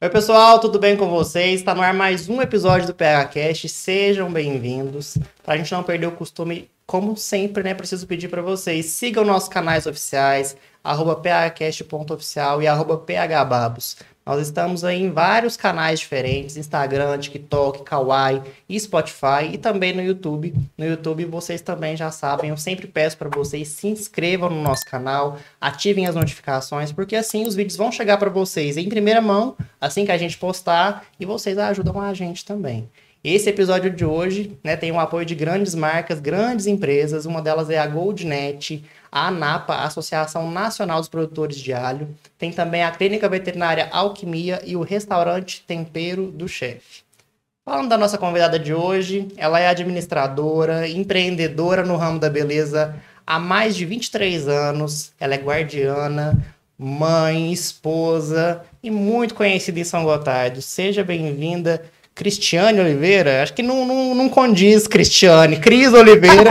Oi, pessoal, tudo bem com vocês? Está no ar mais um episódio do PHCast. Sejam bem-vindos. Para a gente não perder o costume, como sempre, né? Preciso pedir para vocês: sigam nossos canais oficiais, arroba phcast.oficial e arroba phbabos. Nós estamos aí em vários canais diferentes: Instagram, TikTok, Kawaii, Spotify e também no YouTube. No YouTube vocês também já sabem, eu sempre peço para vocês se inscrevam no nosso canal, ativem as notificações, porque assim os vídeos vão chegar para vocês em primeira mão, assim que a gente postar, e vocês ajudam a gente também. Esse episódio de hoje né, tem o apoio de grandes marcas, grandes empresas. Uma delas é a Goldnet, a ANAPA, a Associação Nacional dos Produtores de Alho, tem também a Clínica Veterinária Alquimia e o restaurante Tempero do Chefe. Falando da nossa convidada de hoje, ela é administradora, empreendedora no ramo da beleza há mais de 23 anos. Ela é guardiana, mãe, esposa e muito conhecida em São Gotardo. Seja bem-vinda, Cristiane Oliveira, acho que não, não, não condiz Cristiane, Cris Oliveira.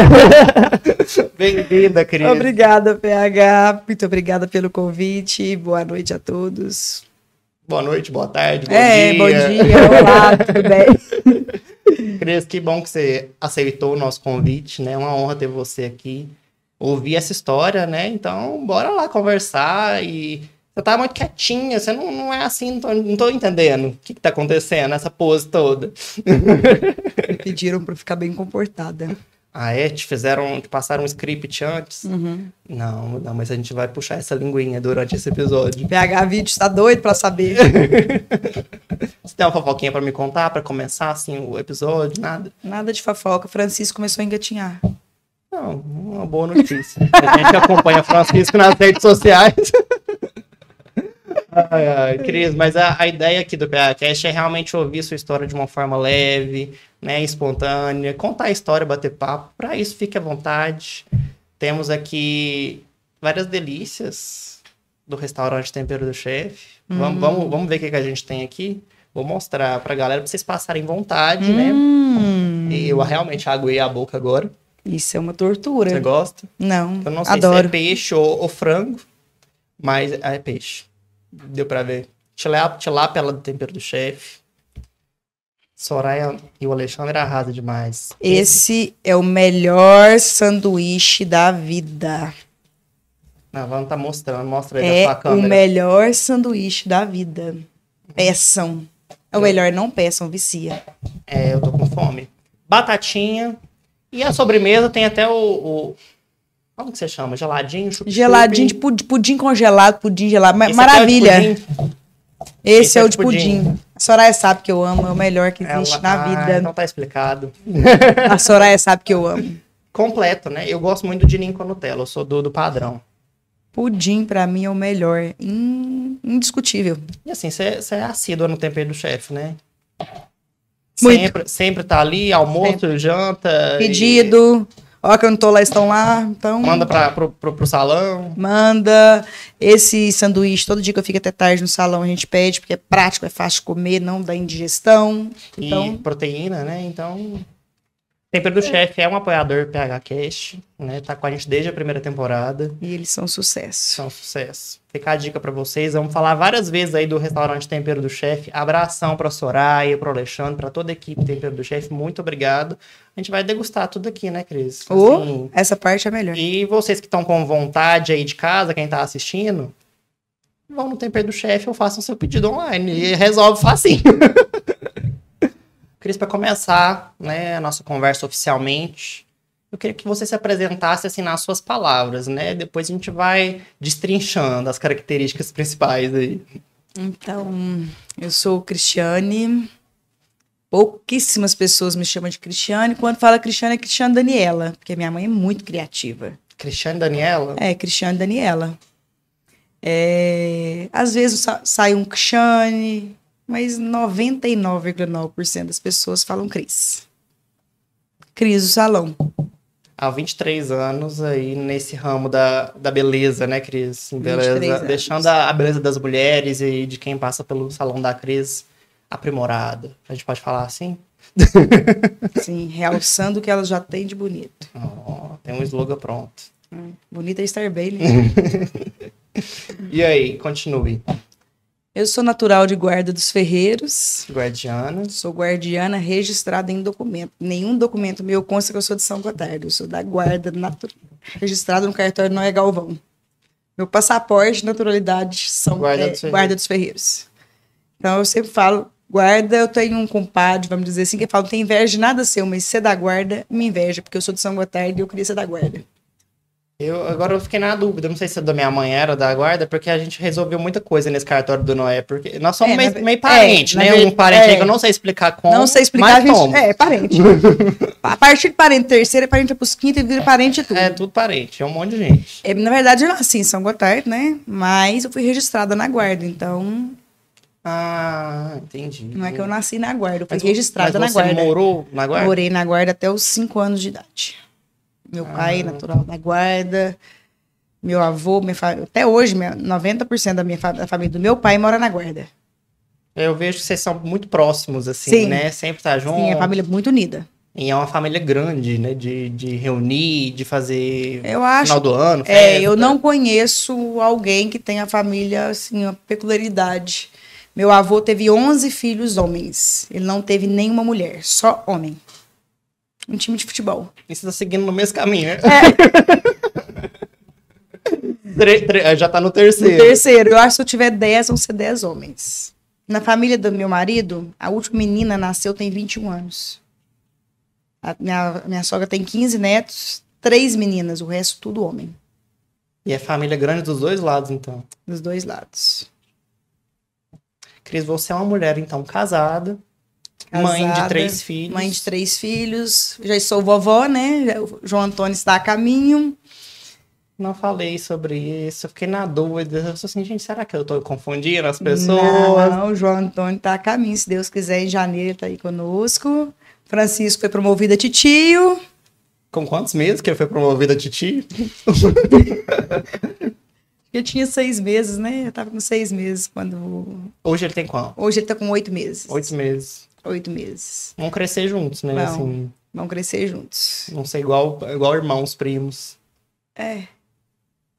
Bem-vinda, Cris. Obrigada, PH. Muito obrigada pelo convite. Boa noite a todos. Boa noite, boa tarde, bom é, dia. bom dia. Olá, tudo bem? Cris, que bom que você aceitou o nosso convite, né? É uma honra ter você aqui, ouvir essa história, né? Então, bora lá conversar e você tava muito quietinha, você não, não é assim, não tô, não tô entendendo o que, que tá acontecendo, essa pose toda. Me pediram pra ficar bem comportada. Ah, é? Te fizeram, te passaram um script antes? Uhum. Não, não, mas a gente vai puxar essa linguinha durante esse episódio. PH Vídeo está doido para saber. Você tem uma fofoquinha para me contar, para começar assim o episódio? Nada? Nada de fofoca. Francisco começou a engatinhar. Não, uma boa notícia. A gente acompanha Francisco nas redes sociais. Ai, ai, Cris, mas a, a ideia aqui do PHCast é realmente ouvir sua história de uma forma leve, né, espontânea, contar a história, bater papo. Para isso, fique à vontade. Temos aqui várias delícias do restaurante Tempero do Chefe. Vamos, hum. vamos, vamos ver o que, que a gente tem aqui. Vou mostrar para a galera para vocês passarem vontade, né? Hum. Eu realmente aguei a boca agora. Isso é uma tortura. Você gosta? Não. Eu não sei adoro. se é peixe ou, ou frango, mas é peixe deu pra ver. tilápia lá do tempero do chefe. Soraya e o Alexandre arrasa demais. Esse é o melhor sanduíche da vida. Não, a tá mostrando, mostra aí é na sua câmera. É o melhor sanduíche da vida. Uhum. Peçam. É o melhor, não peçam, vicia. É, eu tô com fome. Batatinha. E a sobremesa tem até o, o como que você chama? Geladinho, chup Geladinho, de pudim, pudim congelado, pudim gelado. Esse é maravilha. É pudim. Esse, Esse, é, é o de pudim. pudim. A Soraya sabe que eu amo, é o melhor que existe Ela... na vida. Ah, então tá explicado. A Soraya sabe que eu amo. Completo, né? Eu gosto muito do de ninho com Nutella, eu sou do, do padrão. Pudim, para mim, é o melhor. Indiscutível. E assim, você é assídua no tempero do chefe, né? Muito. Sempre, sempre tá ali, almoço, sempre. janta. Pedido. E... Ó, que eu não tô lá, estão lá, então... Manda pra, pro, pro, pro, salão. Manda. Esse sanduíche, todo dia que eu fico até tarde no salão, a gente pede, porque é prático, é fácil de comer, não dá indigestão. Então... E proteína, né? Então... Tempero do é. Chefe é um apoiador PH Cash, né? Tá com a gente desde a primeira temporada. E eles são sucesso. São sucesso. Fica a dica para vocês. Vamos falar várias vezes aí do restaurante Tempero do Chefe. Abração pra Soraya, pro Alexandre, para toda a equipe Tempero do Chefe. Muito obrigado. A gente vai degustar tudo aqui, né, Cris? Assim, essa parte é melhor. E vocês que estão com vontade aí de casa, quem tá assistindo, vão no tempero do chefe ou façam seu pedido online. E resolve facinho. Cris, para começar né, a nossa conversa oficialmente, eu queria que você se apresentasse assim nas suas palavras, né? Depois a gente vai destrinchando as características principais aí. Então, eu sou Cristiane. Pouquíssimas pessoas me chamam de Cristiane. Quando fala Cristiane, é Cristiane Daniela, porque minha mãe é muito criativa. Cristiane Daniela? É, Cristiane Daniela. É, às vezes sai um Cristiane, mas 99,9% das pessoas falam Cris. Cris o salão. Há 23 anos aí nesse ramo da, da beleza, né, Cris? Beleza, deixando a, a, beleza das mulheres e de quem passa pelo salão da Cris aprimorada. A gente pode falar assim? Sim, realçando o que ela já tem de bonito. Oh, tem um slogan pronto. Hum, bonita é estar bem, né? e aí, continue. Eu sou natural de Guarda dos Ferreiros. Guardiana. Sou guardiana registrada em documento. Nenhum documento meu consta que eu sou de São Gotardo. Eu sou da Guarda natu... registrada no cartório Noé Galvão. Meu passaporte, naturalidade, são guarda, é, dos guarda, dos Ferreiros. Então eu sempre falo, guarda, eu tenho um compadre, vamos dizer assim, que fala, não tem inveja de nada seu, mas ser é da guarda me inveja, porque eu sou de São Gotardo e eu queria ser da guarda. Eu, agora eu fiquei na dúvida, não sei se a da minha mãe era da guarda, porque a gente resolveu muita coisa nesse cartório do Noé, porque nós somos é, meio, meio é, parente, é, né? Um parente é, aí que eu é. não sei explicar como. Não sei explicar, mas a gente, como. É, é, parente. a partir de parente terceiro é parente pros quinto e vira parente tudo. É, tudo parente, é um monte de gente. É, na verdade, eu nasci em São Gotardo, né? Mas eu fui registrada na guarda, então ah, entendi. Não é que eu nasci na guarda, eu fui mas, registrada mas na guarda. Você morou na guarda? Morei na guarda até os cinco anos de idade. Meu pai, natural da guarda. Meu avô, minha fa... até hoje, minha... 90% da minha fa... da família do meu pai mora na guarda. Eu vejo que vocês são muito próximos, assim, Sim. né? Sempre tá junto. Sim, a família é muito unida. E é uma família grande, né? De, de reunir, de fazer eu acho, final do ano. É, festa. É, eu não conheço alguém que tenha família, assim, uma peculiaridade. Meu avô teve 11 filhos homens. Ele não teve nenhuma mulher, só homem um time de futebol. E você tá seguindo no mesmo caminho, né? É. é. Já tá no terceiro. No terceiro. Eu acho que se eu tiver 10, vão ser 10 homens. Na família do meu marido, a última menina nasceu tem 21 anos. A minha, minha sogra tem 15 netos, três meninas, o resto tudo homem. E é família grande dos dois lados, então? Dos dois lados. Cris, você é uma mulher, então, casada, Casada, mãe de três filhos. Mãe de três filhos. Já sou vovó, né? O João Antônio está a caminho. Não falei sobre isso, fiquei na dúvida. Eu assim, gente, será que eu estou confundindo as pessoas? Não, o João Antônio está a caminho, se Deus quiser, em janeiro está aí conosco. Francisco foi promovido a titio. Com quantos meses que ele foi promovido a titio? Eu tinha seis meses, né? Eu tava com seis meses quando. Hoje ele tem qual? Hoje ele tá com oito meses. Oito meses oito meses. Vão crescer juntos, né? Vão, assim, vão crescer juntos. Vão ser igual, igual irmãos, primos. É.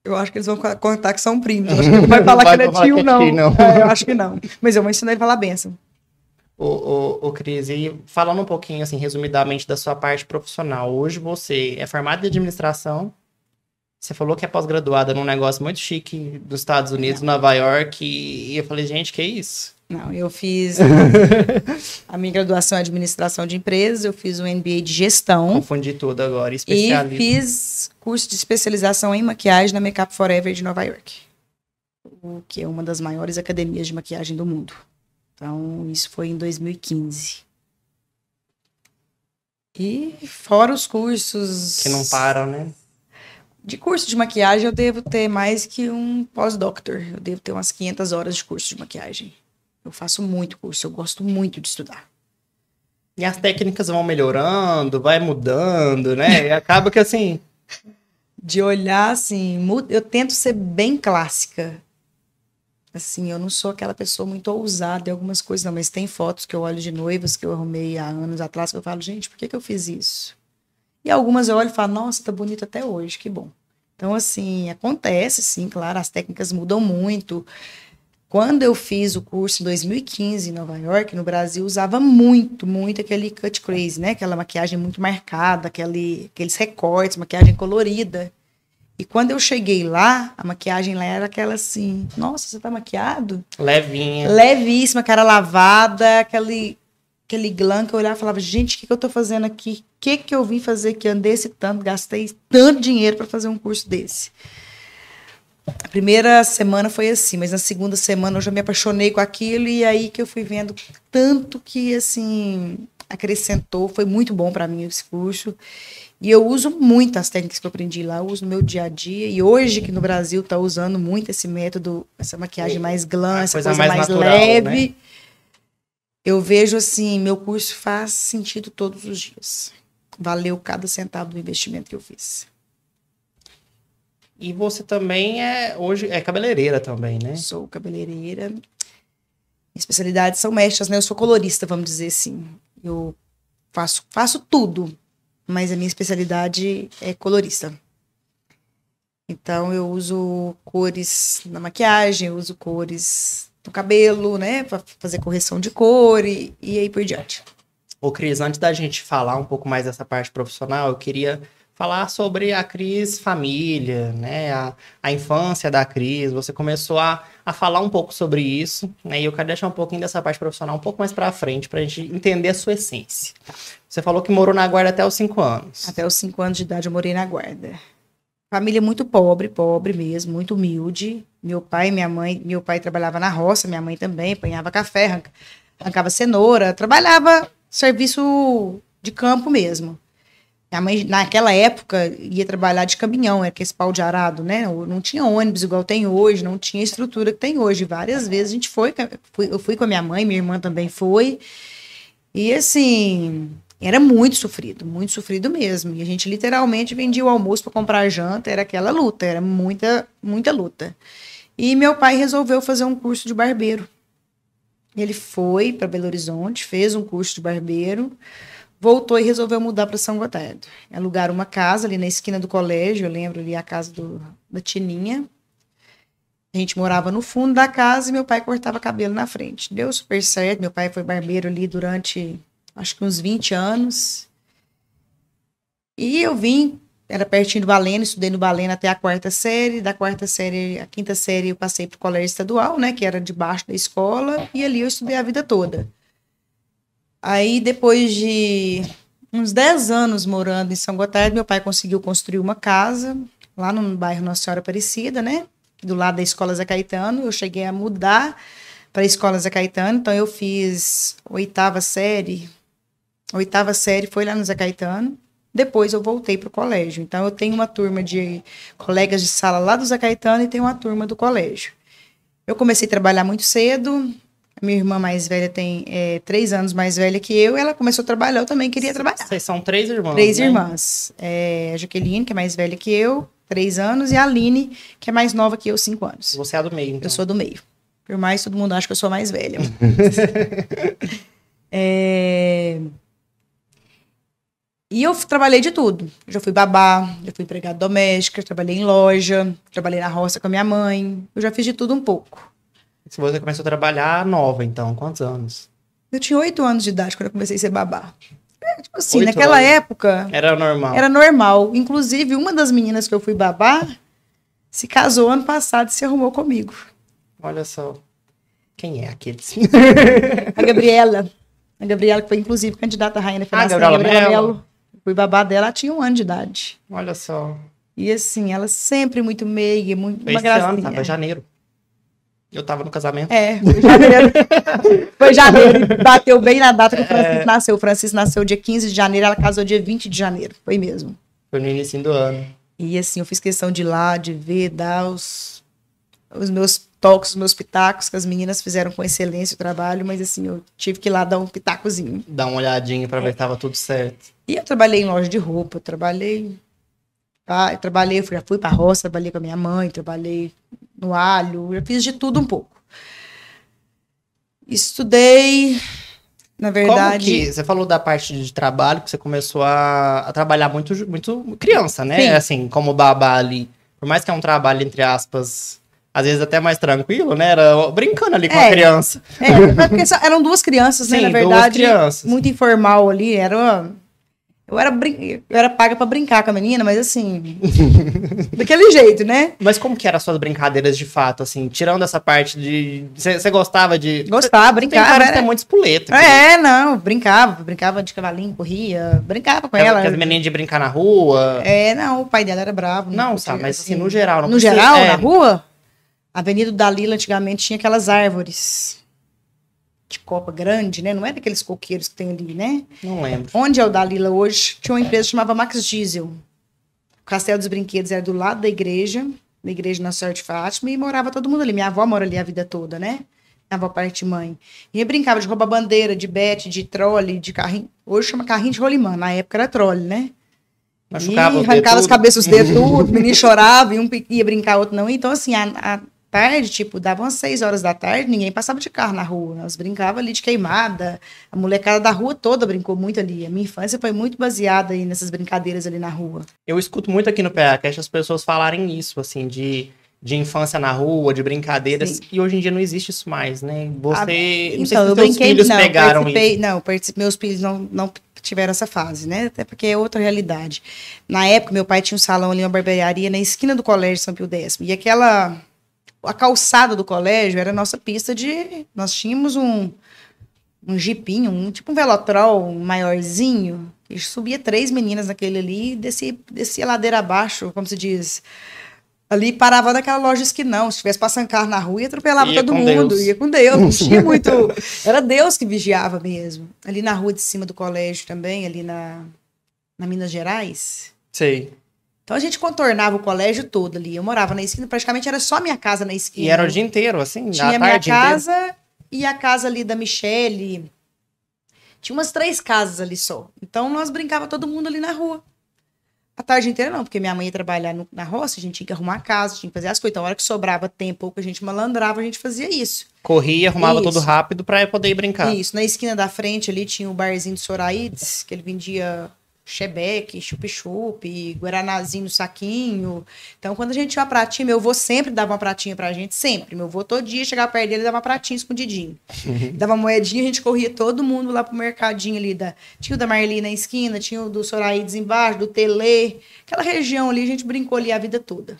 Eu acho que eles vão contar que são primos. Eu acho que ele vai falar que ele é tio, que é não. Tio, não. É, eu acho que não. Mas eu vou ensinar ele a falar benção. o o ô, Cris, e falando um pouquinho, assim, resumidamente, da sua parte profissional. Hoje você é formada em administração, você falou que é pós-graduada num negócio muito chique dos Estados Unidos, Nova York, e eu falei, gente, que isso? Não, eu fiz a minha graduação em administração de empresas, eu fiz um MBA de gestão. Confundi tudo agora, especialista. E fiz curso de especialização em maquiagem na Makeup Forever de Nova York, o que é uma das maiores academias de maquiagem do mundo. Então, isso foi em 2015. E fora os cursos. Que não param, né? De curso de maquiagem, eu devo ter mais que um pós-doctor. Eu devo ter umas 500 horas de curso de maquiagem. Eu faço muito curso, eu gosto muito de estudar. E as técnicas vão melhorando, vai mudando, né? E acaba que assim. De olhar assim, eu tento ser bem clássica. Assim, eu não sou aquela pessoa muito ousada em algumas coisas, não, mas tem fotos que eu olho de noivas que eu arrumei há anos atrás, que eu falo, gente, por que, que eu fiz isso? E algumas eu olho e falo, nossa, tá bonito até hoje, que bom. Então, assim, acontece, sim, claro, as técnicas mudam muito. Quando eu fiz o curso em 2015 em Nova York, no Brasil, usava muito, muito aquele cut crazy, né? Aquela maquiagem muito marcada, aquele, aqueles recortes, maquiagem colorida. E quando eu cheguei lá, a maquiagem lá era aquela assim, nossa, você tá maquiado? Levinha. Levíssima, cara lavada, aquele, aquele glam que eu olhava e falava, gente, o que, que eu tô fazendo aqui? O que, que eu vim fazer aqui? Andei esse tanto, gastei tanto dinheiro para fazer um curso desse. A primeira semana foi assim, mas na segunda semana eu já me apaixonei com aquilo e aí que eu fui vendo tanto que assim acrescentou, foi muito bom para mim esse curso. E eu uso muito as técnicas que eu aprendi lá, eu uso no meu dia a dia. E hoje que no Brasil tá usando muito esse método, essa maquiagem mais glam, essa coisa, coisa mais, mais natural, leve. Né? Eu vejo assim, meu curso faz sentido todos os dias. Valeu cada centavo do investimento que eu fiz. E você também é hoje é cabeleireira também, né? Sou cabeleireira. Minha especialidade são mechas, né? Eu sou colorista, vamos dizer assim. Eu faço faço tudo, mas a minha especialidade é colorista. Então eu uso cores na maquiagem, eu uso cores no cabelo, né, para fazer correção de cor e, e aí por diante. Ô Cris, antes da gente falar um pouco mais dessa parte profissional, eu queria falar sobre a Cris família, né? A, a infância da Cris. Você começou a, a falar um pouco sobre isso, né? E eu quero deixar um pouquinho dessa parte profissional um pouco mais para frente, para a gente entender a sua essência. Você falou que morou na Guarda até os 5 anos. Até os 5 anos de idade eu morei na Guarda. Família muito pobre, pobre mesmo, muito humilde. Meu pai e minha mãe, meu pai trabalhava na roça, minha mãe também, apanhava café, arrancava cenoura, trabalhava serviço de campo mesmo. Minha mãe, naquela época, ia trabalhar de caminhão, era que esse pau de arado, né? Não tinha ônibus igual tem hoje, não tinha estrutura que tem hoje. Várias vezes a gente foi, eu fui com a minha mãe, minha irmã também foi. E assim, era muito sofrido, muito sofrido mesmo. E a gente literalmente vendia o almoço para comprar janta, era aquela luta, era muita, muita luta. E meu pai resolveu fazer um curso de barbeiro. Ele foi para Belo Horizonte, fez um curso de barbeiro voltou e resolveu mudar para São Gotardo. Alugaram uma casa ali na esquina do colégio, eu lembro ali a casa do, da Tininha. A gente morava no fundo da casa e meu pai cortava cabelo na frente. Deu super certo, meu pai foi barbeiro ali durante acho que uns 20 anos. E eu vim, era pertinho do Balena, estudei no Balena até a quarta série. Da quarta série, a quinta série eu passei para o colégio estadual, né, que era debaixo da escola, e ali eu estudei a vida toda. Aí, depois de uns 10 anos morando em São Gotardo, meu pai conseguiu construir uma casa lá no bairro Nossa Senhora Aparecida, né? Do lado da Escola Zé Caetano. Eu cheguei a mudar para a Escola Zé Caetano, então eu fiz oitava série. Oitava série foi lá no Zé Caetano. Depois eu voltei para o colégio. Então eu tenho uma turma de colegas de sala lá do Zé Caetano e tenho uma turma do colégio. Eu comecei a trabalhar muito cedo, a minha irmã mais velha tem é, três anos mais velha que eu. Ela começou a trabalhar, eu também queria trabalhar. Vocês são três irmãs? Três né? irmãs. É, a Jaqueline, que é mais velha que eu, três anos, e a Aline, que é mais nova que eu, cinco anos. Você é do meio, então. Eu sou do meio. Por mais todo mundo acha que eu sou a mais velha. é... E eu trabalhei de tudo. Eu já fui babá, já fui empregada doméstica, trabalhei em loja, trabalhei na roça com a minha mãe. Eu já fiz de tudo um pouco. Se você começou a trabalhar nova, então, quantos anos? Eu tinha oito anos de idade quando eu comecei a ser babá. É, tipo assim, 8 naquela anos. época. Era normal. Era normal. Inclusive, uma das meninas que eu fui babá se casou ano passado e se arrumou comigo. Olha só. Quem é aquele? a Gabriela. A Gabriela, que foi inclusive candidata à rainha da ah, Federação. Ah, Gabriela, Melo. Fui babá dela, ela tinha um ano de idade. Olha só. E assim, ela sempre muito meiga, muito Esse uma gracinha. Ano, tava janeiro. Eu tava no casamento. É, foi janeiro. foi janeiro. Bateu bem na data que o Francisco é... nasceu. O Francisco nasceu dia 15 de janeiro, ela casou dia 20 de janeiro. Foi mesmo. Foi no início do ano. E assim, eu fiz questão de ir lá, de ver, dar os, os meus toques, os meus pitacos, que as meninas fizeram com excelência o trabalho, mas assim, eu tive que ir lá dar um pitacozinho. Dar uma olhadinha pra ver se tava tudo certo. E eu trabalhei em loja de roupa, eu trabalhei. Ah, eu trabalhei, eu já fui pra roça, trabalhei com a minha mãe, trabalhei no alho, eu fiz de tudo um pouco. Estudei, na verdade. Como que, você falou da parte de trabalho, que você começou a, a trabalhar muito, muito criança, né? Sim. Assim, como babá ali. Por mais que é um trabalho, entre aspas, às vezes até mais tranquilo, né? Era brincando ali com é, a criança. É, é porque eram duas crianças, né? Sim, na verdade, duas crianças. muito informal ali, era eu era, brin... eu era paga para brincar com a menina, mas assim. daquele jeito, né? Mas como que eram as suas brincadeiras de fato, assim? Tirando essa parte de. Você gostava de. Gostava, brincava. Né? Era... muito espoleta. É, né? não, brincava. Brincava de cavalinho, corria, brincava com ela. as meninas de brincar na rua. É, não, o pai dela era bravo. Não, não sabe, tá, mas assim, assim, no geral. Não no geral, é... na rua? A Avenida Dalila, antigamente tinha aquelas árvores de copa grande, né? Não é daqueles coqueiros que tem ali, né? Não lembro. Onde é o Dalila hoje? Tinha uma empresa que chamava Max Diesel. O Castelo dos Brinquedos era do lado da igreja, da igreja Nossa Senhora de Fátima, e morava todo mundo ali. Minha avó mora ali a vida toda, né? Minha avó parte mãe. E eu brincava de roubar bandeira, de bete, de trole, de carrinho. Hoje chama carrinho de rolimã, na época era trole, né? Machucava e arrancava as cabeças dos dedos, tudo, o menino chorava, e um ia brincar, outro não. Então, assim, a, a tarde, tipo, davam as seis horas da tarde, ninguém passava de carro na rua. Nós brincava ali de queimada. A molecada da rua toda brincou muito ali. A minha infância foi muito baseada aí nessas brincadeiras ali na rua. Eu escuto muito aqui no PACast as pessoas falarem isso, assim, de de infância na rua, de brincadeiras, Sim. e hoje em dia não existe isso mais, né? Você, ah, então, filhos não, pegaram participei, isso. Não, participei, meus filhos não, não tiveram essa fase, né? Até porque é outra realidade. Na época, meu pai tinha um salão ali, uma barbearia na esquina do colégio São Pio X. E aquela a calçada do colégio era a nossa pista de. Nós tínhamos um, um jipinho, um, tipo um velotrol maiorzinho. E subia três meninas naquele ali e descia, descia ladeira abaixo, como se diz. Ali parava naquela loja não. Se tivesse passando carro na rua, atropelava ia todo mundo. Deus. Ia com Deus. Não tinha muito. Era Deus que vigiava mesmo. Ali na rua de cima do colégio também, ali na, na Minas Gerais. Sei. Então a gente contornava o colégio todo ali. Eu morava na esquina, praticamente era só minha casa na esquina. E era o dia inteiro, assim? Tinha a minha casa inteiro. e a casa ali da Michelle. Tinha umas três casas ali só. Então nós brincava todo mundo ali na rua. A tarde inteira não, porque minha mãe ia trabalhar no, na roça, a gente tinha que arrumar a casa, tinha que fazer as coisas. Então, a hora que sobrava tempo ou que a gente malandrava, a gente fazia isso. Corria, arrumava tudo rápido para poder ir brincar. Isso. Na esquina da frente ali tinha o um barzinho do Soraides, que ele vendia chebeque, chup-chup, guaranazinho no saquinho. Então, quando a gente tinha uma pratinha, meu avô sempre dava uma pratinha pra gente, sempre. Meu avô todo dia chegava perto dele, dava uma pratinha escondidinho. Uhum. dava uma moedinha, a gente corria todo mundo lá pro mercadinho ali. Da... Tinha o da Marli na esquina, tinha o do Soraides embaixo, do Tele. Aquela região ali, a gente brincou ali a vida toda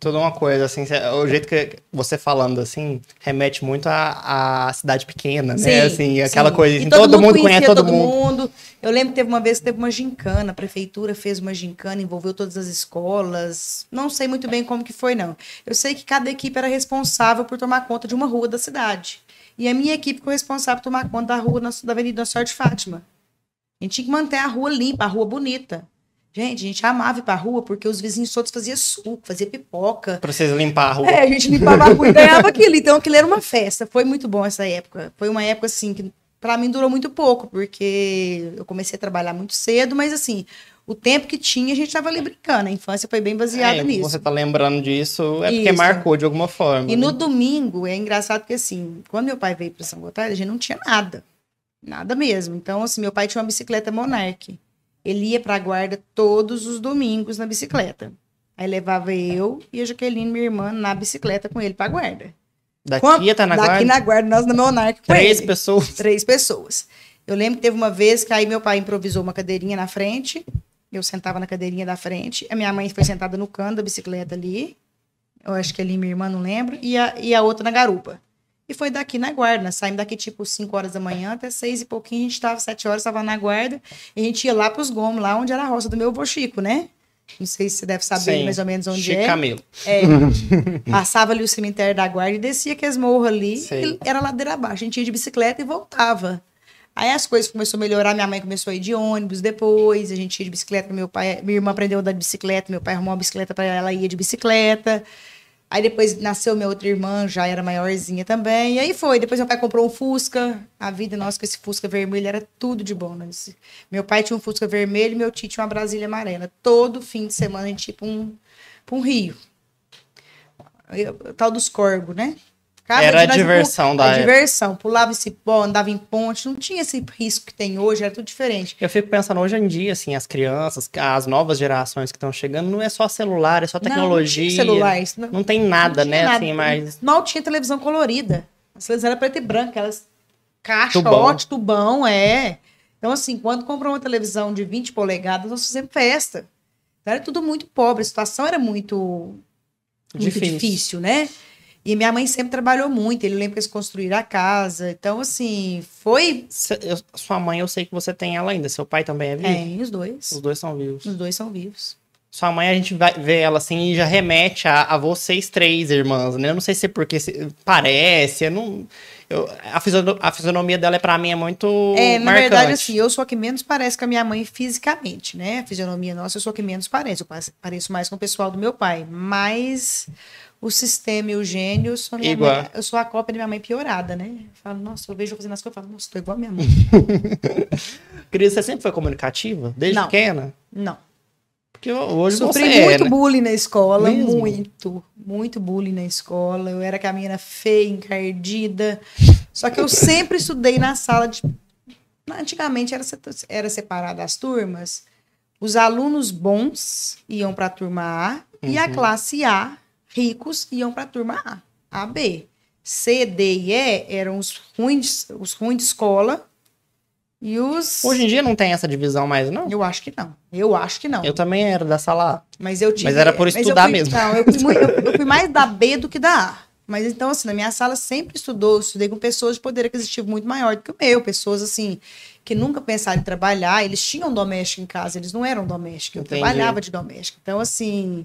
toda uma coisa, assim, o jeito que você falando, assim, remete muito à, cidade pequena, né? sim, né? Assim, aquela sim. coisa, assim, todo, todo, mundo conhece todo, mundo. mundo. Eu lembro que teve uma vez que teve uma gincana, a prefeitura fez uma gincana, envolveu todas as escolas, não sei muito bem como que foi, não. Eu sei que cada equipe era responsável por tomar conta de uma rua da cidade. E a minha equipe foi responsável por tomar conta da rua da Avenida Nossa Fátima. A gente tinha que manter a rua limpa, a rua bonita. Gente, a gente amava ir pra rua porque os vizinhos todos faziam suco, faziam pipoca. Pra vocês limpar a rua. É, a gente limpava a rua e ganhava aquilo. Então aquilo era uma festa. Foi muito bom essa época. Foi uma época assim que para mim durou muito pouco, porque eu comecei a trabalhar muito cedo, mas assim, o tempo que tinha a gente estava ali brincando. A infância foi bem baseada é, nisso. Você tá lembrando disso, é Isso. porque marcou de alguma forma. E né? no domingo, é engraçado porque assim, quando meu pai veio para São Gotardo, a gente não tinha nada. Nada mesmo. Então, assim, meu pai tinha uma bicicleta Monarch. Ele ia para a guarda todos os domingos na bicicleta. Aí levava eu e a Jaqueline, minha irmã, na bicicleta com ele para a guarda. Daqui a... tá na daqui guarda? Daqui na guarda, nós na Monarque. Três ele. pessoas? Três pessoas. Eu lembro que teve uma vez que aí meu pai improvisou uma cadeirinha na frente, eu sentava na cadeirinha da frente, a minha mãe foi sentada no cano da bicicleta ali, eu acho que é ali minha irmã, não lembro, e a, e a outra na garupa. E foi daqui na guarda. saímos daqui tipo 5 horas da manhã até 6 e pouquinho. A gente estava 7 horas, estava na guarda. E a gente ia lá para os gomos, lá onde era a roça do meu avô Chico, né? Não sei se você deve saber Sim. mais ou menos onde Chico é. Camelo. É. Passava ali o cemitério da guarda e descia aqueles morros ali. era ladeira abaixo. A gente ia de bicicleta e voltava. Aí as coisas começaram a melhorar, minha mãe começou a ir de ônibus depois, a gente ia de bicicleta, meu pai, minha irmã aprendeu a andar de bicicleta, meu pai arrumou uma bicicleta para ela, ela ia de bicicleta. Aí depois nasceu minha outra irmã, já era maiorzinha também. E aí foi. Depois meu pai comprou um Fusca. A vida nossa com esse Fusca vermelho era tudo de bom. Né? Meu pai tinha um Fusca vermelho meu tio tinha uma Brasília amarela. Todo fim de semana a gente ia para um, pra um rio. Eu, tal dos corvos, né? era a diversão pul... da a diversão. Pulava esse pó, andava em ponte, não tinha esse risco que tem hoje, era tudo diferente. Eu fico pensando hoje em dia, assim, as crianças, as novas gerações que estão chegando, não é só celular, é só tecnologia. Não, não celular, isso não, não tem nada, não né? Nada. Assim, mas... Mal tinha televisão colorida. As televisões eram preta e branca, elas caixa tubão. tubão, é. Então, assim, quando comprou uma televisão de 20 polegadas, nós fizemos festa. Então, era tudo muito pobre, a situação era muito, muito difícil. difícil, né? E minha mãe sempre trabalhou muito. Ele lembra que eles construíram a casa. Então, assim, foi. Se, eu, sua mãe, eu sei que você tem ela ainda. Seu pai também é vivo? Tem, é, os dois. Os dois são vivos. Os dois são vivos. Sua mãe, a gente vai ver ela assim e já remete a, a vocês três irmãs, né? Eu não sei se é porque se, parece, eu não. Eu, a, fisiono, a, fisionomia dela, é para mim, é muito. É, marcante. na verdade, assim, eu sou a que menos parece com a minha mãe fisicamente, né? A fisionomia nossa, eu sou a que menos parece. Eu pareço mais com o pessoal do meu pai. Mas o sistema e o gênio, eu sou, minha mãe, eu sou a cópia de minha mãe piorada, né? Eu falo, nossa, eu vejo eu fazendo as coisas, eu falo, nossa, tô igual a minha mãe. Cris, você sempre foi comunicativa? Desde não, pequena? Não. Porque hoje Sofri você é, muito é, né? bullying na escola, Mesmo? muito, muito bullying na escola. Eu era menina feia, encardida. Só que eu sempre estudei na sala de... Antigamente era, era separada as turmas. Os alunos bons iam para a turma A uhum. e a uhum. classe A ricos iam para a turma A, A, B. C, D e E eram os ruins, os ruins de escola. E os. Hoje em dia não tem essa divisão mais, não? Eu acho que não. Eu acho que não. Eu também era da sala A. Mas eu tinha Mas era por estudar fui, mesmo. Não, eu fui, muito, eu fui mais da B do que da A. Mas então, assim, na minha sala sempre estudou, estudei com pessoas de poder aquisitivo muito maior do que o meu, pessoas assim, que nunca pensaram em trabalhar, eles tinham doméstico em casa, eles não eram doméstico eu Entendi. trabalhava de doméstico Então, assim,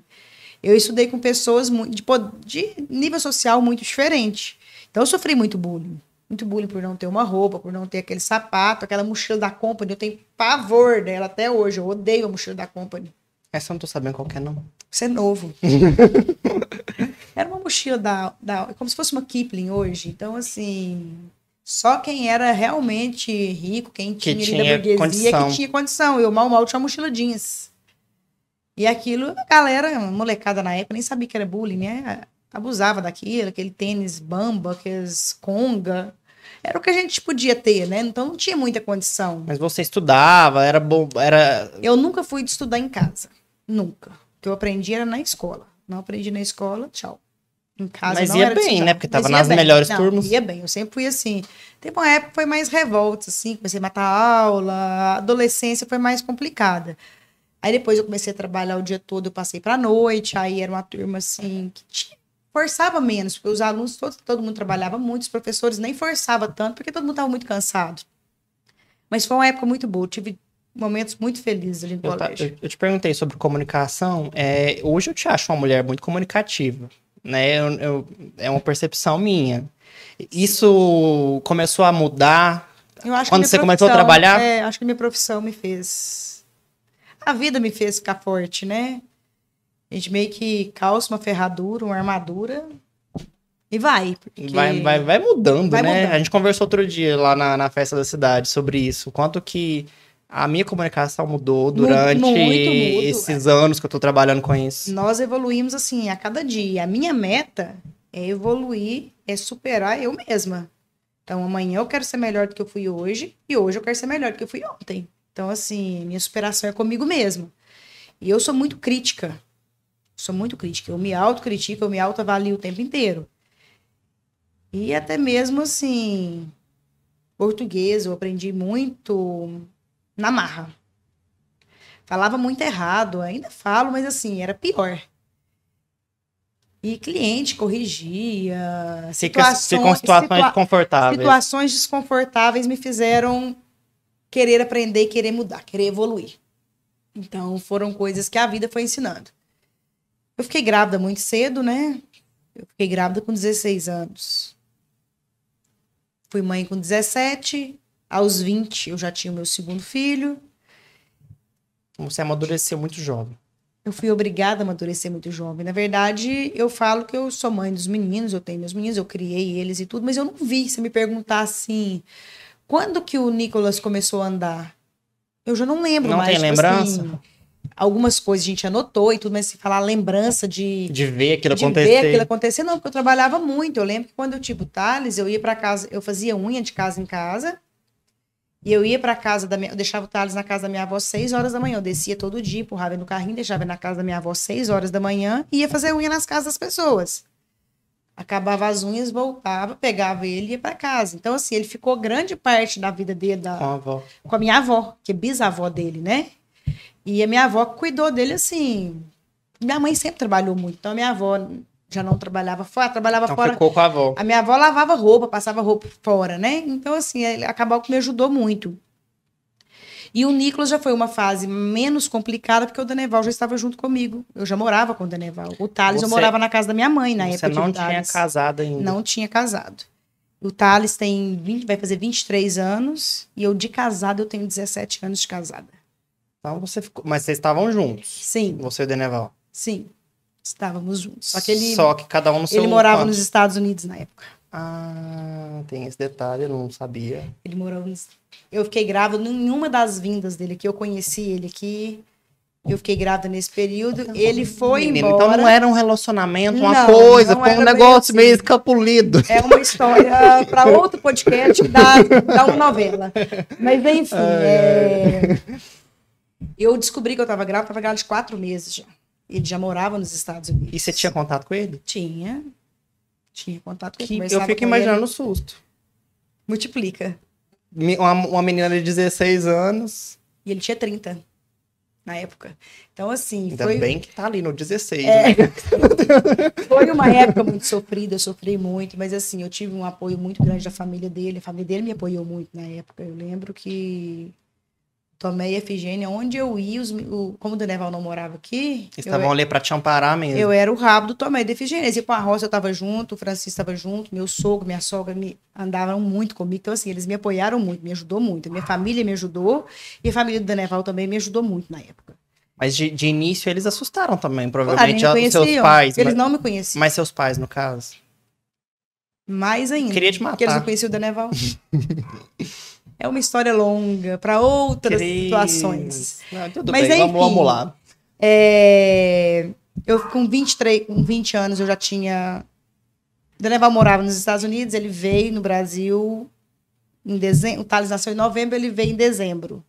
eu estudei com pessoas de, de nível social muito diferente. Então eu sofri muito bullying. Muito bullying por não ter uma roupa, por não ter aquele sapato, aquela mochila da Company. Eu tenho pavor dela até hoje. Eu odeio a mochila da Company. Essa eu não tô sabendo qual que é, não. Você é novo. era uma mochila da, da. Como se fosse uma Kipling hoje. Então, assim. Só quem era realmente rico, quem tinha, que tinha da burguesia, condição. que tinha condição. Eu mal, mal tinha uma mochila jeans. E aquilo, a galera, molecada na época, nem sabia que era bullying, né? Abusava daquilo, aquele tênis bamba, aqueles conga. Era o que a gente podia ter, né? Então não tinha muita condição. Mas você estudava, era bom, era... Eu nunca fui de estudar em casa. Nunca. O que eu aprendi era na escola. Não aprendi na escola, tchau. Em casa Mas não ia bem, né? Porque tava nas bem. melhores não, turmas. Ia bem, eu sempre fui assim. Teve uma época que foi mais revolta, assim, comecei a matar aula, a adolescência foi mais complicada. Aí depois eu comecei a trabalhar o dia todo, eu passei para noite, aí era uma turma assim que forçava menos, porque os alunos, todo, todo mundo trabalhava muito, os professores nem forçava tanto, porque todo mundo estava muito cansado. Mas foi uma época muito boa, eu tive momentos muito felizes ali no eu colégio. Tá, eu, eu, te perguntei sobre comunicação, é, hoje eu te acho uma mulher muito comunicativa, né? Eu, eu, é uma percepção minha. Isso começou a mudar quando você começou a trabalhar? É, acho que minha profissão me fez a vida me fez ficar forte, né? A gente meio que calça uma ferradura, uma armadura e vai. Porque... Vai, vai, vai mudando, vai né? Mudando. A gente conversou outro dia lá na, na festa da cidade sobre isso. Quanto que a minha comunicação mudou durante muito, muito, esses anos que eu tô trabalhando com isso. Nós evoluímos assim a cada dia. A minha meta é evoluir, é superar eu mesma. Então amanhã eu quero ser melhor do que eu fui hoje e hoje eu quero ser melhor do que eu fui ontem. Então, assim, minha superação é comigo mesmo E eu sou muito crítica. Sou muito crítica. Eu me autocritico, eu me autoavalio o tempo inteiro. E até mesmo, assim, português, eu aprendi muito na marra. Falava muito errado, ainda falo, mas assim, era pior. E cliente corrigia. Fica, situações, ficam situações situa desconfortáveis. Situações desconfortáveis me fizeram querer aprender, querer mudar, querer evoluir. Então, foram coisas que a vida foi ensinando. Eu fiquei grávida muito cedo, né? Eu fiquei grávida com 16 anos. Fui mãe com 17. Aos 20, eu já tinha o meu segundo filho. Você amadureceu muito jovem. Eu fui obrigada a amadurecer muito jovem. Na verdade, eu falo que eu sou mãe dos meninos, eu tenho meus meninos, eu criei eles e tudo, mas eu não vi. Se me perguntar assim, quando que o Nicolas começou a andar? Eu já não lembro não mais. Não tem tipo lembrança? Assim, algumas coisas a gente anotou e tudo, mas se falar lembrança de... De ver aquilo acontecer. De ver aquilo acontecer, não, porque eu trabalhava muito. Eu lembro que quando eu, tipo, Thales, eu ia para casa, eu fazia unha de casa em casa, e eu ia para casa da minha, eu deixava o Thales na casa da minha avó às horas da manhã. Eu descia todo dia, empurrava ele no carrinho, deixava ele na casa da minha avó às horas da manhã e ia fazer unha nas casas das pessoas acabava as unhas, voltava, pegava ele e ia para casa. Então, assim, ele ficou grande parte da vida dele da, com, a com, a minha avó, que é bisavó dele, né? E a minha avó cuidou dele assim. Minha mãe sempre trabalhou muito, então a minha avó já não trabalhava fora, trabalhava então, fora. Ficou com a avó. A minha avó lavava roupa, passava roupa fora, né? Então, assim, ele acabou que me ajudou muito. E o Nicolas já foi uma fase menos complicada, porque o Daneval já estava junto comigo. Eu já morava com o Daneval. O Thales, eu morava na casa da minha mãe na você época. Você não tinha casado ainda? Não tinha casado. O Thales tem 20, vai fazer 23 anos e eu de casada eu tenho 17 anos de casada. Então você ficou, mas vocês estavam juntos? Sim. Você e o Deneval? Sim. Estávamos juntos. Só que ele Só que cada um no seu Ele morava nos Estados Unidos na época. Ah, tem esse detalhe, eu não sabia. Ele morou. Em... Eu fiquei grávida em nenhuma das vindas dele aqui, eu conheci ele aqui. Eu fiquei grávida nesse período. Então, ele foi menino, embora. Então não era um relacionamento, uma não, coisa, não foi um negócio meio, assim. meio escapulido. É uma história para outro podcast da, da uma novela. Mas enfim, é... eu descobri que eu estava grávida, estava grávida de quatro meses já. Ele já morava nos Estados Unidos. E você tinha contato com ele? Tinha tinha contato com ele. Eu fico imaginando o susto. Multiplica. Uma, uma menina de 16 anos. E ele tinha 30 na época. Então, assim. Ainda foi... bem que tá ali no 16. É... Né? foi uma época muito sofrida, eu sofri muito, mas assim, eu tive um apoio muito grande da família dele. A família dele me apoiou muito na época. Eu lembro que Tomei Efigênia, onde eu ia, os, o, como o Deneval não morava aqui. Eles estavam ali para te amparar mesmo. Eu era o rabo do Tomé da Efigênia. Eles com a roça, eu estava junto, o Francisco estava junto, meu sogro, minha sogra me andavam muito comigo. Então, assim, eles me apoiaram muito, me ajudou muito. Minha família me ajudou e a família do Deneval também me ajudou muito na época. Mas de, de início eles assustaram também, ah, provavelmente, claro, os seus pais. Eles mas, não me conheciam. Mas seus pais, no caso. Mais ainda. queria te matar. Porque eles não conheciam o Deneval. é uma história longa para outras Cris. situações. Não, tudo Mas bem, enfim, vamos, vamos lá. É... Eu com 23, com 20 anos eu já tinha Daniel morava nos Estados Unidos, ele veio no Brasil em dezembro, o Thales nasceu em novembro, ele veio em dezembro.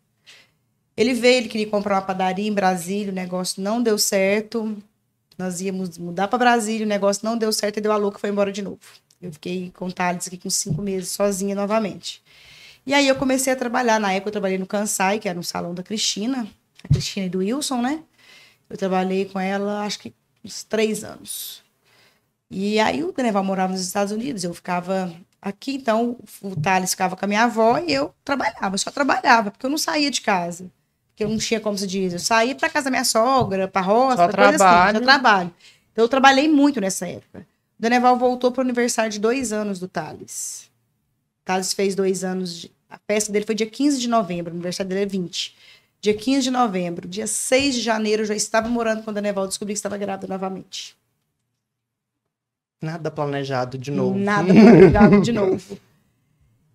Ele veio, ele queria comprar uma padaria em Brasília, o negócio não deu certo. Nós íamos mudar para Brasília, o negócio não deu certo, e deu a louca e foi embora de novo. Eu fiquei com o Thales aqui com cinco meses sozinha novamente. E aí eu comecei a trabalhar. Na época eu trabalhei no Kansai, que era um salão da Cristina, a Cristina e do Wilson, né? Eu trabalhei com ela acho que uns três anos. E aí o Deneval morava nos Estados Unidos, eu ficava aqui, então o Thales ficava com a minha avó e eu trabalhava, eu só trabalhava, porque eu não saía de casa. Porque eu não tinha, como se diz, eu saía para casa da minha sogra, para roça, só assim, trabalho. Assim, trabalho. Então eu trabalhei muito nessa época. O Deneval voltou para o aniversário de dois anos do Thales. Thales fez dois anos. De... A festa dele foi dia 15 de novembro, o aniversário dele é 20. Dia 15 de novembro, dia 6 de janeiro, eu já estava morando quando a Neval descobriu que estava grávida novamente. Nada planejado de novo. Nada planejado de novo.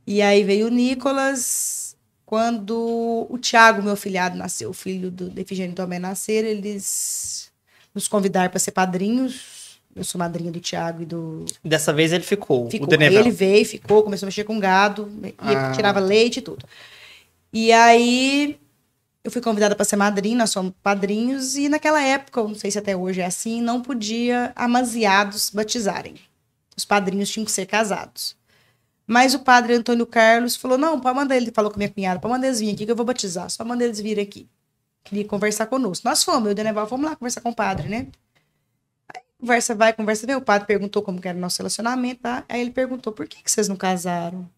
E aí veio o Nicolas. Quando o Tiago, meu filhado, nasceu, o filho do Efigênio Tomé nascer, eles nos convidaram para ser padrinhos eu sou madrinha do Tiago e do. Dessa vez ele ficou. ficou. O Denevel. Ele veio, ficou, começou a mexer com gado, ah. tirava leite e tudo. E aí eu fui convidada para ser madrinha, nós somos padrinhos, e naquela época, eu não sei se até hoje é assim, não podia amaziados batizarem. Os padrinhos tinham que ser casados. Mas o padre Antônio Carlos falou: não, pode mandar ele, falou com minha cunhada, pode mandar eles virem aqui que eu vou batizar, só manda eles vir aqui. Queria conversar conosco. Nós fomos, eu e o Deneval fomos lá conversar com o padre, né? Conversa vai, conversa vem. O padre perguntou como era o nosso relacionamento, tá? Aí ele perguntou, por que, que vocês não casaram?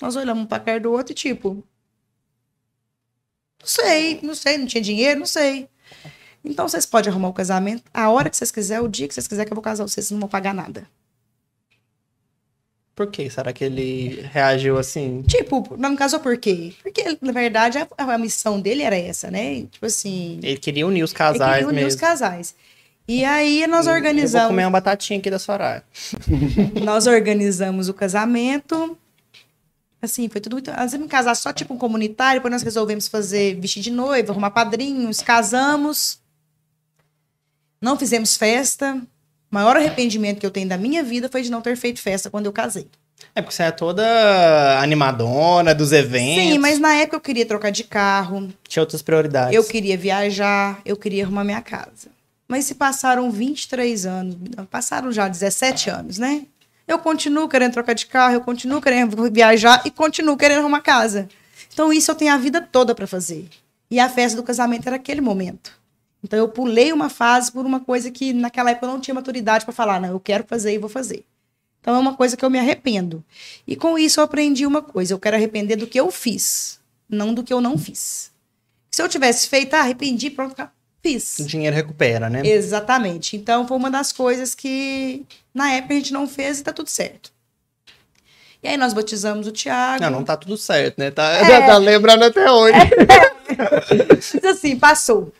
Nós olhamos um pra cara do outro e tipo... Não sei, não sei, não tinha dinheiro, não sei. Então vocês podem arrumar o casamento a hora que vocês quiserem, o dia que vocês quiserem que eu vou casar, vocês não vão pagar nada. Por quê? será que ele reagiu assim? Tipo, não me casou por quê? Porque, na verdade, a, a, missão dele era essa, né? Tipo assim. Ele queria unir os casais. Ele queria unir mesmo. os casais. E aí nós organizamos. Eu vou comer uma batatinha aqui da Soraya. nós organizamos o casamento. Assim, foi tudo muito. Nós me casar só tipo um comunitário, depois nós resolvemos fazer vestir de noiva, arrumar padrinhos, casamos. Não fizemos festa. O maior arrependimento que eu tenho da minha vida foi de não ter feito festa quando eu casei. É porque você é toda animadona dos eventos. Sim, mas na época eu queria trocar de carro. Tinha outras prioridades. Eu queria viajar, eu queria arrumar minha casa. Mas se passaram 23 anos, passaram já 17 anos, né? Eu continuo querendo trocar de carro, eu continuo querendo viajar e continuo querendo arrumar casa. Então isso eu tenho a vida toda para fazer. E a festa do casamento era aquele momento. Então eu pulei uma fase por uma coisa que naquela época eu não tinha maturidade para falar, não, eu quero fazer e vou fazer. Então é uma coisa que eu me arrependo. E com isso eu aprendi uma coisa, eu quero arrepender do que eu fiz, não do que eu não fiz. Se eu tivesse feito, ah, arrependi, pronto, fiz. O dinheiro recupera, né? Exatamente. Então foi uma das coisas que na época a gente não fez e tá tudo certo. E aí nós batizamos o Tiago. Não, não tá tudo certo, né? Tá, é... tá lembrando até hoje. É. é. Mas assim, passou.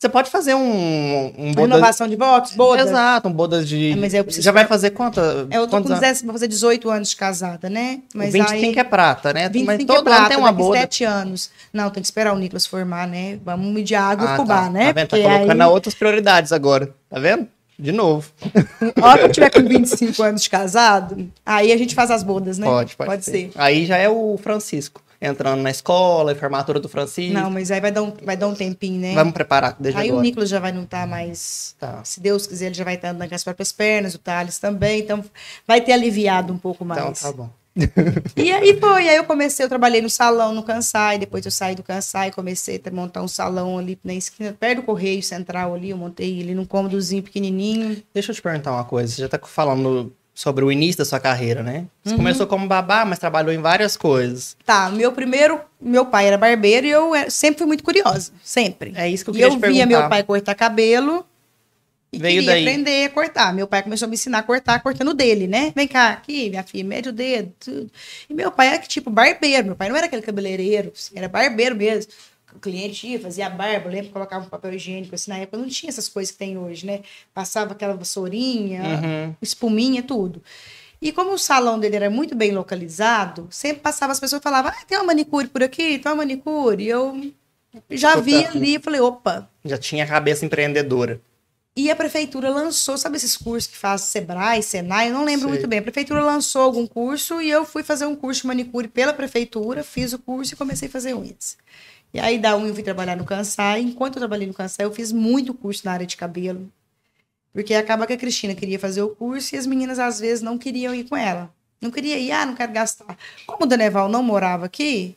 Você pode fazer um, um Renovação de votos, bodas. Exato, um bodas de... É, mas eu preciso... Já vai fazer quanta... Eu tô com 10, vou fazer 18 anos de casada, né? Mas 25 aí... é prata, né? 25 mas é todo é prata, ano tem uma boda. 7 anos. Não, tem que esperar o Nicolas formar, né? Vamos medir a água ah, e fubá, tá. né? Tá vendo? Tá colocando aí... outras prioridades agora. Tá vendo? De novo. A hora que eu tiver com 25 anos de casado, aí a gente faz as bodas, né? Pode, pode, pode ser. ser. Aí já é o Francisco entrando na escola, formatura do Francisco. Não, mas aí vai dar um, vai dar um tempinho, né? Vamos preparar desde Aí agora. o Nicolas já vai não estar tá mais. Tá. Se Deus quiser, ele já vai estar tá andando com as próprias pernas, o Thales também. Então vai ter aliviado um pouco então, mais. Então tá bom. e aí foi, aí eu comecei, eu trabalhei no salão no Kansai, depois eu saí do Kansai, comecei a montar um salão ali na esquina, perto do Correio Central ali, eu montei ele num cômodozinho pequenininho. Deixa eu te perguntar uma coisa, você já tá falando sobre o início da sua carreira, né? Você uhum. começou como babá, mas trabalhou em várias coisas. Tá, meu primeiro, meu pai era barbeiro e eu sempre fui muito curiosa, sempre. É isso que eu queria e eu via meu pai cortar cabelo e Veio queria daí. aprender a cortar. Meu pai começou a me ensinar a cortar cortando dele, né? Vem cá, aqui, minha filha, mede o dedo, tudo. E meu pai é que tipo barbeiro, meu pai não era aquele cabeleireiro, assim, era barbeiro mesmo o cliente ia, fazia a barba, lembro colocava um papel higiênico, assim, na época não tinha essas coisas que tem hoje, né? Passava aquela vassourinha, uhum. espuminha, tudo. E como o salão dele era muito bem localizado, sempre passava as pessoas falavam, ah, tem uma manicure por aqui, tem uma manicure. E eu já Puta, vi ali e falei, opa. Já tinha a cabeça empreendedora. E a prefeitura lançou, sabe esses cursos que faz Sebrae, Senai, eu não lembro Sei. muito bem. A prefeitura lançou algum curso e eu fui fazer um curso de manicure pela prefeitura, fiz o curso e comecei a fazer unhas. E aí, da um eu fui trabalhar no Kansai. Enquanto eu trabalhei no Kansai, eu fiz muito curso na área de cabelo. Porque acaba que a Cristina queria fazer o curso e as meninas, às vezes, não queriam ir com ela. Não queria ir, ah, não quero gastar. Como o Daneval não morava aqui,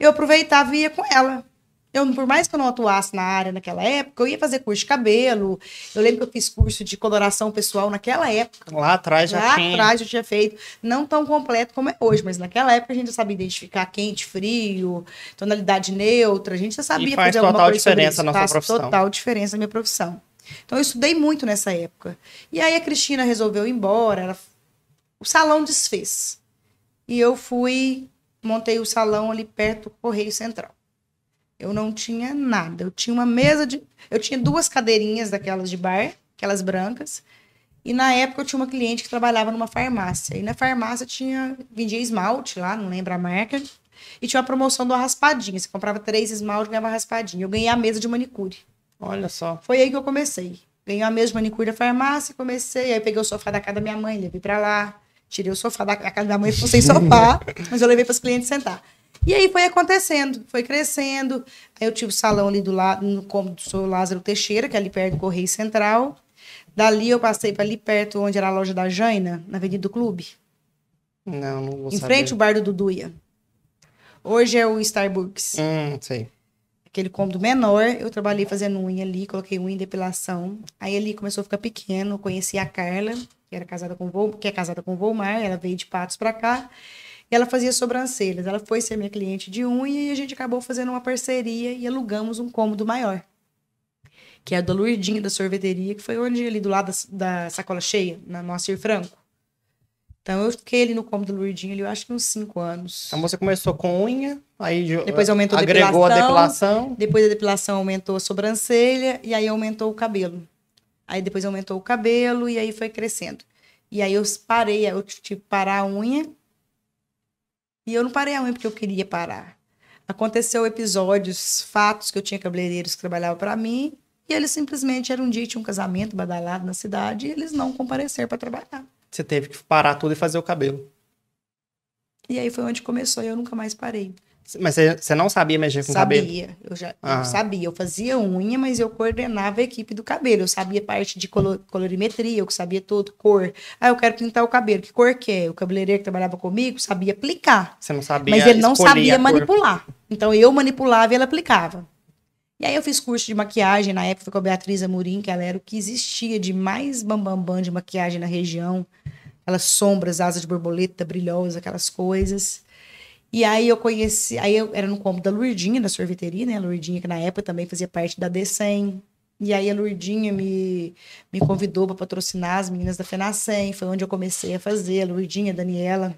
eu aproveitava e ia com ela. Eu, por mais que eu não atuasse na área naquela época, eu ia fazer curso de cabelo. Eu lembro que eu fiz curso de coloração pessoal naquela época. Lá atrás já tinha. Lá atrás eu tinha feito. Não tão completo como é hoje, mas naquela época a gente já sabia identificar quente, frio, tonalidade neutra. A gente já sabia e faz fazer alguma coisa. Faz total diferença na sua profissão. total diferença na minha profissão. Então eu estudei muito nessa época. E aí a Cristina resolveu ir embora. Ela... O salão desfez. E eu fui, montei o salão ali perto do Correio Central. Eu não tinha nada. Eu tinha uma mesa de. Eu tinha duas cadeirinhas daquelas de bar, aquelas brancas. E na época eu tinha uma cliente que trabalhava numa farmácia. E na farmácia tinha. Vendia esmalte lá, não lembro a marca. E tinha uma promoção do raspadinha. Você comprava três esmalte e ganhava raspadinha. Eu ganhei a mesa de manicure. Olha só. Foi aí que eu comecei. Ganhei a mesa de manicure da farmácia, comecei. Aí peguei o sofá da casa da minha mãe, levei pra lá. Tirei o sofá da casa da mãe, ficou sem sofá, mas eu levei para os clientes sentar. E aí foi acontecendo, foi crescendo. Aí eu tive o salão ali do lado, no cômodo do seu Lázaro Teixeira, que é ali perto do Correio Central. Dali eu passei para ali perto, onde era a loja da Jaina, na Avenida do Clube. Não, não vou Em saber. frente ao bar do Duduia. Hoje é o Starbucks. Hum, sei. Aquele cômodo menor, eu trabalhei fazendo unha ali, coloquei unha em depilação. Aí ali começou a ficar pequeno, conheci a Carla, que era casada com que é casada com o Volmar, ela veio de Patos para cá. E ela fazia sobrancelhas. Ela foi ser minha cliente de unha e a gente acabou fazendo uma parceria e alugamos um cômodo maior. Que é a da da sorveteria, que foi onde ali do lado da, da sacola cheia, na nossa Franco. Então eu fiquei ali no cômodo do Lourdinho ali, eu acho que uns 5 anos. Então você começou com unha, aí uh, depois aumentou agregou a depilação, a depilação. Depois a depilação aumentou a sobrancelha e aí aumentou o cabelo. Aí depois aumentou o cabelo e aí foi crescendo. E aí eu parei, eu tive que parar a unha e eu não parei a unha porque eu queria parar. Aconteceu episódios, fatos que eu tinha cabeleireiros que trabalhavam para mim, e eles simplesmente, era um dia tinha um casamento badalado na cidade, e eles não compareceram para trabalhar. Você teve que parar tudo e fazer o cabelo. E aí foi onde começou e eu nunca mais parei. Mas você não sabia mexer com sabia, cabelo? Sabia, eu já ah. eu sabia. Eu fazia unha, mas eu coordenava a equipe do cabelo. Eu sabia parte de color, colorimetria, eu sabia tudo, cor. Ah, eu quero pintar o cabelo. Que cor que é? O cabeleireiro que trabalhava comigo sabia aplicar. Você não sabia Mas ele não sabia manipular. Então eu manipulava e ele aplicava. E aí eu fiz curso de maquiagem, na época com a Beatriz Amorim, que ela era o que existia de mais bambambam bam, bam de maquiagem na região. Aquelas sombras, asa de borboleta brilhosa, aquelas coisas. E aí eu conheci, aí eu era no combo da Lourdinha, da sorveteria, né? A Lourdinha, que na época também fazia parte da D100 E aí a Lourdinha me, me convidou para patrocinar as meninas da Fenacem, foi onde eu comecei a fazer. A Lourdinha, a Daniela,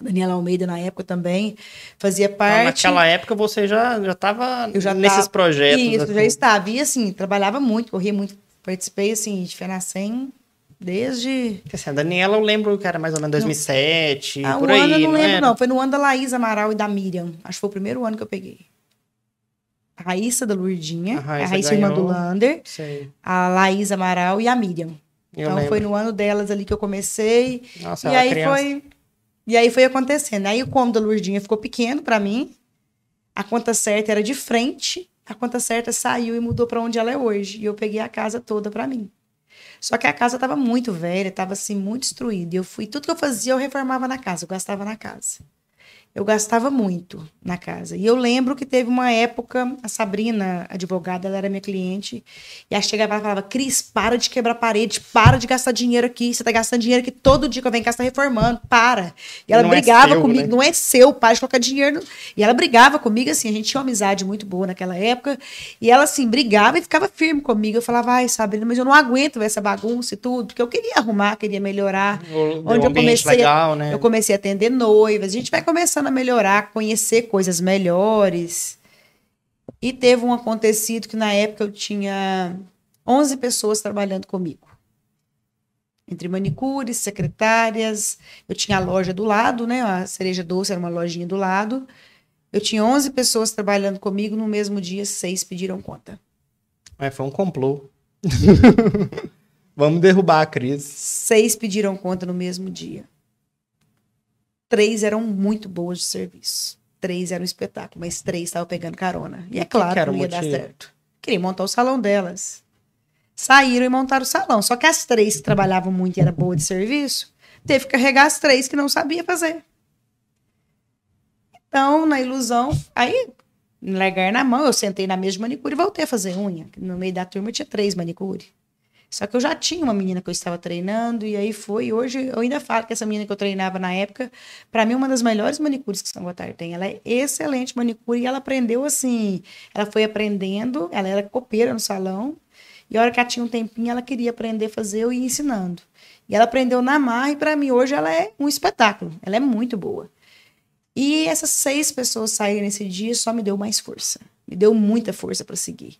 Daniela Almeida na época também fazia então, parte. Ah, naquela época você já já estava nesses tava, projetos. Isso, assim. já estava. E assim, trabalhava muito, corria muito, participei assim de Fenacem Desde. Assim, a Daniela eu lembro que era mais ou menos 2007, não. ah, por o aí. Ano eu não, não lembro, era? não. Foi no ano da Laís Amaral e da Miriam. Acho que foi o primeiro ano que eu peguei. A Raíssa da Lurdinha, a Raíssa, a Raíssa irmã do Lander, Sei. a Laís Amaral e a Miriam. Eu então lembro. foi no ano delas ali que eu comecei. Nossa, e aí criança. foi. E aí foi acontecendo. Aí o cômodo da Lurdinha ficou pequeno para mim. A conta certa era de frente. A conta certa saiu e mudou para onde ela é hoje. E eu peguei a casa toda para mim. Só que a casa estava muito velha, estava assim, muito destruída. E eu fui, tudo que eu fazia, eu reformava na casa, eu gastava na casa eu gastava muito na casa. E eu lembro que teve uma época, a Sabrina, advogada, ela era minha cliente, e ela chegava e falava: Cris, para de quebrar parede, para de gastar dinheiro aqui. Você tá gastando dinheiro que todo dia que eu venho cá, você tá reformando, para. E ela não é brigava é seu, comigo, né? não é seu, para de colocar dinheiro. E ela brigava comigo, assim, a gente tinha uma amizade muito boa naquela época. E ela, assim, brigava e ficava firme comigo. Eu falava, ai, Sabrina, mas eu não aguento essa bagunça e tudo, porque eu queria arrumar, queria melhorar. O, onde eu comecei. Legal, né? Eu comecei a atender noivas, a gente vai começando melhorar, conhecer coisas melhores. E teve um acontecido que na época eu tinha 11 pessoas trabalhando comigo. Entre manicures, secretárias, eu tinha a loja do lado, né? A Cereja Doce era uma lojinha do lado. Eu tinha 11 pessoas trabalhando comigo, no mesmo dia, seis pediram conta. É, foi um complô. Vamos derrubar a crise. Seis pediram conta no mesmo dia três eram muito boas de serviço. Três eram um espetáculo, mas três estavam pegando carona. E é claro que, que não ia motivo? dar certo. Queria montar o salão delas. Saíram e montaram o salão. Só que as três que trabalhavam muito e eram boas de serviço, teve que carregar as três que não sabia fazer. Então, na ilusão, aí, largar na mão, eu sentei na mesma manicure e voltei a fazer unha. No meio da turma tinha três manicure. Só que eu já tinha uma menina que eu estava treinando, e aí foi. Hoje eu ainda falo que essa menina que eu treinava na época, para mim, é uma das melhores manicures que São Gotardo tem. Ela é excelente manicure e ela aprendeu assim. Ela foi aprendendo, ela era copeira no salão, e a hora que ela tinha um tempinho, ela queria aprender a fazer, eu ia ensinando. E ela aprendeu na marra, e para mim hoje ela é um espetáculo. Ela é muito boa. E essas seis pessoas saírem nesse dia só me deu mais força. Me deu muita força para seguir.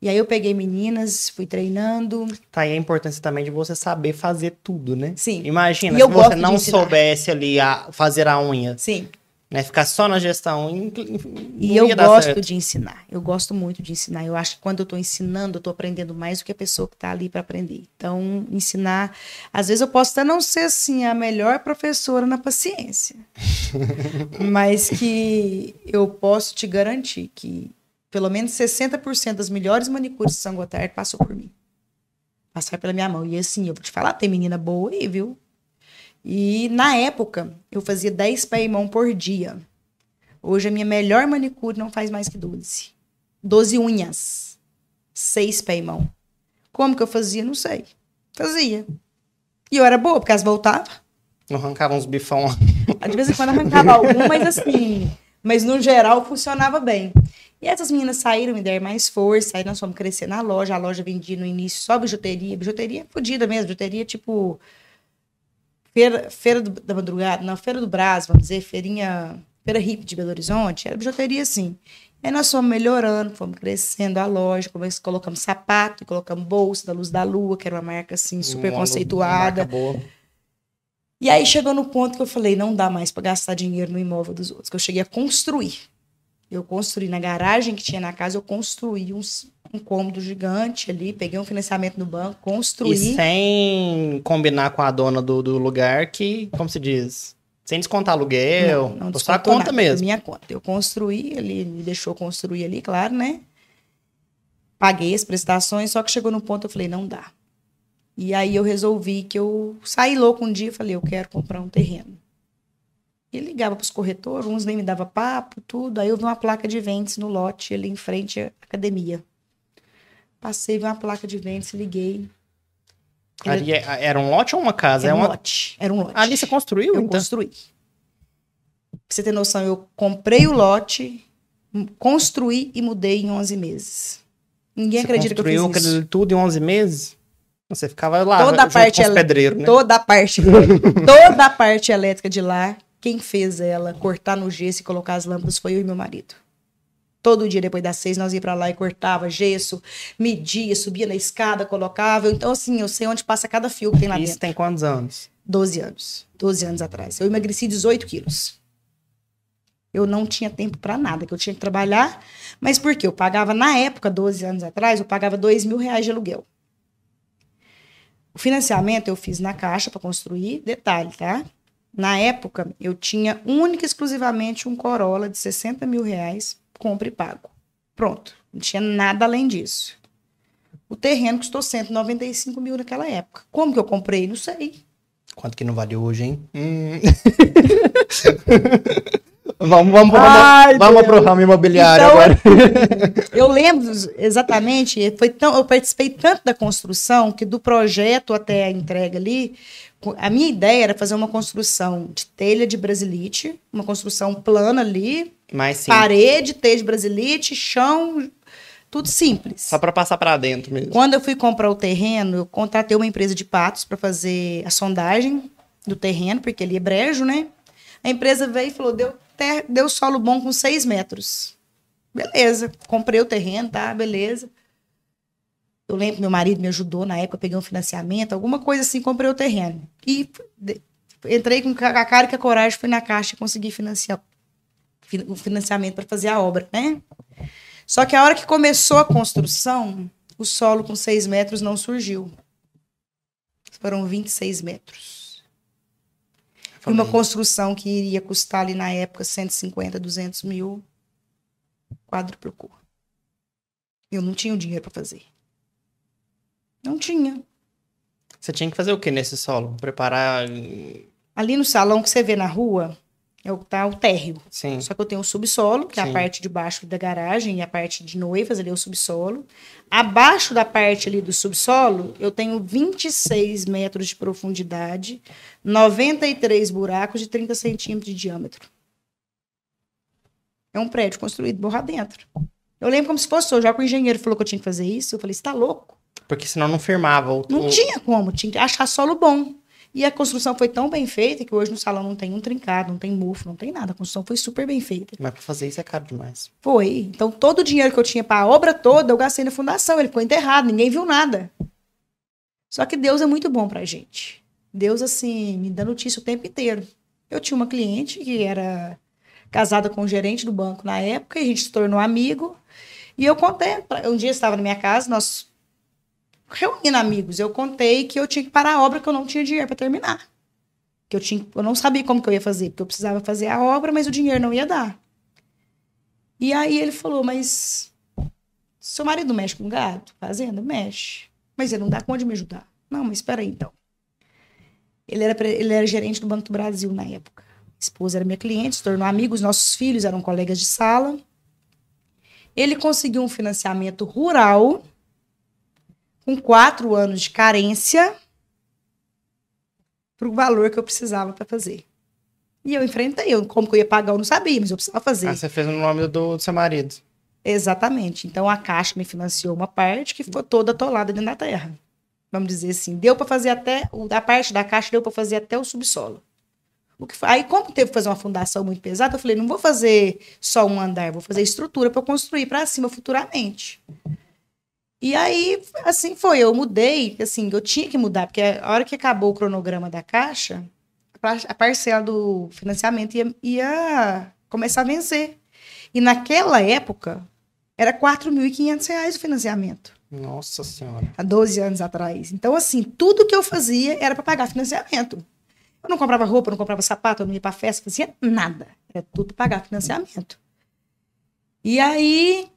E aí eu peguei meninas, fui treinando. Tá aí a importância também de você saber fazer tudo, né? Sim. Imagina, e se você não soubesse ali a fazer a unha. Sim. Né, ficar só na gestão. E eu gosto certo. de ensinar. Eu gosto muito de ensinar. Eu acho que quando eu estou ensinando, eu estou aprendendo mais do que a pessoa que está ali para aprender. Então, ensinar. Às vezes eu posso até não ser assim a melhor professora na paciência, mas que eu posso te garantir que pelo menos 60% das melhores manicures de São Gotardo passou por mim. passar pela minha mão. E assim, eu vou te falar, tem menina boa aí, viu? E na época, eu fazia 10 pé e mão por dia. Hoje a minha melhor manicure não faz mais que 12. 12 unhas. 6 pé e mão. Como que eu fazia? Não sei. Fazia. E eu era boa, porque elas voltavam. Não arrancava uns bifão. De vez em quando arrancava algum, mas assim. Mas no geral funcionava bem. E essas meninas saíram, e deram mais força, aí nós fomos crescer na loja. A loja vendia no início só bijuteria, bijuteria fodida mesmo, bijuteria tipo. Feira, feira do, da madrugada, não Feira do Brás, vamos dizer, feirinha, feira hip de Belo Horizonte, era bijuteria assim. Aí nós fomos melhorando, fomos crescendo a loja, começamos colocamos sapato, colocamos bolsa da Luz da Lua, que era uma marca assim super uma conceituada. E aí chegou no ponto que eu falei, não dá mais para gastar dinheiro no imóvel dos outros, que eu cheguei a construir. Eu construí na garagem que tinha na casa, eu construí uns, um cômodo gigante ali, peguei um financiamento do banco, construí. E sem combinar com a dona do, do lugar que, como se diz, sem descontar aluguel, não, não descontou conta nada, mesmo. Minha conta. Eu construí, ele me deixou construir ali, claro, né? Paguei as prestações, só que chegou no ponto eu falei, não dá. E aí eu resolvi que eu saí louco um dia, falei, eu quero comprar um terreno. E ligava para os corretores, uns nem me dava papo, tudo. Aí eu vi uma placa de vendas no lote ali em frente à academia. Passei, vi uma placa de vendas, liguei. Ali é, era um lote ou uma casa? Era é um uma... lote. Era um lote. Ah, ali você construiu? Eu então? construí. Pra você ter noção, eu comprei o lote, construí e mudei em 11 meses. Ninguém você acredita que eu fiz isso. Construiu tudo em 11 meses? Você ficava lá, toda a parte com os pedreiros, né? Toda a parte, toda a parte elétrica de lá quem fez ela cortar no gesso e colocar as lâmpadas foi eu e meu marido. Todo dia depois das seis nós íamos para lá e cortava gesso, media, subia na escada, colocava. Então, assim, eu sei onde passa cada fio que tem lá Isso dentro. Isso tem quantos anos? Doze anos. Doze anos atrás. Eu emagreci 18 quilos. Eu não tinha tempo para nada, que eu tinha que trabalhar. Mas por quê? Eu pagava, na época, 12 anos atrás, eu pagava dois mil reais de aluguel. O financiamento eu fiz na caixa para construir, detalhe, tá? Na época, eu tinha única e exclusivamente um Corolla de 60 mil reais, compra e pago. Pronto, não tinha nada além disso. O terreno custou 195 mil naquela época. Como que eu comprei? Não sei. Quanto que não vale hoje, hein? vamos vamos, Ai, vamos, vamos pro ramo imobiliário então, agora. eu lembro exatamente, foi tão, eu participei tanto da construção que do projeto até a entrega ali, a minha ideia era fazer uma construção de telha de brasilite, uma construção plana ali, parede, telha de brasilite, chão, tudo simples. Só para passar para dentro mesmo. Quando eu fui comprar o terreno, eu contratei uma empresa de patos para fazer a sondagem do terreno, porque ele é brejo, né? A empresa veio e falou: deu, ter, deu solo bom com 6 metros. Beleza, comprei o terreno, tá? Beleza. Eu lembro que meu marido me ajudou na época, peguei um financiamento, alguma coisa assim, comprei o terreno. E entrei com a cara e com a coragem, fui na caixa e consegui financiar o financiamento para fazer a obra, né? Só que a hora que começou a construção, o solo com 6 metros não surgiu. Foram 26 metros. E uma construção que iria custar ali na época 150, 200 mil, quadro por cor. Eu não tinha o dinheiro para fazer. Não tinha. Você tinha que fazer o que nesse solo? Preparar. Eh, ali no salão que você vê na rua, é o, tá o térreo. Sim. Só que eu tenho o subsolo, que Sim. é a parte de baixo da garagem e a parte de noivas, ali é o subsolo. Abaixo da parte ali do subsolo, eu tenho 26 metros de profundidade, 93 buracos de 30 centímetros de diâmetro. É um prédio construído borrar dentro. Eu lembro como se fosse hoje. Já que o engenheiro falou que eu tinha que fazer isso, eu falei, você tá louco? Porque senão não firmava. O... Não tinha como, tinha que achar solo bom. E a construção foi tão bem feita que hoje no salão não tem um trincado, não tem mofo, não tem nada. A construção foi super bem feita. Mas para fazer isso é caro demais. Foi. Então todo o dinheiro que eu tinha para a obra toda, eu gastei na fundação. Ele ficou enterrado, ninguém viu nada. Só que Deus é muito bom pra gente. Deus, assim, me dá notícia o tempo inteiro. Eu tinha uma cliente que era casada com o um gerente do banco na época, e a gente se tornou amigo. E eu contei, um dia estava na minha casa, nós reunindo amigos. Eu contei que eu tinha que parar a obra, que eu não tinha dinheiro para terminar. Que eu, tinha, eu não sabia como que eu ia fazer, porque eu precisava fazer a obra, mas o dinheiro não ia dar. E aí ele falou, mas seu marido mexe com gado? Fazenda? Mexe. Mas ele não dá conta de me ajudar. Não, mas espera aí, então. Ele era, ele era gerente do Banco do Brasil na época. A esposa era minha cliente, se tornou amigos, nossos filhos eram colegas de sala. Ele conseguiu um financiamento rural com quatro anos de carência para o valor que eu precisava para fazer. E eu enfrentei. Eu, como que eu ia pagar, eu não sabia, mas eu precisava fazer. Ah, você fez no nome do, do seu marido. Exatamente. Então a Caixa me financiou uma parte que ficou toda atolada dentro da terra. Vamos dizer assim, deu para fazer até. A parte da Caixa deu para fazer até o subsolo. O que, aí, como teve que fazer uma fundação muito pesada, eu falei: não vou fazer só um andar, vou fazer estrutura para construir para cima futuramente. E aí, assim foi, eu mudei, assim, eu tinha que mudar, porque a hora que acabou o cronograma da Caixa, a parcela do financiamento ia, ia começar a vencer. E naquela época, era R$ reais o financiamento. Nossa Senhora. Há 12 anos atrás. Então, assim, tudo que eu fazia era para pagar financiamento. Eu não comprava roupa, não comprava sapato, eu não ia para festa, fazia nada. Era tudo para pagar financiamento. E aí,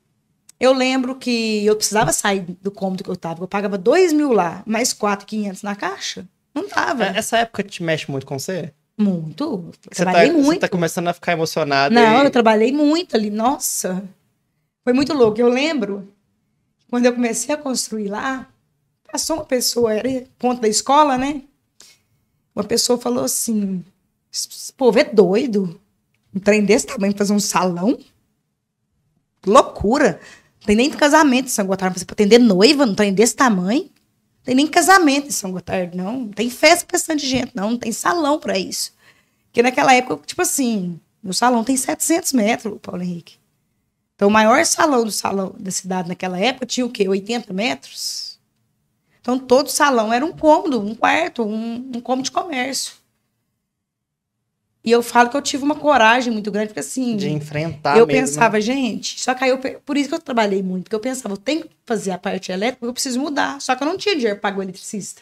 eu lembro que eu precisava sair do cômodo que eu tava. Eu pagava 2 mil lá, mais 4,500 na caixa. Não tava. É, essa época te mexe muito com você? Muito. Você tá- trabalhei tá, muito. Você tá começando a ficar emocionada. Não, e... eu trabalhei muito ali. Nossa. Foi muito louco. Eu lembro, quando eu comecei a construir lá, passou uma pessoa, era ponto da escola, né? Uma pessoa falou assim: esse povo é doido. Um trem desse tamanho fazer um salão? Loucura. Tem nem casamento em São Gotardo. Você atender noiva, não tem desse tamanho. Tem nem casamento em São Gotardo, não. Não tem festa pra bastante gente, não. Não tem salão para isso. Porque naquela época, tipo assim, meu salão tem 700 metros, Paulo Henrique. Então, o maior salão do salão da cidade naquela época tinha o quê? 80 metros? Então, todo salão era um cômodo, um quarto, um, um cômodo de comércio. E eu falo que eu tive uma coragem muito grande, porque assim. De enfrentar. Eu mesmo. Né? pensava, gente, só que aí eu. Por isso que eu trabalhei muito, porque eu pensava, eu tenho que fazer a parte elétrica, porque eu preciso mudar. Só que eu não tinha dinheiro para pagar o eletricista.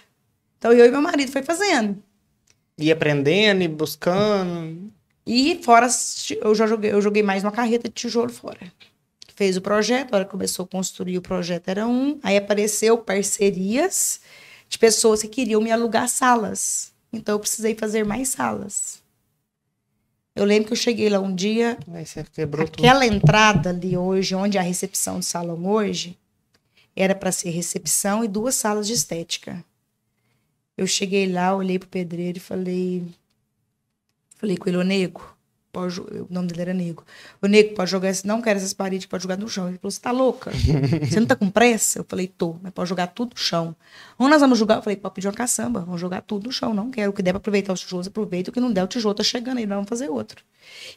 Então eu e meu marido foi fazendo. E aprendendo e buscando. E fora, eu já joguei, eu joguei mais uma carreta de tijolo fora. Fez o projeto, a hora que começou a construir o projeto era um. Aí apareceu parcerias de pessoas que queriam me alugar salas. Então eu precisei fazer mais salas. Eu lembro que eu cheguei lá um dia. Aí você quebrou aquela tudo. entrada ali hoje, onde é a recepção do salão hoje, era para ser recepção e duas salas de estética. Eu cheguei lá, olhei pro pedreiro e falei. Falei com ele, ô nego, Pode, o nome dele era Nego. O Nego pode jogar, se não quer essas paredes, pode jogar no chão. Ele falou: Você tá louca? Você não tá com pressa? Eu falei: Tô, mas pode jogar tudo no chão. Onde nós vamos jogar? Eu falei: Pode pedir uma caçamba, vamos jogar tudo no chão. Não quero. O que der pra aproveitar os tijolos, aproveita. O que não der, o tijolo tá chegando aí, nós vamos fazer outro.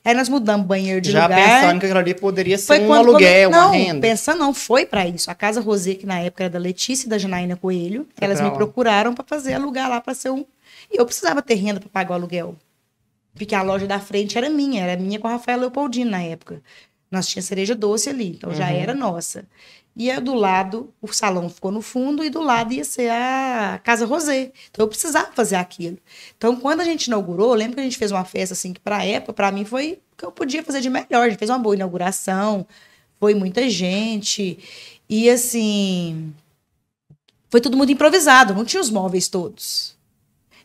Aí nós mudamos banheiro de Já lugar. Já pensando que aquilo ali poderia ser foi um aluguel, quando... Não, uma renda. pensando não, foi para isso. A Casa Rosé, que na época era da Letícia e da Janaína Coelho, foi elas me procuraram para fazer alugar lá para ser um. E eu precisava ter renda para pagar o aluguel. Porque a loja da frente era minha, era minha com a Rafaela Leopoldino na época. Nós tinha cereja doce ali, então uhum. já era nossa. E do lado, o salão ficou no fundo, e do lado ia ser a Casa Rosé. Então eu precisava fazer aquilo. Então, quando a gente inaugurou, lembro que a gente fez uma festa assim, que pra época, para mim, foi o que eu podia fazer de melhor. A gente fez uma boa inauguração, foi muita gente. E assim. Foi tudo muito improvisado, não tinha os móveis todos.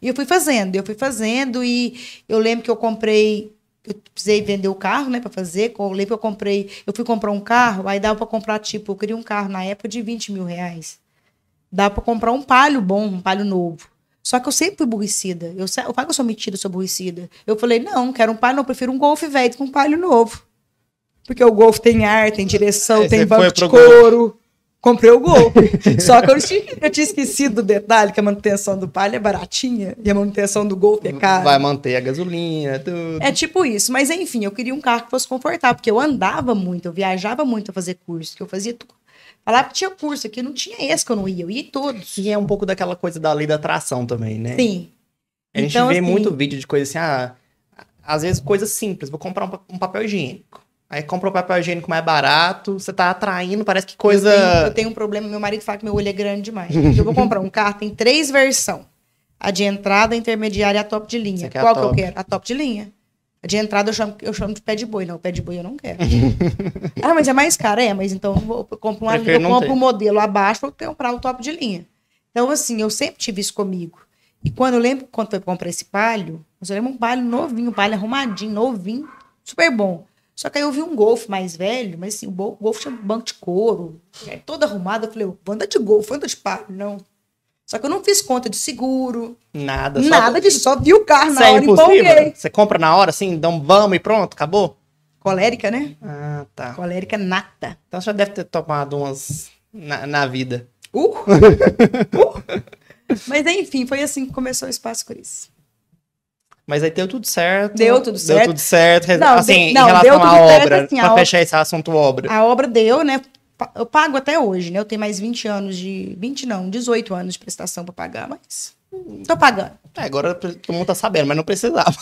E eu fui fazendo, eu fui fazendo e eu lembro que eu comprei eu precisei vender o carro, né, para fazer. Eu lembro que eu comprei, eu fui comprar um carro, aí dava para comprar, tipo, eu queria um carro na época de 20 mil reais. Dá para comprar um palho bom, um palho novo. Só que eu sempre fui burricida. Eu, eu falo que eu sou metida, sou burricida. Eu falei, não, quero um palho, não, eu prefiro um golfe velho com um palho novo. Porque o golfe tem ar, tem direção, é, tem banco de couro comprei o Gol. Só que eu tinha, eu tinha, esquecido do detalhe que a manutenção do Palio é baratinha e a manutenção do Gol é cara. Vai manter a gasolina, tudo. É tipo isso. Mas enfim, eu queria um carro que fosse confortável, porque eu andava muito, eu viajava muito a fazer curso, que eu fazia tudo. Falava que tinha curso aqui, não tinha esse que eu não ia, eu ia todos. E é um pouco daquela coisa da lei da atração também, né? Sim. A gente então, vê assim, muito vídeo de coisa assim, ah, às vezes coisas simples, vou comprar um, um papel higiênico. Aí compra o papel higiênico mais barato, você tá atraindo, parece que coisa. Eu tenho, eu tenho um problema, meu marido fala que meu olho é grande demais. Então, eu vou comprar um carro, tem três versões: a de entrada, a intermediária e a top de linha. É Qual que eu quero? A top de linha. A de entrada eu chamo, eu chamo de pé de boi, não. O pé de boi eu não quero. ah, mas é mais caro, é, mas então eu, vou, eu compro, uma, eu compro um modelo abaixo pra comprar o top de linha. Então, assim, eu sempre tive isso comigo. E quando eu lembro, quando eu comprei esse palho, eu lembro um palho novinho, um palho arrumadinho, novinho, super bom. Só que aí eu vi um Golf mais velho, mas assim, o Golf tinha um banco de couro, né, todo arrumado. Eu falei, vou andar de Golf, vou andar de par. Não. Só que eu não fiz conta de seguro. Nada. Nada disso, só vi o carro na é hora e empolguei. Você compra na hora, assim, dá um vamos e pronto, acabou? Colérica, né? Ah, tá. Colérica nata. Então você já deve ter tomado umas na, na vida. Uh! uh! Mas enfim, foi assim que começou o Espaço Cris. Mas aí deu tudo certo. Deu tudo certo. Deu tudo certo. Não, assim, não, em relação à obra, assim, para fechar esse assunto obra. A obra deu, né? Eu pago até hoje, né? Eu tenho mais 20 anos de. 20 não, 18 anos de prestação para pagar, mas. Tô pagando. É, agora todo mundo tá sabendo, mas não precisava.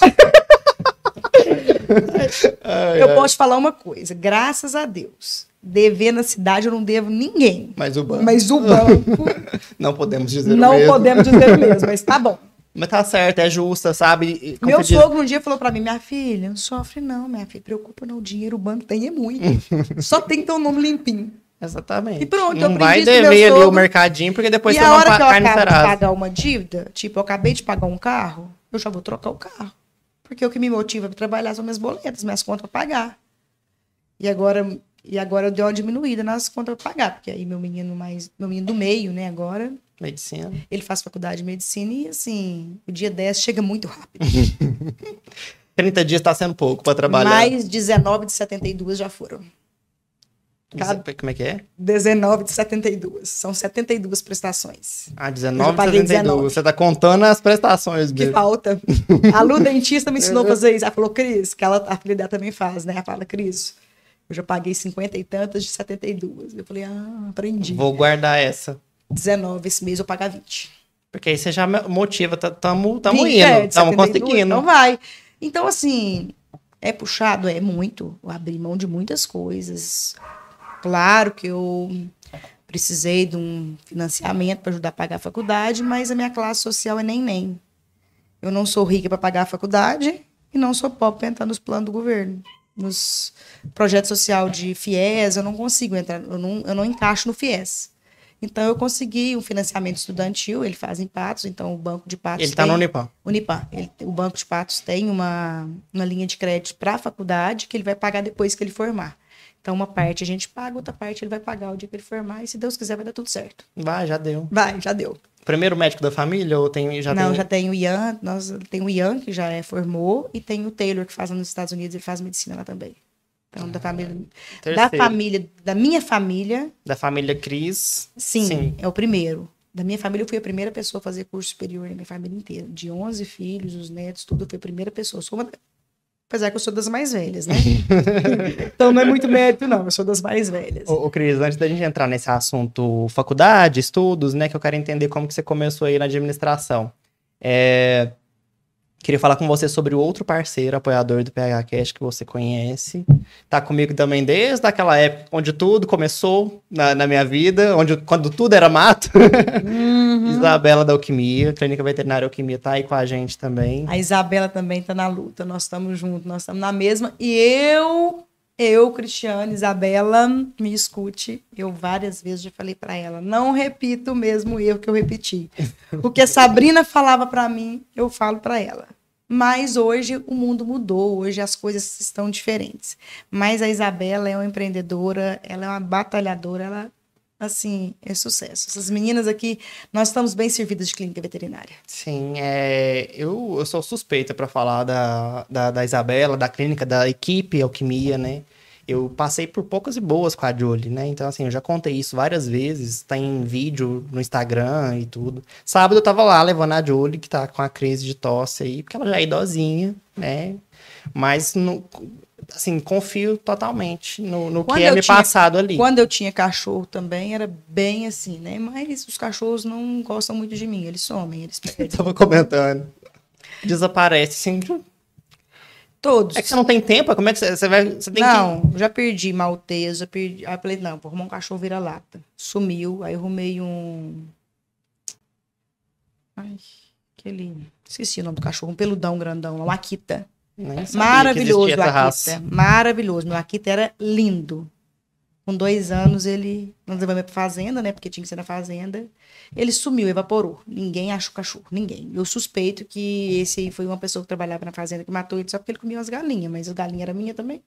eu posso falar uma coisa, graças a Deus. Dever na cidade eu não devo ninguém. Mas o banco. Mas o banco. não podemos dizer não o mesmo. Não podemos dizer o mesmo, mas tá bom. Mas tá certo é justa, sabe? Como Meu sogro um dia falou para mim, minha filha, não sofre não, minha filha, preocupa não, o dinheiro o banco tem é muito. Só tem que ter um nome limpinho. Exatamente. E pronto, não eu vai dever ali o mercadinho, porque depois e você a hora não paga carne eu acabo de pagar uma dívida, tipo, eu acabei de pagar um carro, eu já vou trocar o carro. Porque o que me motiva a trabalhar são minhas boletas, minhas contas pra pagar. E agora e agora eu dei uma diminuída nas contas pra pagar, porque aí meu menino mais, meu menino do meio, né, agora. Medicina. Ele faz faculdade de medicina e assim, o dia 10 chega muito rápido. 30 dias está sendo pouco para trabalhar. Mais 19 de 72 já foram. Cada... Como é que é? 19 de 72. São 72 prestações. Ah, 19 de 72. 19. Você tá contando as prestações mesmo. Que falta. A Lu dentista me ensinou a fazer isso. Ela falou, Cris, que ela, a filha dela também faz, né? Ela fala, Cris, eu já paguei 50 e tantas de 72. Eu falei, ah, aprendi. Vou guardar essa. 19 esse mês eu pagar 20. Porque aí você já motiva, tá, tamo, tamo 20, indo, estamos é, conseguindo. Não vai. Então, assim, é puxado, é muito. Eu abri mão de muitas coisas. Claro que eu precisei de um financiamento para ajudar a pagar a faculdade, mas a minha classe social é nem nem. Eu não sou rica para pagar a faculdade e não sou pobre para entrar nos planos do governo nos projetos social de FIES, eu não consigo entrar, eu não, eu não encaixo no FIES. Então eu consegui um financiamento estudantil, ele faz em Patos, então o Banco de Patos. Ele está no Unipar. Unipar. Ele, o Banco de Patos tem uma, uma linha de crédito para a faculdade que ele vai pagar depois que ele formar. Então, uma parte a gente paga, outra parte ele vai pagar o dia que ele formar, e se Deus quiser, vai dar tudo certo. Vai, já deu. Vai, já deu. Primeiro médico da família ou tem já Não, tem... já tem o Ian, nós tem o Ian que já é, formou e tem o Taylor que faz nos Estados Unidos, ele faz medicina lá também. Então, ah, da família. Terceiro. Da família, da minha família. Da família Cris. Sim, sim, é o primeiro. Da minha família, eu fui a primeira pessoa a fazer curso superior na minha família inteira. De 11 filhos, os netos, tudo, eu fui a primeira pessoa. Sou uma Apesar que eu sou das mais velhas, né? então não é muito mérito, não. Eu sou das mais velhas. Ô, ô, Cris, antes da gente entrar nesse assunto faculdade, estudos, né? Que eu quero entender como que você começou aí na administração. É... Queria falar com você sobre o outro parceiro apoiador do PH Cash que você conhece. Tá comigo também desde aquela época onde tudo começou na, na minha vida, onde quando tudo era mato. Hum. Uhum. Isabela da Alquimia, Clínica Veterinária Alquimia, tá aí com a gente também. A Isabela também tá na luta, nós estamos juntos, nós estamos na mesma. E eu, eu, Cristiane, Isabela, me escute, eu várias vezes já falei para ela, não repita o mesmo erro que eu repeti. O que a Sabrina falava para mim, eu falo para ela. Mas hoje o mundo mudou, hoje as coisas estão diferentes. Mas a Isabela é uma empreendedora, ela é uma batalhadora, ela assim, é sucesso. Essas meninas aqui, nós estamos bem servidas de clínica veterinária. Sim, é, eu, eu sou suspeita para falar da, da, da, Isabela, da clínica, da equipe Alquimia, né? Eu passei por poucas e boas com a Jolie, né? Então, assim, eu já contei isso várias vezes, tá em vídeo no Instagram e tudo. Sábado eu tava lá levando a Jolie, que tá com a crise de tosse aí, porque ela já é idosinha, né? Mas no, assim, confio totalmente no, no que é me tinha, passado ali. Quando eu tinha cachorro também, era bem assim, né? Mas os cachorros não gostam muito de mim, eles somem, eles perdem. Tava comentando. Desaparece, assim. Todos. É que você não tem tempo? Como é que você, você vai. Você não, que... já perdi malteza, perdi. Aí eu falei, não, vou arrumar um cachorro vira-lata. Sumiu, aí eu arrumei um. Ai, aquele. Esqueci o nome do cachorro, um peludão grandão, uma Akita. Maravilhoso o Akita. Maravilhoso. Meu Akita era lindo. Com dois anos, ele. Nós levamos para fazenda, né? Porque tinha que ser na fazenda. Ele sumiu, evaporou. Ninguém achou cachorro, ninguém. Eu suspeito que esse aí foi uma pessoa que trabalhava na fazenda que matou ele só porque ele comia as galinhas, mas as galinhas eram minha também.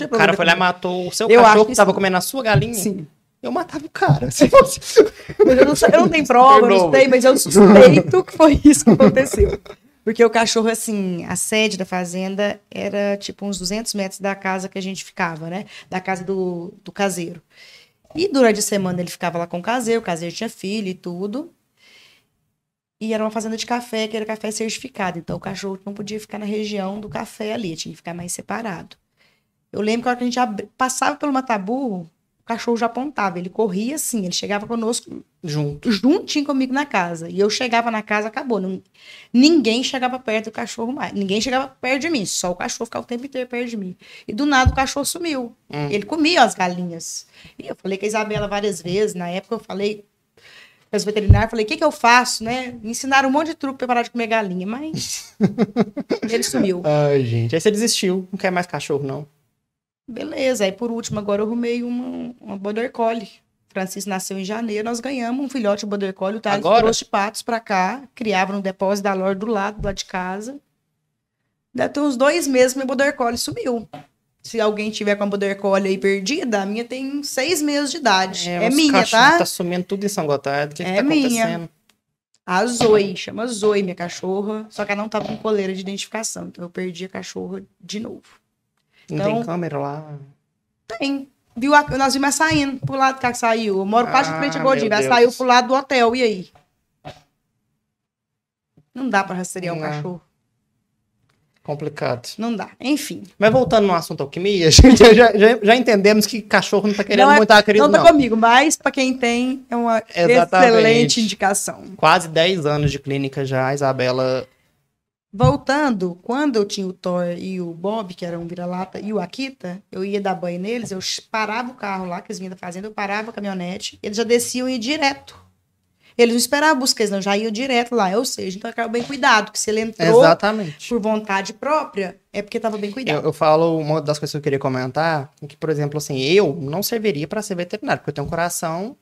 o cara foi lá e matou o seu eu cachorro que estava comendo a sua galinha? Sim. Eu matava o cara. eu, não sei, eu não tenho prova, eu não sei, mas eu suspeito que foi isso que aconteceu. Porque o cachorro, assim, a sede da fazenda era tipo uns 200 metros da casa que a gente ficava, né? Da casa do, do caseiro. E durante a semana ele ficava lá com o caseiro, o caseiro tinha filho e tudo. E era uma fazenda de café, que era café certificado. Então o cachorro não podia ficar na região do café ali, tinha que ficar mais separado. Eu lembro que a hora que a gente passava pelo mataburro, cachorro já apontava. Ele corria assim, ele chegava conosco. Junto. Juntinho comigo na casa. E eu chegava na casa, acabou. Não, ninguém chegava perto do cachorro mais. Ninguém chegava perto de mim. Só o cachorro ficava o tempo inteiro perto de mim. E do nada o cachorro sumiu. Hum. Ele comia as galinhas. E eu falei com a Isabela várias vezes. Na época eu falei com o veterinário falei, o que, que eu faço, né? Me ensinaram um monte de truque pra parar de comer galinha, mas ele sumiu. Ai, gente. Aí você desistiu. Não quer mais cachorro, não. Beleza, aí por último, agora eu arrumei uma, uma border collie. Francis nasceu em janeiro, nós ganhamos um filhote border collie, o Thales agora? trouxe patos para cá, criava no depósito da Lore do lado, do lado de casa. Deve ter uns dois meses meu border collie sumiu. Se alguém tiver com a border collie aí perdida, a minha tem seis meses de idade. É, é minha, tá? Tá sumindo tudo em São Gotardo, o que, é que tá minha. acontecendo? A Zoe, chama Zoe minha cachorra, só que ela não tava tá com coleira de identificação, então eu perdi a cachorra de novo. Não então, tem câmera lá? Tem. Viu a, nós vimos saindo pro lado que saiu. Eu moro quase ah, frente à Godinho. Ela saiu pro lado do hotel. E aí? Não dá pra rastrear um é. cachorro. Complicado. Não dá. Enfim. Mas voltando no assunto alquimia, já, já, já entendemos que cachorro não tá querendo não é, muito a não. Tá não tá comigo, mas para quem tem, é uma Exatamente. excelente indicação. Quase 10 anos de clínica já, a Isabela Voltando, quando eu tinha o Thor e o Bob, que eram um vira-lata, e o Akita, eu ia dar banho neles, eu parava o carro lá, que eles vinham da fazenda, eu parava a caminhonete, eles já desciam e iam direto. Eles não esperavam buscar, eles não, já iam direto lá. Ou seja, então acaba bem cuidado, que se ele entrou Exatamente. por vontade própria, é porque estava bem cuidado. Eu, eu, falo, uma das coisas que eu queria comentar, que, por exemplo, assim, eu não serviria para ser veterinário, porque eu tenho um coração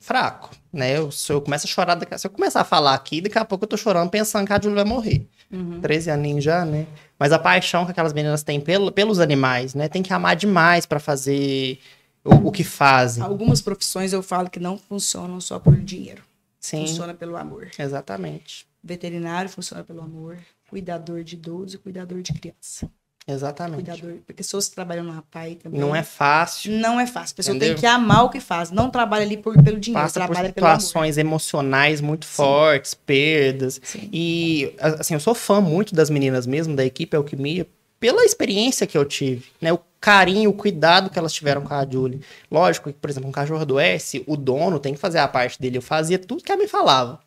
fraco, né? Eu, se eu começo a chorar, se eu começar a falar aqui, daqui a pouco eu tô chorando pensando que a Júlia vai morrer. Uhum. 13 aninhos já, né? Mas a paixão que aquelas meninas têm pelo, pelos animais, né? Tem que amar demais para fazer o, o, que fazem. Algumas profissões eu falo que não funcionam só por dinheiro. Sim. Funciona pelo amor. Exatamente. Veterinário funciona pelo amor, cuidador de idosos e cuidador de criança. Exatamente. Cuidador, pessoas que trabalham na PAI também. Não é fácil. Não é fácil. A pessoa entendeu? tem que amar o que faz. Não trabalha ali por, pelo dinheiro, Passa trabalha por situações emocionais muito Sim. fortes, perdas. Sim. E, assim, eu sou fã muito das meninas mesmo, da equipe Alquimia, pela experiência que eu tive, né? O carinho, o cuidado que elas tiveram com a Julie. Lógico que, por exemplo, um cachorro adoece, o dono tem que fazer a parte dele. Eu fazia tudo que ela me falava.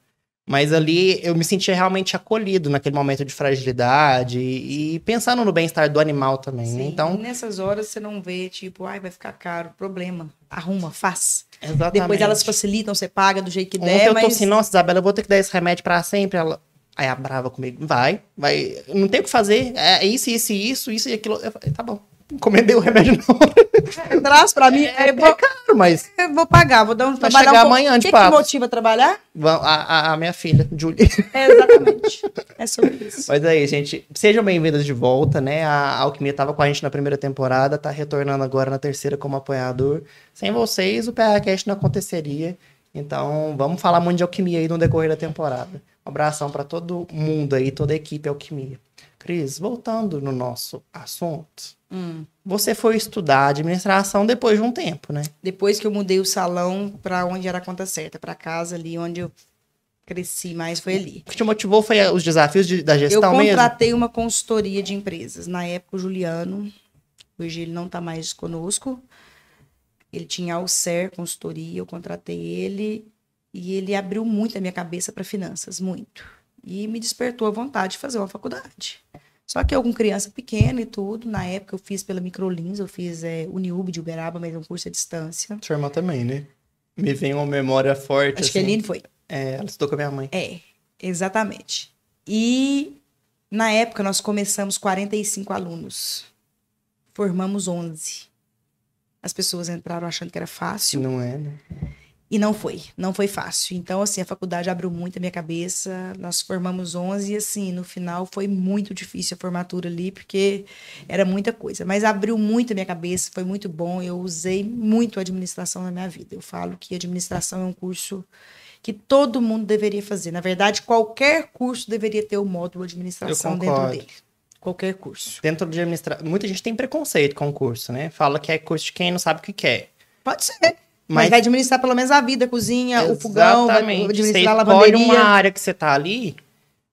Mas ali eu me sentia realmente acolhido naquele momento de fragilidade e, e pensando no bem-estar do animal também. Né? Sim, então, nessas horas você não vê, tipo, ai, vai ficar caro, problema, arruma, faz. Exatamente. Depois elas facilitam, você paga do jeito que Ontem der. Eu mas... tô assim, nossa, Isabela, eu vou ter que dar esse remédio para sempre. Ela... Aí a brava comigo, vai, vai, não tem o que fazer, é isso, isso, isso, isso e aquilo. Eu tá bom encomendei o remédio na hora. É, traz pra mim. É, é, vou, é caro, mas. Eu vou pagar, vou dar um. trabalho. chegar um amanhã de O que, que motiva trabalhar? A, a, a minha filha, Julie. É, exatamente. é sobre isso. Mas aí, é gente, sejam bem vindos de volta, né? A Alquimia tava com a gente na primeira temporada, tá retornando agora na terceira como apoiador. Sem vocês, o PRCast não aconteceria. Então, vamos falar muito de alquimia aí no decorrer da temporada. Um abração para todo mundo aí, toda a equipe Alquimia. Cris, voltando no nosso assunto, hum. você foi estudar administração depois de um tempo, né? Depois que eu mudei o salão para onde era a conta certa, para casa ali onde eu cresci mais foi ali. O que te motivou foi os desafios de, da gestão mesmo? Eu contratei mesmo? uma consultoria de empresas. Na época, o Juliano, hoje ele não está mais conosco, ele tinha Ser Consultoria, eu contratei ele e ele abriu muito a minha cabeça para finanças, muito. E me despertou a vontade de fazer uma faculdade. Só que eu com criança pequena e tudo, na época eu fiz pela Microlins, eu fiz é, Uniub de Uberaba, mas é um curso à distância. Sua irmã também, né? Me vem uma memória forte. Acho é assim. que a Eline foi. É, ela estudou com a minha mãe. É, exatamente. E na época nós começamos 45 alunos. Formamos 11. As pessoas entraram achando que era fácil. Não é, né? E não foi, não foi fácil. Então, assim, a faculdade abriu muito a minha cabeça. Nós formamos 11 e, assim, no final foi muito difícil a formatura ali, porque era muita coisa. Mas abriu muito a minha cabeça, foi muito bom. Eu usei muito a administração na minha vida. Eu falo que administração é um curso que todo mundo deveria fazer. Na verdade, qualquer curso deveria ter o módulo administração dentro dele. Qualquer curso. Dentro de administração. Muita gente tem preconceito com o curso, né? Fala que é curso de quem não sabe o que quer. É. Pode ser. Né? Mas, mas, vai administrar pelo menos a vida, a cozinha, Exatamente. o fogão, vai administrar você a lavanderia. Escolhe uma área que você está ali.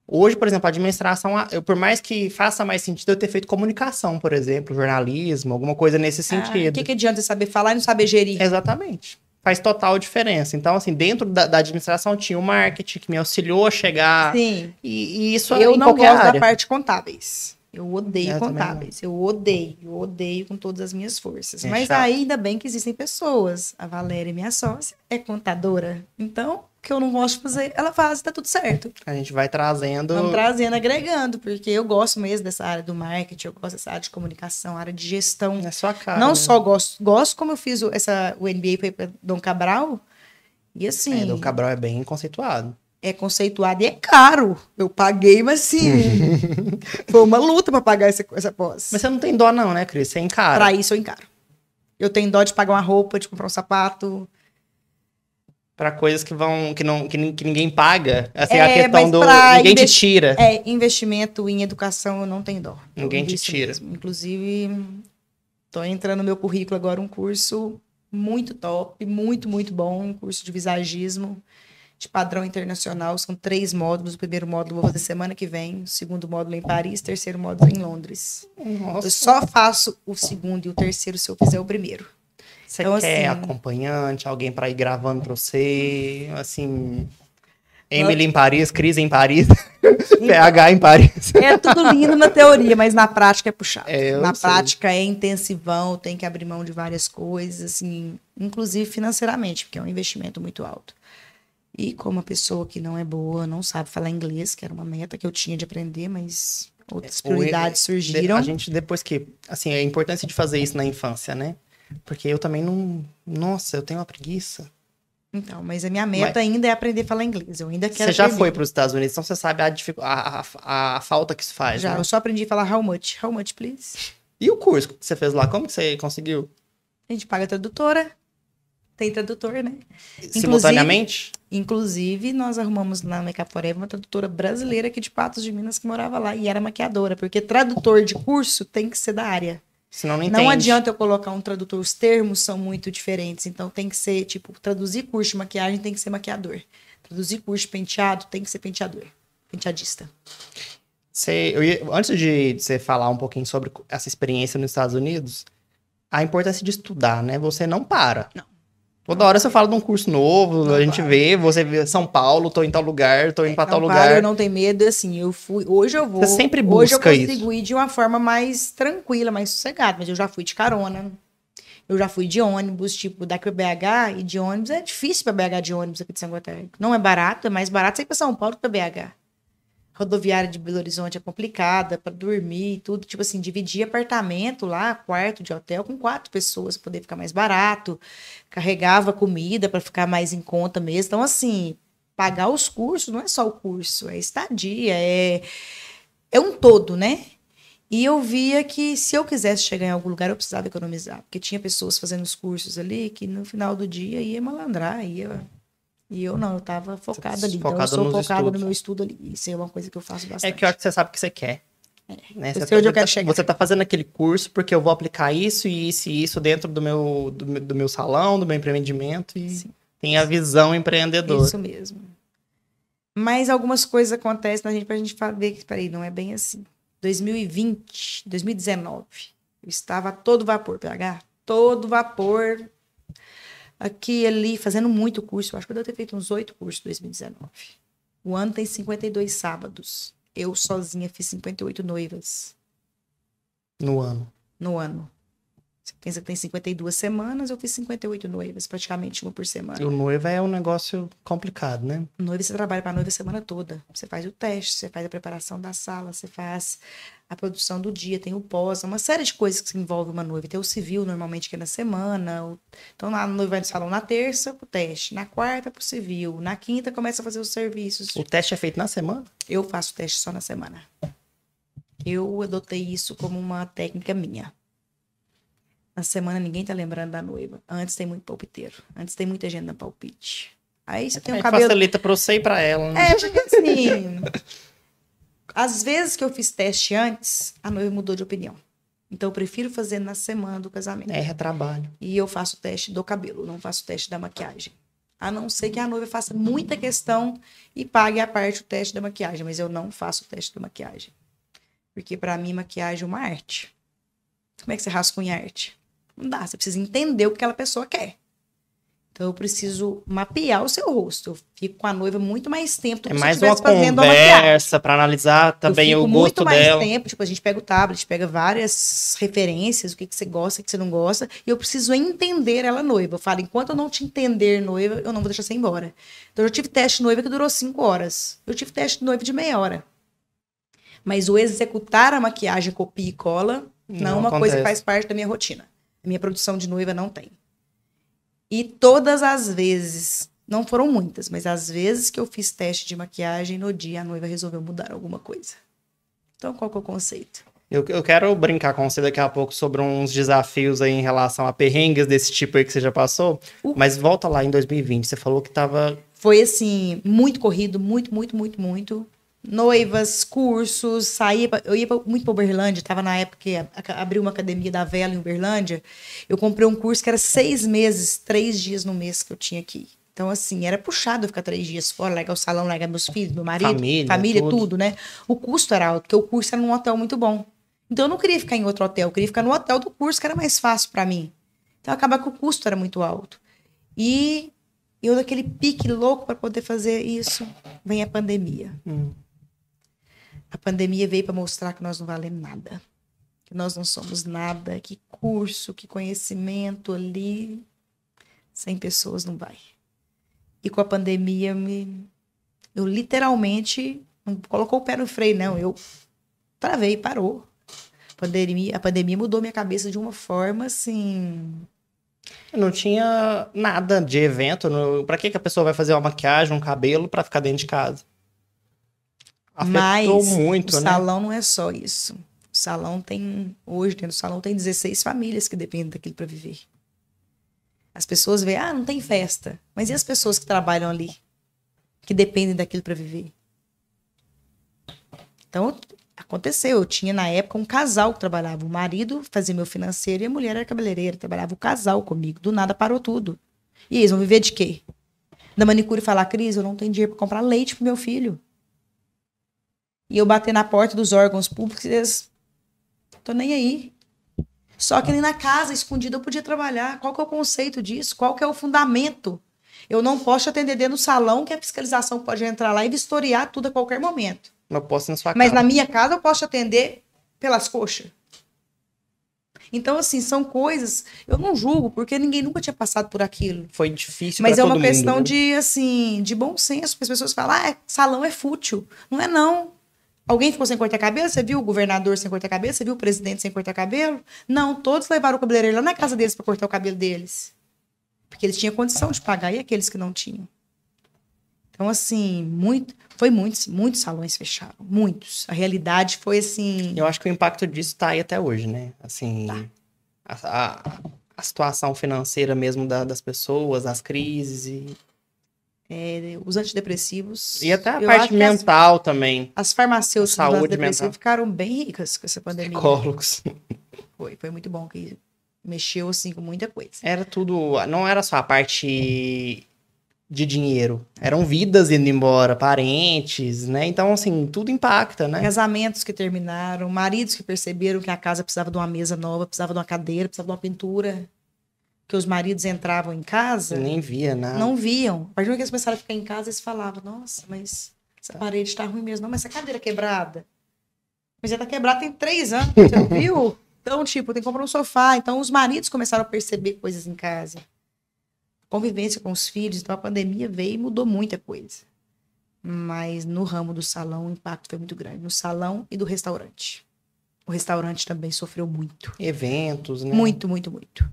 Hoje, por exemplo, a administração, eu, por mais que faça mais sentido eu ter feito comunicação, por exemplo, jornalismo, alguma coisa nesse ah, sentido. O ah, que, que adianta saber falar e não saber gerir? Exatamente. Faz total diferença. Então, assim, dentro da, da administração tinha o marketing que me auxiliou a chegar. Sim. E, e isso Eu não gosto área. da parte contábeis. Eu odeio eu contábeis. Eu odeio, eu odeio com todas as minhas forças. É Mas chato. aí ainda bem que existem pessoas. A Valéria, é minha sócia, é contadora. Então, o que eu não gosto de fazer, ela faz e tá tudo certo. A gente vai trazendo. Vamos trazendo, agregando, porque eu gosto mesmo dessa área do marketing, eu gosto dessa área de comunicação, área de gestão. É sua cara. Não né? só gosto, gosto como eu fiz essa, o NBA para Dom Cabral. E é, assim. É, Dom Cabral é bem conceituado é conceituado e é caro. Eu paguei, mas sim. foi uma luta para pagar essa, essa posse. Mas você não tem dó, não, né, Cris? Você é encara. Para isso eu encaro. Eu tenho dó de pagar uma roupa, de comprar um sapato. Para coisas que vão. que, não, que, que ninguém paga. Assim, é, a questão do. Ninguém te tira. É, investimento em educação eu não tenho dó. Ninguém te tira. Mesmo. Inclusive, tô entrando no meu currículo agora um curso muito top, muito, muito bom, um curso de visagismo de padrão internacional. São três módulos. O primeiro módulo vou fazer semana que vem, o segundo módulo em Paris, o terceiro módulo em Londres. Nossa. Eu só faço o segundo e o terceiro se eu fizer o primeiro. Você então, quer assim, acompanhante, alguém para ir gravando para você, assim, Emily em Paris, Cris em Paris, PH em Paris. É tudo lindo na teoria, mas na prática é puxado. É, na sei. prática é intensivão, tem que abrir mão de várias coisas, assim, inclusive financeiramente, porque é um investimento muito alto. E como a pessoa que não é boa, não sabe falar inglês, que era uma meta que eu tinha de aprender, mas outras prioridades surgiram. A gente depois que, assim, a é importância de fazer isso na infância, né? Porque eu também não, nossa, eu tenho uma preguiça. Então, mas a minha meta mas... ainda é aprender a falar inglês. Eu ainda quero. Você já aprender. foi para os Estados Unidos, então você sabe a, dific... a, a, a falta que isso faz. Já, né? eu só aprendi a falar how much, how much, please. E o curso que você fez lá, como que você conseguiu? A gente paga a tradutora tem tradutor, né? Simultaneamente? Inclusive, inclusive nós arrumamos na Mecaporé uma tradutora brasileira aqui de Patos de Minas que morava lá e era maquiadora, porque tradutor de curso tem que ser da área. Senão não, não adianta eu colocar um tradutor, os termos são muito diferentes, então tem que ser, tipo, traduzir curso de maquiagem tem que ser maquiador. Traduzir curso de penteado tem que ser penteador, penteadista. Você, ia, antes de você falar um pouquinho sobre essa experiência nos Estados Unidos, a importância de estudar, né? Você não para. Não. Toda hora você fala de um curso novo, não a gente vai. vê, você vê São Paulo, tô em tal lugar, tô indo é, pra tal não lugar. Não, eu não tenho medo, assim, eu fui, hoje eu vou. Você sempre busca Hoje eu consigo isso. ir de uma forma mais tranquila, mais sossegada, mas eu já fui de carona, eu já fui de ônibus, tipo, daqui pra BH, e de ônibus é difícil pra BH de ônibus aqui de São Guatemala. Não é barato, é mais barato sair pra São Paulo que pra BH rodoviária de Belo Horizonte é complicada para dormir e tudo. Tipo assim, dividir apartamento lá, quarto de hotel com quatro pessoas para poder ficar mais barato. Carregava comida para ficar mais em conta mesmo. Então, assim, pagar os cursos não é só o curso, é estadia, é, é um todo, né? E eu via que se eu quisesse chegar em algum lugar, eu precisava economizar. Porque tinha pessoas fazendo os cursos ali que no final do dia ia malandrar, ia e eu não, eu tava focada ali. Focado então eu sou focada estudos. no meu estudo ali. Isso é uma coisa que eu faço é bastante. É que eu acho que você sabe o que você quer. É. Né? Você, tá, eu quero chegar. você tá fazendo aquele curso porque eu vou aplicar isso e isso e isso dentro do meu, do, do meu salão, do meu empreendimento. E Sim. tem a visão empreendedora. Isso mesmo. Mas algumas coisas acontecem na gente pra gente ver que, peraí, não é bem assim. 2020, 2019, eu estava todo vapor, PH, todo vapor aqui ali, fazendo muito curso. Eu acho que eu devo ter feito uns oito cursos em 2019. O ano tem 52 sábados. Eu sozinha fiz 58 noivas. No ano? No ano. Você pensa que tem 52 semanas, eu fiz 58 noivas, praticamente uma por semana. E o noiva é um negócio complicado, né? Noiva, você trabalha para noiva a semana toda. Você faz o teste, você faz a preparação da sala, você faz a produção do dia, tem o pós, uma série de coisas que envolve uma noiva. Tem o civil, normalmente, que é na semana. Então, a noiva vai no salão na terça, o teste. Na quarta, pro civil. Na quinta, começa a fazer os serviços. O teste é feito na semana? Eu faço o teste só na semana. Eu adotei isso como uma técnica minha. Na semana ninguém tá lembrando da noiva. Antes tem muito palpiteiro. Antes tem muita gente na palpite. Aí você tem um é, cabelo... facilita pra você e pra ela, né? É, porque assim... Às vezes que eu fiz teste antes, a noiva mudou de opinião. Então eu prefiro fazer na semana do casamento. É, trabalho. E eu faço o teste do cabelo, não faço o teste da maquiagem. A não ser que a noiva faça muita questão e pague a parte o teste da maquiagem, mas eu não faço o teste da maquiagem. Porque para mim maquiagem é uma arte. Como é que você rascunha arte? Não dá, você precisa entender o que aquela pessoa quer. Então eu preciso mapear o seu rosto. Eu fico com a noiva muito mais tempo do é que é mais se uma conversa para analisar também o gosto dela. muito mais tempo, tipo a gente pega o tablet, pega várias referências, o que que você gosta, o que você não gosta, e eu preciso entender ela noiva. Eu falo, enquanto eu não te entender noiva, eu não vou deixar você ir embora. Então eu tive teste noiva que durou cinco horas. Eu tive teste noiva de meia hora. Mas o executar a maquiagem copia e cola não, não é uma acontece. coisa que faz parte da minha rotina. Minha produção de noiva não tem. E todas as vezes, não foram muitas, mas as vezes que eu fiz teste de maquiagem no dia, a noiva resolveu mudar alguma coisa. Então, qual que é o conceito? Eu, eu quero brincar com você daqui a pouco sobre uns desafios aí em relação a perrengues desse tipo aí que você já passou. Uhum. Mas volta lá em 2020, você falou que estava Foi assim, muito corrido, muito, muito, muito, muito noivas, cursos, saía. Pra, eu ia pra, muito para Uberlândia, estava na época que abriu uma academia da vela em Uberlândia. Eu comprei um curso que era seis meses, três dias no mês que eu tinha aqui. Então, assim, era puxado eu ficar três dias fora, largar o salão, largar meus filhos, meu marido, família, família tudo. tudo. né? O custo era alto, porque o curso era num hotel muito bom. Então, eu não queria ficar em outro hotel, eu queria ficar no hotel do curso, que era mais fácil para mim. Então, acaba que o custo era muito alto. E eu, daquele pique louco para poder fazer isso, vem a pandemia. Hum. A pandemia veio para mostrar que nós não valemos nada, que nós não somos nada, que curso, que conhecimento ali, sem pessoas não vai. E com a pandemia, me, eu literalmente não colocou o pé no freio, não. Eu travei, parou. A pandemia, a pandemia mudou minha cabeça de uma forma assim. Não tinha nada de evento. para Pra que, que a pessoa vai fazer uma maquiagem, um cabelo para ficar dentro de casa? Afetou Mas muito, o né? salão não é só isso. O salão tem, hoje dentro do salão tem 16 famílias que dependem daquilo para viver. As pessoas veem, ah, não tem festa. Mas e as pessoas que trabalham ali? Que dependem daquilo para viver? Então, aconteceu. Eu tinha na época um casal que trabalhava. O marido fazia meu financeiro e a mulher era cabeleireira. Trabalhava o casal comigo. Do nada parou tudo. E eles vão viver de quê? Da manicure falar, Cris, eu não tenho dinheiro para comprar leite pro meu filho e eu bater na porta dos órgãos públicos, eles. Tô nem aí. Só que ali na casa, escondida, eu podia trabalhar. Qual que é o conceito disso? Qual que é o fundamento? Eu não posso atender dentro do salão, que a fiscalização pode entrar lá e vistoriar tudo a qualquer momento. Não posso na sua casa. Mas na minha casa eu posso atender pelas coxas. Então, assim, são coisas. Eu não julgo, porque ninguém nunca tinha passado por aquilo. Foi difícil. Mas é uma questão mundo, né? de, assim, de bom senso, porque as pessoas falam, ah, é, salão é fútil. Não é, não. Alguém ficou sem cortar cabelo? Você viu o governador sem cortar cabelo? Você viu o presidente sem cortar cabelo? Não, todos levaram o cabeleireiro lá na casa deles para cortar o cabelo deles. Porque eles tinham condição de pagar, e aqueles que não tinham. Então, assim, muito, foi muitos, muitos salões fecharam, muitos. A realidade foi assim. Eu acho que o impacto disso está aí até hoje, né? Assim, tá. a, a, a, situação financeira mesmo da, das pessoas, as crises e é, os antidepressivos. E até a parte mental as, também. As farmacêuticas Saúde mental. ficaram bem ricas com essa pandemia. Psicólogos. Foi, foi muito bom que mexeu assim com muita coisa. Era tudo, não era só a parte de dinheiro, eram vidas indo embora, parentes, né? Então assim, tudo impacta, né? Casamentos que terminaram, maridos que perceberam que a casa precisava de uma mesa nova, precisava de uma cadeira, precisava de uma pintura que os maridos entravam em casa. Nem via nada. Não viam. A partir do momento que eles começaram a ficar em casa, eles falavam: Nossa, mas essa tá. parede está ruim mesmo. Não, mas essa cadeira é quebrada. Mas já está quebrada tem três anos, você não viu? Então, tipo, tem que comprar um sofá. Então, os maridos começaram a perceber coisas em casa. Convivência com os filhos. Então, a pandemia veio e mudou muita coisa. Mas no ramo do salão, o impacto foi muito grande. No salão e do restaurante. O restaurante também sofreu muito. Eventos, né? Muito, muito, muito.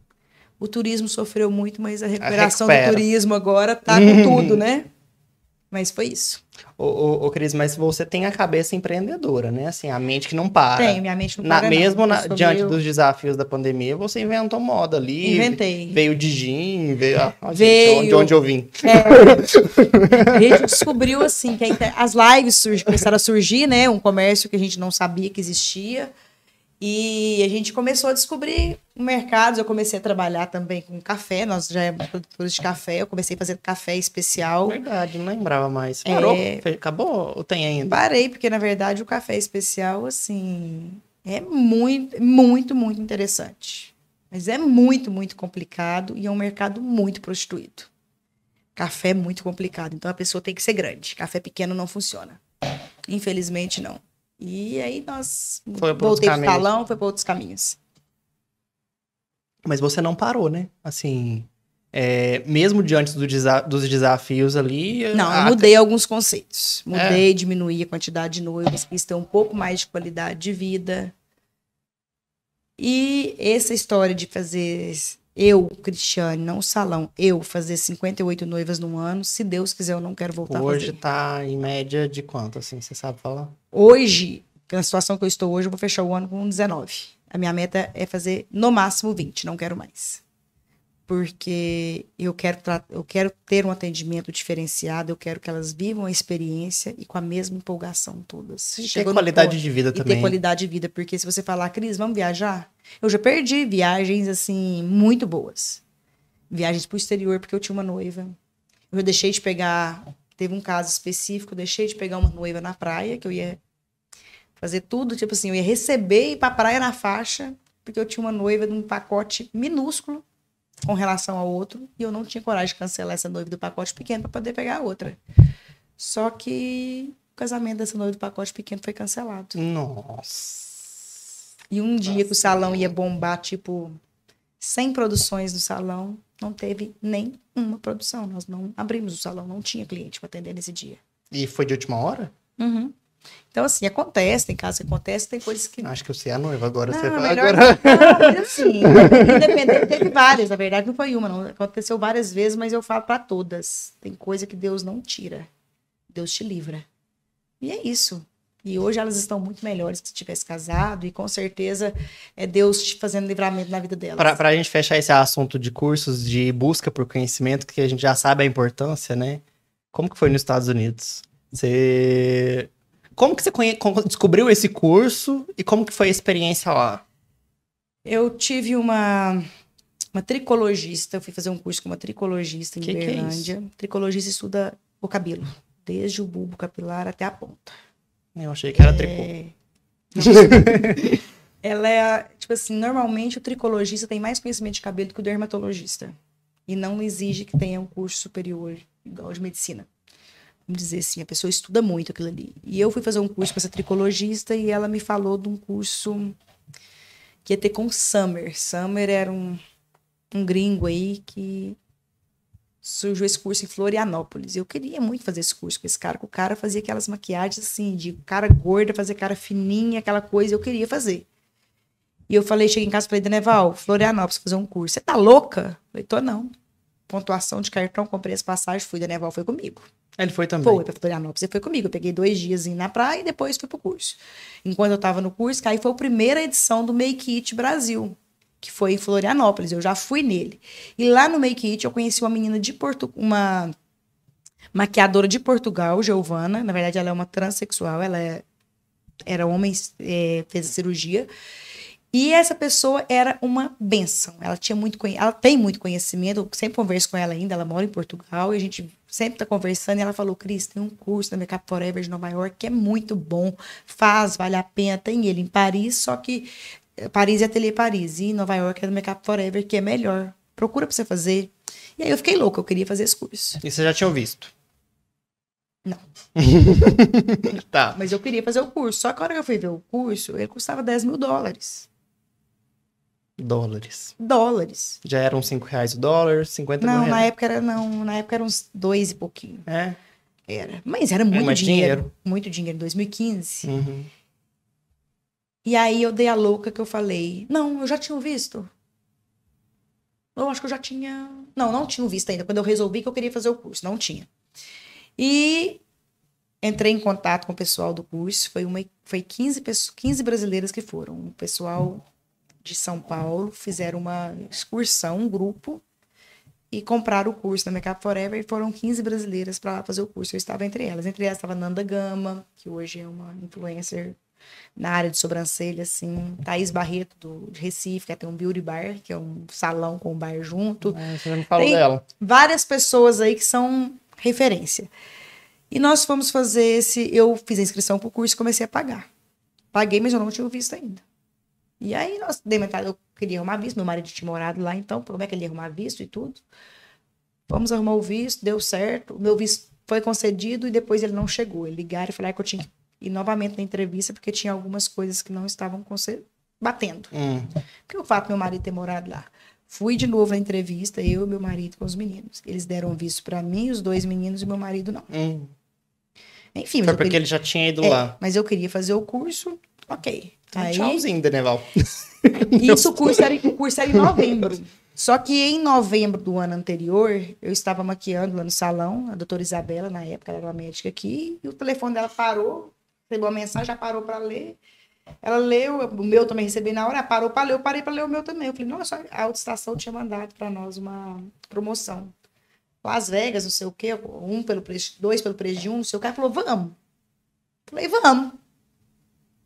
O turismo sofreu muito, mas a recuperação do turismo agora tá com uhum. tudo, né? Mas foi isso. Ô, ô, ô, Cris, mas você tem a cabeça empreendedora, né? Assim, a mente que não para. Tem, minha mente não para. mesmo não, na, diante dos desafios da pandemia, você inventou moda ali. Inventei. Veio de gin, veio. veio... Gente, de onde eu vim. É, a gente descobriu, assim, que as lives surg... começaram a surgir, né? Um comércio que a gente não sabia que existia. E a gente começou a descobrir mercados. Eu comecei a trabalhar também com café. Nós já éramos produtores de café. Eu comecei fazendo café especial. Verdade, não lembrava mais. É. Parou? É... Acabou ou tem ainda? Parei, porque na verdade o café especial, assim, é muito, muito, muito interessante. Mas é muito, muito complicado e é um mercado muito prostituído. Café é muito complicado. Então a pessoa tem que ser grande. Café pequeno não funciona. Infelizmente, não. E aí nós foi voltei pro salão, foi para outros caminhos. Mas você não parou, né? Assim, é, mesmo diante do desa dos desafios ali. Não, eu mudei alguns conceitos. Mudei, é. diminuí a quantidade de noivos, quis ter um pouco mais de qualidade de vida. E essa história de fazer eu, Cristiane, não o salão, eu fazer 58 noivas num ano, se Deus quiser, eu não quero voltar Hoje tá em média de quanto, assim, você sabe falar? Hoje, na situação que eu estou hoje, eu vou fechar o ano com 19. A minha meta é fazer no máximo 20, não quero mais porque eu quero, eu quero ter um atendimento diferenciado, eu quero que elas vivam a experiência e com a mesma empolgação todas. E ter qualidade de vida e também. E ter qualidade de vida, porque se você falar, Cris, vamos viajar? Eu já perdi viagens, assim, muito boas. Viagens para o exterior, porque eu tinha uma noiva. Eu deixei de pegar, teve um caso específico, eu deixei de pegar uma noiva na praia, que eu ia fazer tudo, tipo assim, eu ia receber e ir pra praia na faixa, porque eu tinha uma noiva de um pacote minúsculo, com relação ao outro e eu não tinha coragem de cancelar essa noiva do pacote pequeno para poder pegar a outra. Só que o casamento dessa noiva do pacote pequeno foi cancelado. Nossa. E um dia Nossa. que o salão ia bombar, tipo, 100 produções no salão, não teve nem uma produção. Nós não abrimos o salão, não tinha cliente para atender nesse dia. E foi de última hora? Uhum. Então, assim, acontece, tem casos que acontecem, tem coisas que. Acho que eu sei é a noiva agora. Não, você fala melhor... agora. Não, é assim, independente, teve várias, na verdade, não foi uma, não. Aconteceu várias vezes, mas eu falo para todas. Tem coisa que Deus não tira. Deus te livra. E é isso. E hoje elas estão muito melhores que se tivesse casado, e com certeza é Deus te fazendo livramento na vida delas. Para a gente fechar esse assunto de cursos, de busca por conhecimento, que a gente já sabe a importância, né? Como que foi nos Estados Unidos? Você como que você conhe... descobriu esse curso e como que foi a experiência lá? Eu tive uma uma tricologista, eu fui fazer um curso com uma tricologista em Berlândia. é tricologista estuda o cabelo, desde o bulbo capilar até a ponta. Eu achei que era é... tricô. Ela é, tipo assim, normalmente o tricologista tem mais conhecimento de cabelo do que o dermatologista. E não exige que tenha um curso superior igual de medicina vamos dizer assim, a pessoa estuda muito aquilo ali. E eu fui fazer um curso com essa tricologista e ela me falou de um curso que ia ter com Summer. Summer era um, um gringo aí que surgiu esse curso em Florianópolis. Eu queria muito fazer esse curso com esse cara, que o cara fazia aquelas maquiagens assim, de cara gorda, fazer cara fininha, aquela coisa, eu queria fazer. E eu falei, cheguei em casa e falei, Deneval, Florianópolis, fazer um curso. Você tá louca? Eu falei, tô não pontuação de cartão, comprei as passagens, fui. Daniel foi comigo. Ele foi também? Foi, pra Florianópolis. Ele foi comigo. Eu peguei dois dias na praia e depois fui pro curso. Enquanto eu tava no curso, aí foi a primeira edição do Make It Brasil, que foi em Florianópolis. Eu já fui nele. E lá no Make It, eu conheci uma menina de Porto... Uma maquiadora de Portugal, Giovana. Na verdade, ela é uma transexual. Ela é... era homem, é... fez a cirurgia. E essa pessoa era uma benção. Ela tinha muito ela tem muito conhecimento, eu sempre converso com ela ainda, ela mora em Portugal e a gente sempre está conversando e ela falou: "Cris, tem um curso da Makeup Forever de Nova York que é muito bom, faz, vale a pena, tem ele em Paris, só que eh, Paris é Ateliê Paris e Nova York é do Makeup Forever que é melhor. Procura para você fazer". E aí eu fiquei louca, eu queria fazer esse curso. E você já tinha visto? Não. tá. Mas eu queria fazer o curso. Só que a hora que eu fui ver o curso, ele custava 10 mil dólares. Dólares. Dólares. Já eram 5 reais o dólar, 50 não, mil reais. Na época era, não, na época era uns dois e pouquinho. É. Era. Mas era muito dinheiro, dinheiro, Muito dinheiro, 2015. Uhum. E aí eu dei a louca que eu falei, não, eu já tinha visto. Eu acho que eu já tinha. Não, não tinha visto ainda. Quando eu resolvi que eu queria fazer o curso, não tinha. E entrei em contato com o pessoal do curso. Foi, uma, foi 15, 15 brasileiras que foram. o pessoal de São Paulo fizeram uma excursão, um grupo, e compraram o curso da Makeup Forever e foram 15 brasileiras para lá fazer o curso. Eu estava entre elas. Entre elas estava Nanda Gama, que hoje é uma influencer na área de sobrancelha, assim. Thaís Barreto, do, de Recife, que é, tem um beauty bar, que é um salão com um bar junto. Ah, você já falou dela. várias pessoas aí que são referência. E nós fomos fazer esse... Eu fiz a inscrição para o curso e comecei a pagar. Paguei, mas eu não tinha visto ainda. E aí nós dementado, eu queria arrumar visto, meu marido tinha morado lá, então, como é que ele ia arrumar visto e tudo? Vamos arrumar o visto, deu certo. O meu visto foi concedido e depois ele não chegou. Ele ligaram e falaram que eu tinha que ir novamente na entrevista porque tinha algumas coisas que não estavam batendo. Hum. Que o fato meu marido ter morado lá. Fui de novo na entrevista, eu e meu marido com os meninos. Eles deram visto para mim, os dois meninos e meu marido não. Hum. Enfim, Foi porque queria... ele já tinha ido é, lá. Mas eu queria fazer o curso, Ok. Então, é aí... Tchauzinho, Deneval. Isso, o curso, era, o curso era em novembro. Só que em novembro do ano anterior, eu estava maquiando lá no salão, a doutora Isabela, na época, ela era uma médica aqui, e o telefone dela parou, pegou a mensagem, já parou para ler. Ela leu, o meu também recebi na hora, parou para ler, eu parei para ler o meu também. Eu falei, nossa, a autoestação tinha mandado para nós uma promoção. Las Vegas, não sei o quê, um pelo preço, dois pelo preço de um, não sei o que. Ela falou, vamos. Eu falei, vamos.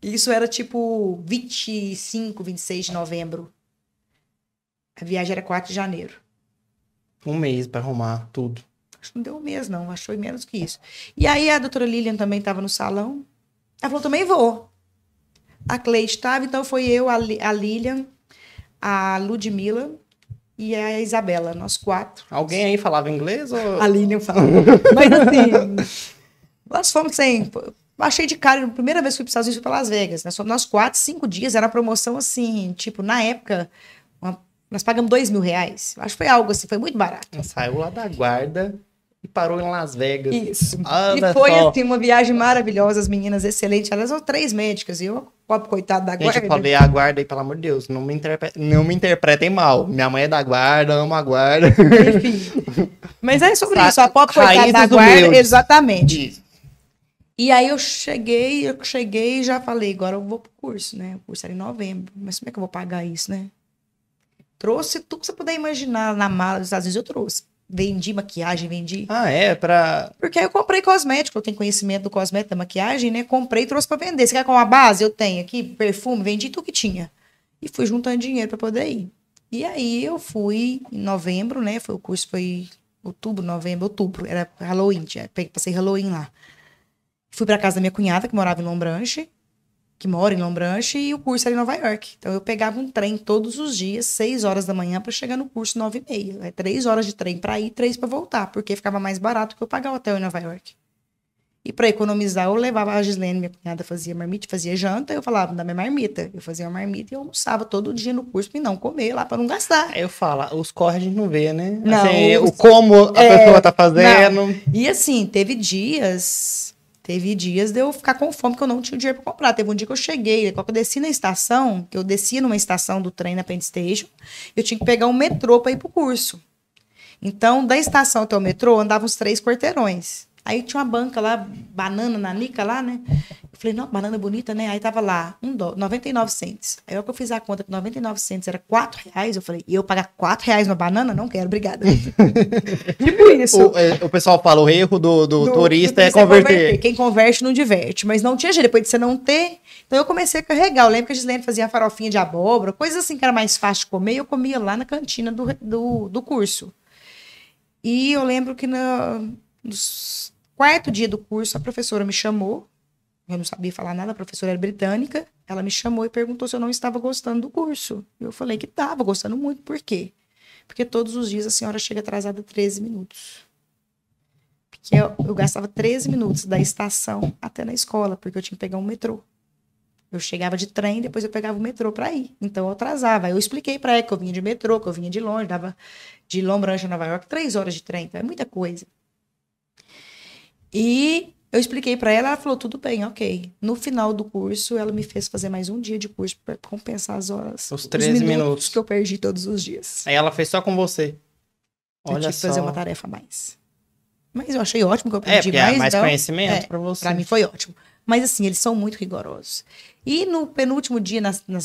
Isso era tipo 25, 26 de novembro. A viagem era 4 de janeiro. Um mês para arrumar tudo. Acho que não deu um mês, não. Achou menos que isso. E aí a doutora Lilian também estava no salão. Ela falou, também vou. A Clay estava, então foi eu, a, a Lilian, a Ludmilla e a Isabela, nós quatro. Alguém aí falava inglês? Ou... A Lilian falava. Mas assim, nós fomos sem... Achei de cara, a primeira vez que fui para Estados Unidos foi para Las Vegas. Nós né? fomos nós quatro, cinco dias, era promoção assim, tipo, na época, uma, nós pagamos dois mil reais. Acho que foi algo assim, foi muito barato. saiu lá da guarda e parou em Las Vegas. Isso. Ah, olha e foi só. assim, uma viagem maravilhosa, as meninas excelentes. Elas são três médicas, e eu, pobre coitado da guarda. Gente, eu falei a guarda aí, pelo amor de Deus, não me, interpre... não me interpretem mal. Minha mãe é da guarda, amo a guarda. Enfim. Mas é sobre Sa isso, a pobre coitada da guarda, exatamente. Isso. E aí eu cheguei, eu cheguei e já falei, agora eu vou pro curso, né? O curso era em novembro, mas como é que eu vou pagar isso, né? Trouxe tudo que você puder imaginar na mala dos Estados Unidos, eu trouxe. Vendi maquiagem, vendi. Ah, é? Pra. Porque aí eu comprei cosmético, eu tenho conhecimento do cosmético, da maquiagem, né? Comprei e trouxe pra vender. Você quer com uma base? Eu tenho aqui, perfume, vendi tudo que tinha. E fui juntando dinheiro pra poder ir. E aí eu fui em novembro, né? Foi, o curso foi outubro, novembro, outubro. Era Halloween, tinha, passei Halloween lá. Fui para casa da minha cunhada, que morava em Lombranche, que mora em Lombranche, e o curso era em Nova York. Então eu pegava um trem todos os dias, seis horas da manhã, para chegar no curso nove e meia. É três horas de trem para ir, três para voltar, porque ficava mais barato que eu pagar o hotel em Nova York. E para economizar, eu levava a Gislene, minha cunhada fazia marmita, fazia janta, eu falava da minha marmita. Eu fazia uma marmita e eu almoçava todo dia no curso e não comer lá para não gastar. Eu falo, os corres a gente não vê, né? Não, assim, os... o como a é, pessoa tá fazendo. Não. E assim, teve dias Teve dias de eu ficar com fome, que eu não tinha dinheiro para comprar. Teve um dia que eu cheguei, é que eu desci na estação, que eu descia numa estação do trem na Penn Station, eu tinha que pegar um metrô para ir pro curso. Então, da estação até o metrô, andava uns três quarteirões. Aí tinha uma banca lá, banana na nica lá, né? Falei, não, banana é bonita, né? Aí tava lá, um dólar, 99 centos. Aí eu que eu fiz a conta que 99 centos era 4 reais, eu falei, e eu pagar 4 reais na banana? Não quero, obrigada. tipo isso. O, é, o, pessoal fala, o erro do, do, do turista é, é converter. é converter. Quem converte não diverte, mas não tinha jeito, depois de você não ter. Então eu comecei a carregar. Eu lembro que a Gislene fazia farofinha de abóbora, coisas assim que era mais fácil de comer, e eu comia lá na cantina do, do, do curso. E eu lembro que no, no quarto dia do curso, a professora me chamou eu não sabia falar nada, a professora era britânica. Ela me chamou e perguntou se eu não estava gostando do curso. Eu falei que estava gostando muito. Por quê? Porque todos os dias a senhora chega atrasada 13 minutos. Porque eu, eu gastava 13 minutos da estação até na escola, porque eu tinha que pegar um metrô. Eu chegava de trem, depois eu pegava o metrô para ir. Então eu atrasava. Eu expliquei para ela que eu vinha de metrô, que eu vinha de longe, dava de a Nova York, três horas de trem. Então é muita coisa. E eu expliquei para ela, ela falou tudo bem, ok. No final do curso, ela me fez fazer mais um dia de curso para compensar as horas, os 13 os minutos, minutos, que eu perdi todos os dias. Aí ela fez só com você. Olha eu tive só. que fazer uma tarefa a mais. Mas eu achei ótimo que eu é, perdi é, mais. É, mais então, conhecimento é, para você. Para mim foi ótimo. Mas assim, eles são muito rigorosos. E no penúltimo dia, na, na,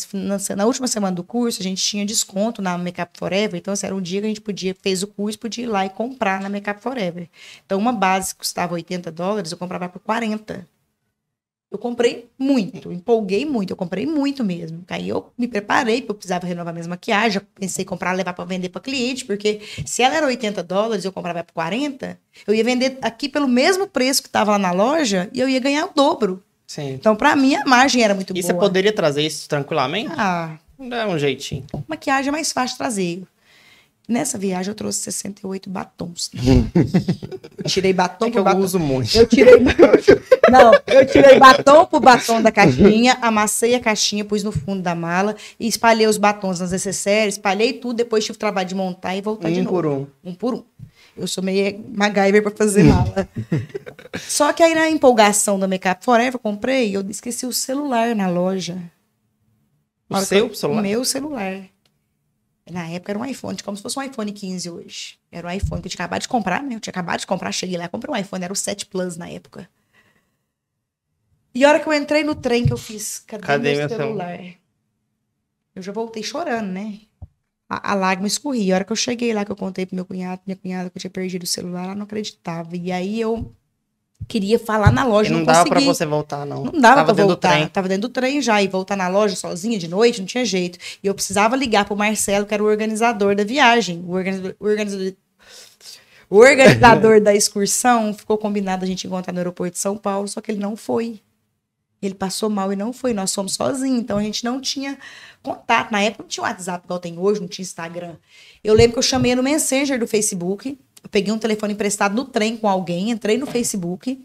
na, última semana do curso, a gente tinha desconto na Makeup Forever. Então, assim, era um dia que a gente podia, fez o curso, podia ir lá e comprar na Makeup Forever. Então, uma base custava 80 dólares, eu comprava por 40. Eu comprei muito, empolguei muito, eu comprei muito mesmo. Aí eu me preparei, porque eu precisava renovar minhas maquiagens, já pensei em comprar, levar para vender para cliente, porque se ela era 80 dólares eu comprava por 40, eu ia vender aqui pelo mesmo preço que estava lá na loja e eu ia ganhar o dobro. Sim. Então, para mim, a margem era muito e boa. E você poderia trazer isso tranquilamente? Ah. Dá é um jeitinho. Maquiagem é mais fácil trazer. Nessa viagem eu trouxe 68 batons. eu tirei batom é que por eu uso muito. Eu tirei Não, eu tirei batom por batom da caixinha, amassei a caixinha, pus no fundo da mala e espalhei os batons nas necessárias, espalhei tudo, depois tive trabalho de montar e voltar um de novo. Um por um. Um por um. Eu sou meio MacGyver para fazer hum. mala. Só que aí na empolgação da Makeup Forever, eu comprei, eu esqueci o celular na loja. O seu eu, celular? O meu celular. Na época era um iPhone, como se fosse um iPhone 15 hoje. Era um iPhone que eu tinha acabado de comprar, né? Eu tinha acabado de comprar, cheguei lá, comprei um iPhone, era o 7 Plus na época. E a hora que eu entrei no trem que eu fiz, cadê, cadê meu, celular? Eu já voltei chorando, né? a, a, lágrima escorria. A hora que eu cheguei lá, que eu contei pro meu cunhado, minha cunhada, que eu tinha perdido o celular, ela não acreditava. E aí eu queria falar na loja, e não, não dava consegui. pra você voltar, não. Não dava tava pra voltar. Dentro Tava dentro do trem já, e voltar na loja sozinha de noite, não tinha jeito. E eu precisava ligar pro Marcelo, que era o organizador da viagem. O organizador... O organizador, o organizador da excursão ficou combinado a gente encontrar no aeroporto de São Paulo, só que ele não foi. Ele passou mal e não foi, nós fomos sozinhos, então a gente não tinha contato. Na época não tinha WhatsApp igual tem hoje, não tinha Instagram. Eu lembro que eu chamei no Messenger do Facebook, eu peguei um telefone emprestado no trem com alguém, entrei no Facebook,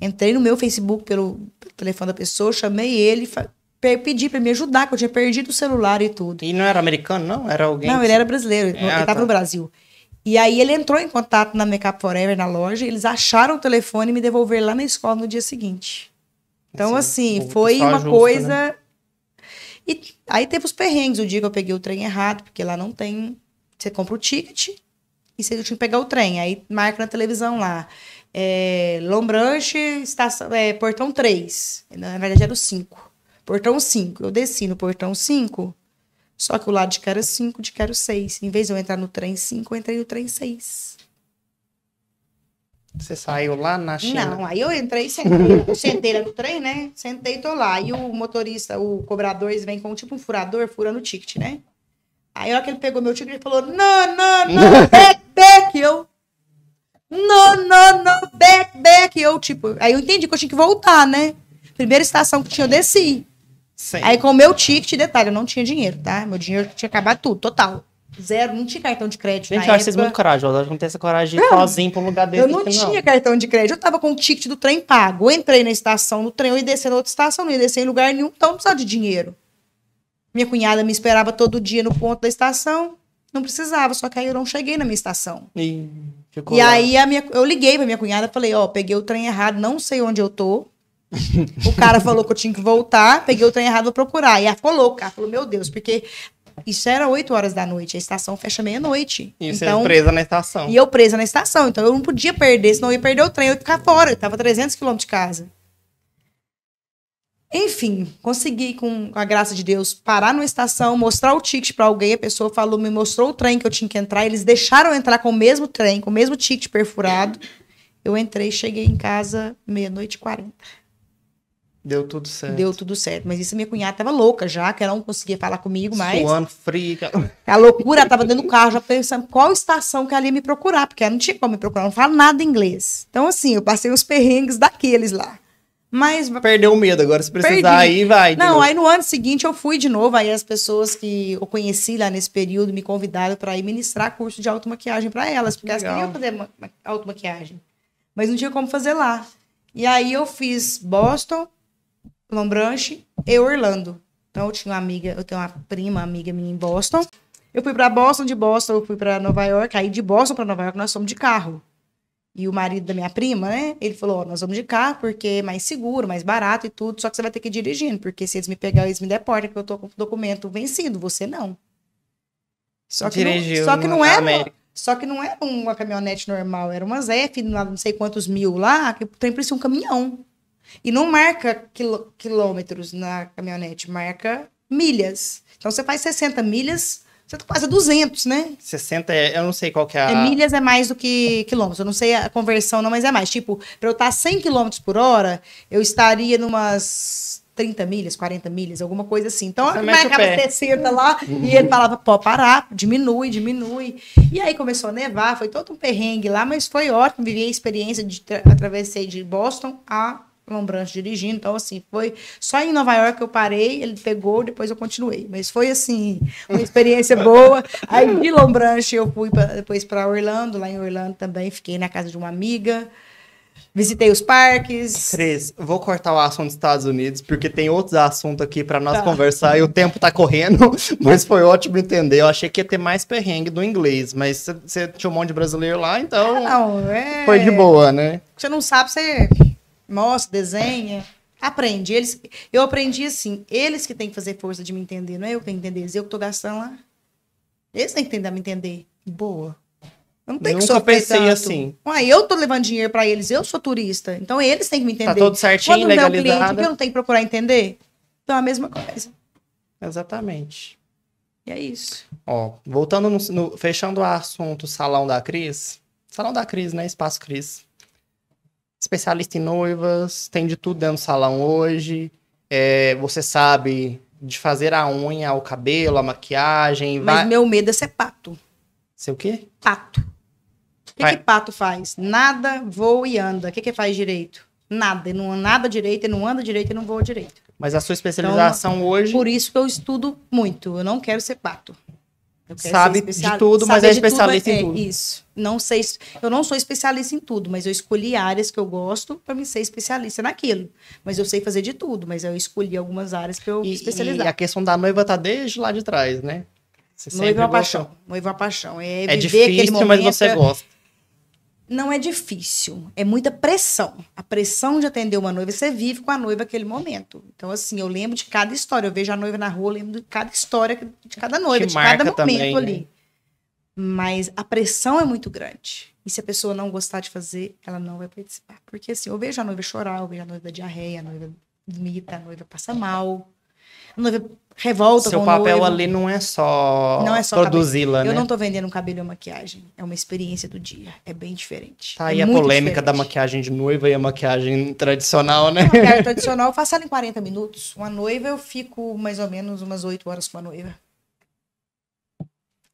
entrei no meu Facebook pelo, telefone da pessoa, chamei ele, pedi para me ajudar, que eu tinha perdido o celular e tudo. E não era americano, não? Era alguém? Não, ele era brasileiro, é, ele ah, estava tá. no Brasil. E aí ele entrou em contato na Makeup Forever, na loja, eles acharam o telefone e me devolveram lá na escola no dia seguinte. Então, é assim, assim foi uma justo, né? coisa. Né? E aí teve os perrengues. O dia que eu peguei o trem errado, porque lá não tem. Você compra o ticket e você tinha que pegar o trem. Aí marca na televisão lá. É, Lombranche, estação, é, portão 3. Na verdade era o 5. Portão 5. Eu desci no portão 5. Só que o lado de cá era 5, de cá era 6. Em vez de eu entrar no trem 5, eu entrei no trem 6. Você saiu lá na China? Não, aí eu entrei, sentei, sentei no trem, né? Sentei e tô lá. E o motorista, o cobrador, eles vêm com tipo um furador furando o ticket, né? Aí a hora que ele pegou meu ticket, ele falou: não, não, não, back, back. Eu. Não, não, não, back, back. Eu, tipo, aí eu entendi que eu tinha que voltar, né? Primeira estação que tinha, eu desci. Sim. Aí com o meu ticket, detalhe, eu não tinha dinheiro, tá? Meu dinheiro tinha acabado tudo, total. Zero, não tinha cartão de crédito. Gente, eu acho época. vocês muito corajosos. Eu não tenho essa coragem de ir sozinho pro lugar dele. Eu não tinha não. cartão de crédito. Eu tava com o ticket do trem pago. Eu entrei na estação do trem, eu ia descer na outra estação, não ia descer em lugar nenhum, então não precisava de dinheiro. Minha cunhada me esperava todo dia no ponto da estação. Não precisava, só que aí eu não cheguei na minha estação. E, e aí a minha, eu liguei pra minha cunhada falei, ó, oh, peguei o trem errado, não sei onde eu tô. o cara falou que eu tinha que voltar, peguei o trem errado, vou procurar. E ela ficou louca, ela falou, meu Deus, porque isso era 8 horas da noite, a estação fecha meia-noite. E então, é presa na estação. E eu presa na estação, então eu não podia perder, senão eu ia perder o trem, eu ia ficar fora, eu tava 300 quilômetros de casa. Enfim, consegui, com a graça de Deus, parar numa estação, mostrar o ticket para alguém. A pessoa falou, me mostrou o trem que eu tinha que entrar. Eles deixaram eu entrar com o mesmo trem, com o mesmo ticket perfurado. Eu entrei, cheguei em casa meia-noite e quarenta. Deu tudo certo. Deu tudo certo. Mas isso minha cunhada tava louca já, que ela não conseguia falar comigo mais. Suando frio. A loucura, tava dentro do carro, já pensando qual estação que ela ia me procurar, porque ela não tinha como me procurar, não fala nada inglês. Então, assim, eu passei uns perrengues daqueles lá. Mas. Perdeu o medo agora, se precisar, perdi. aí vai. Não, novo. aí no ano seguinte eu fui de novo. Aí as pessoas que eu conheci lá nesse período me convidaram para ir ministrar curso de automaquiagem para elas, porque Legal. elas queriam fazer automaquiagem. Mas não tinha como fazer lá. E aí eu fiz Boston, Lombranche e Orlando. Então eu tinha uma amiga, eu tenho uma prima, amiga minha em Boston. Eu fui para Boston, de Boston eu fui para Nova York, aí de Boston para Nova York nós fomos de carro. E o marido da minha prima, né? Ele falou: Ó, nós vamos de carro porque é mais seguro, mais barato e tudo, só que você vai ter que ir dirigindo, porque se eles me pegarem eles me deportam, porque eu tô com o documento vencido, você não. Só que Dirigiu não, só que não é. América. Só que não era uma caminhonete normal, era umas F, não sei quantos mil lá, que tem parecia um caminhão. E não marca quilômetros na caminhonete, marca milhas. Então você faz 60 milhas, você tá quase 200, né? 60 é, eu não sei qual que é a... É, milhas é mais do que quilômetros, eu não sei a conversão não, mas é mais. Tipo, para eu estar 100 km por hora, eu estaria numas 30 milhas, 40 milhas, alguma coisa assim. Então, ele marcava 60 lá e ele falava, pô, parar, diminui, diminui. E aí começou a nevar, foi todo um perrengue lá, mas foi ótimo, vivi a experiência de atravessei de Boston a Lombranche dirigindo. Então, assim, foi só em Nova York que eu parei, ele pegou, depois eu continuei. Mas foi, assim, uma experiência boa. Aí, de Lombranche, eu fui pra, depois para Orlando, lá em Orlando também, fiquei na casa de uma amiga. Visitei os parques. Três, vou cortar o assunto dos Estados Unidos, porque tem outros assuntos aqui para nós tá. conversar e o tempo tá correndo, mas foi ótimo entender. Eu achei que ia ter mais perrengue do inglês, mas você tinha um monte de brasileiro lá, então. Ah, não, é... Foi de boa, né? Você não sabe, você mostra, desenha. Aprende. Eles, eu aprendi assim, eles que têm que fazer força de me entender, não é eu que tenho que entender, eles, eu que estou gastando lá. Eles têm que tentar me entender. Boa. Eu não tem Nunca que sofrer pensei tanto. assim. Uai, eu tô levando dinheiro para eles, eu sou turista. Então eles têm que me tá entender. Tá todo certinho, Quando legalizado. Quando cliente, eu não tenho que procurar entender. Então é a mesma coisa. Exatamente. E é isso. Ó, voltando no, no fechando o assunto Salão da Cris. Salão da Cris, né? Espaço Cris especialista em noivas, tem de tudo dentro do salão hoje. É, você sabe de fazer a unha, o cabelo, a maquiagem. Mas vai... meu medo é ser pato. Ser o quê? Pato. O que, que pato faz? Nada, voa e anda. O que, que faz direito? Nada. não nada direito, e não anda direito, e não voa direito. Mas a sua então, especialização então, hoje. Por isso que eu estudo muito. Eu não quero ser pato sabe de tudo, mas é especialista é, é tudo, em tudo. É, isso. Não sei, eu não sou especialista em tudo, mas eu escolhi áreas que eu gosto para me ser especialista naquilo. Mas eu sei fazer de tudo, mas eu escolhi algumas áreas que eu e, especializar. E a questão da noiva tá desde lá de trás, né? Você noiva é uma paixão. Noiva é uma paixão. É, é difícil, momento, mas você gosta não é difícil, é muita pressão. A pressão de atender uma noiva, é você vive com a noiva aquele momento. Então, assim, eu lembro de cada história. Eu vejo a noiva na rua, eu lembro de cada história de cada noiva, de cada momento também, ali. Né? Mas a pressão é muito grande. E se a pessoa não gostar de fazer, ela não vai participar. Porque, assim, eu vejo a noiva chorar, eu vejo a noiva da diarreia, a noiva vomita, a noiva passa mal não teve revolta Seu papel noivo. ali não é só, não é só produzi-la, né? Eu não tô vendendo um cabelo e maquiagem. É uma experiência do dia. É bem diferente. Tá é aí a polêmica diferente. da maquiagem de noiva e a maquiagem tradicional, né? A maquiagem tradicional eu faço ela em 40 minutos. Uma noiva eu fico mais ou menos umas 8 horas com a noiva.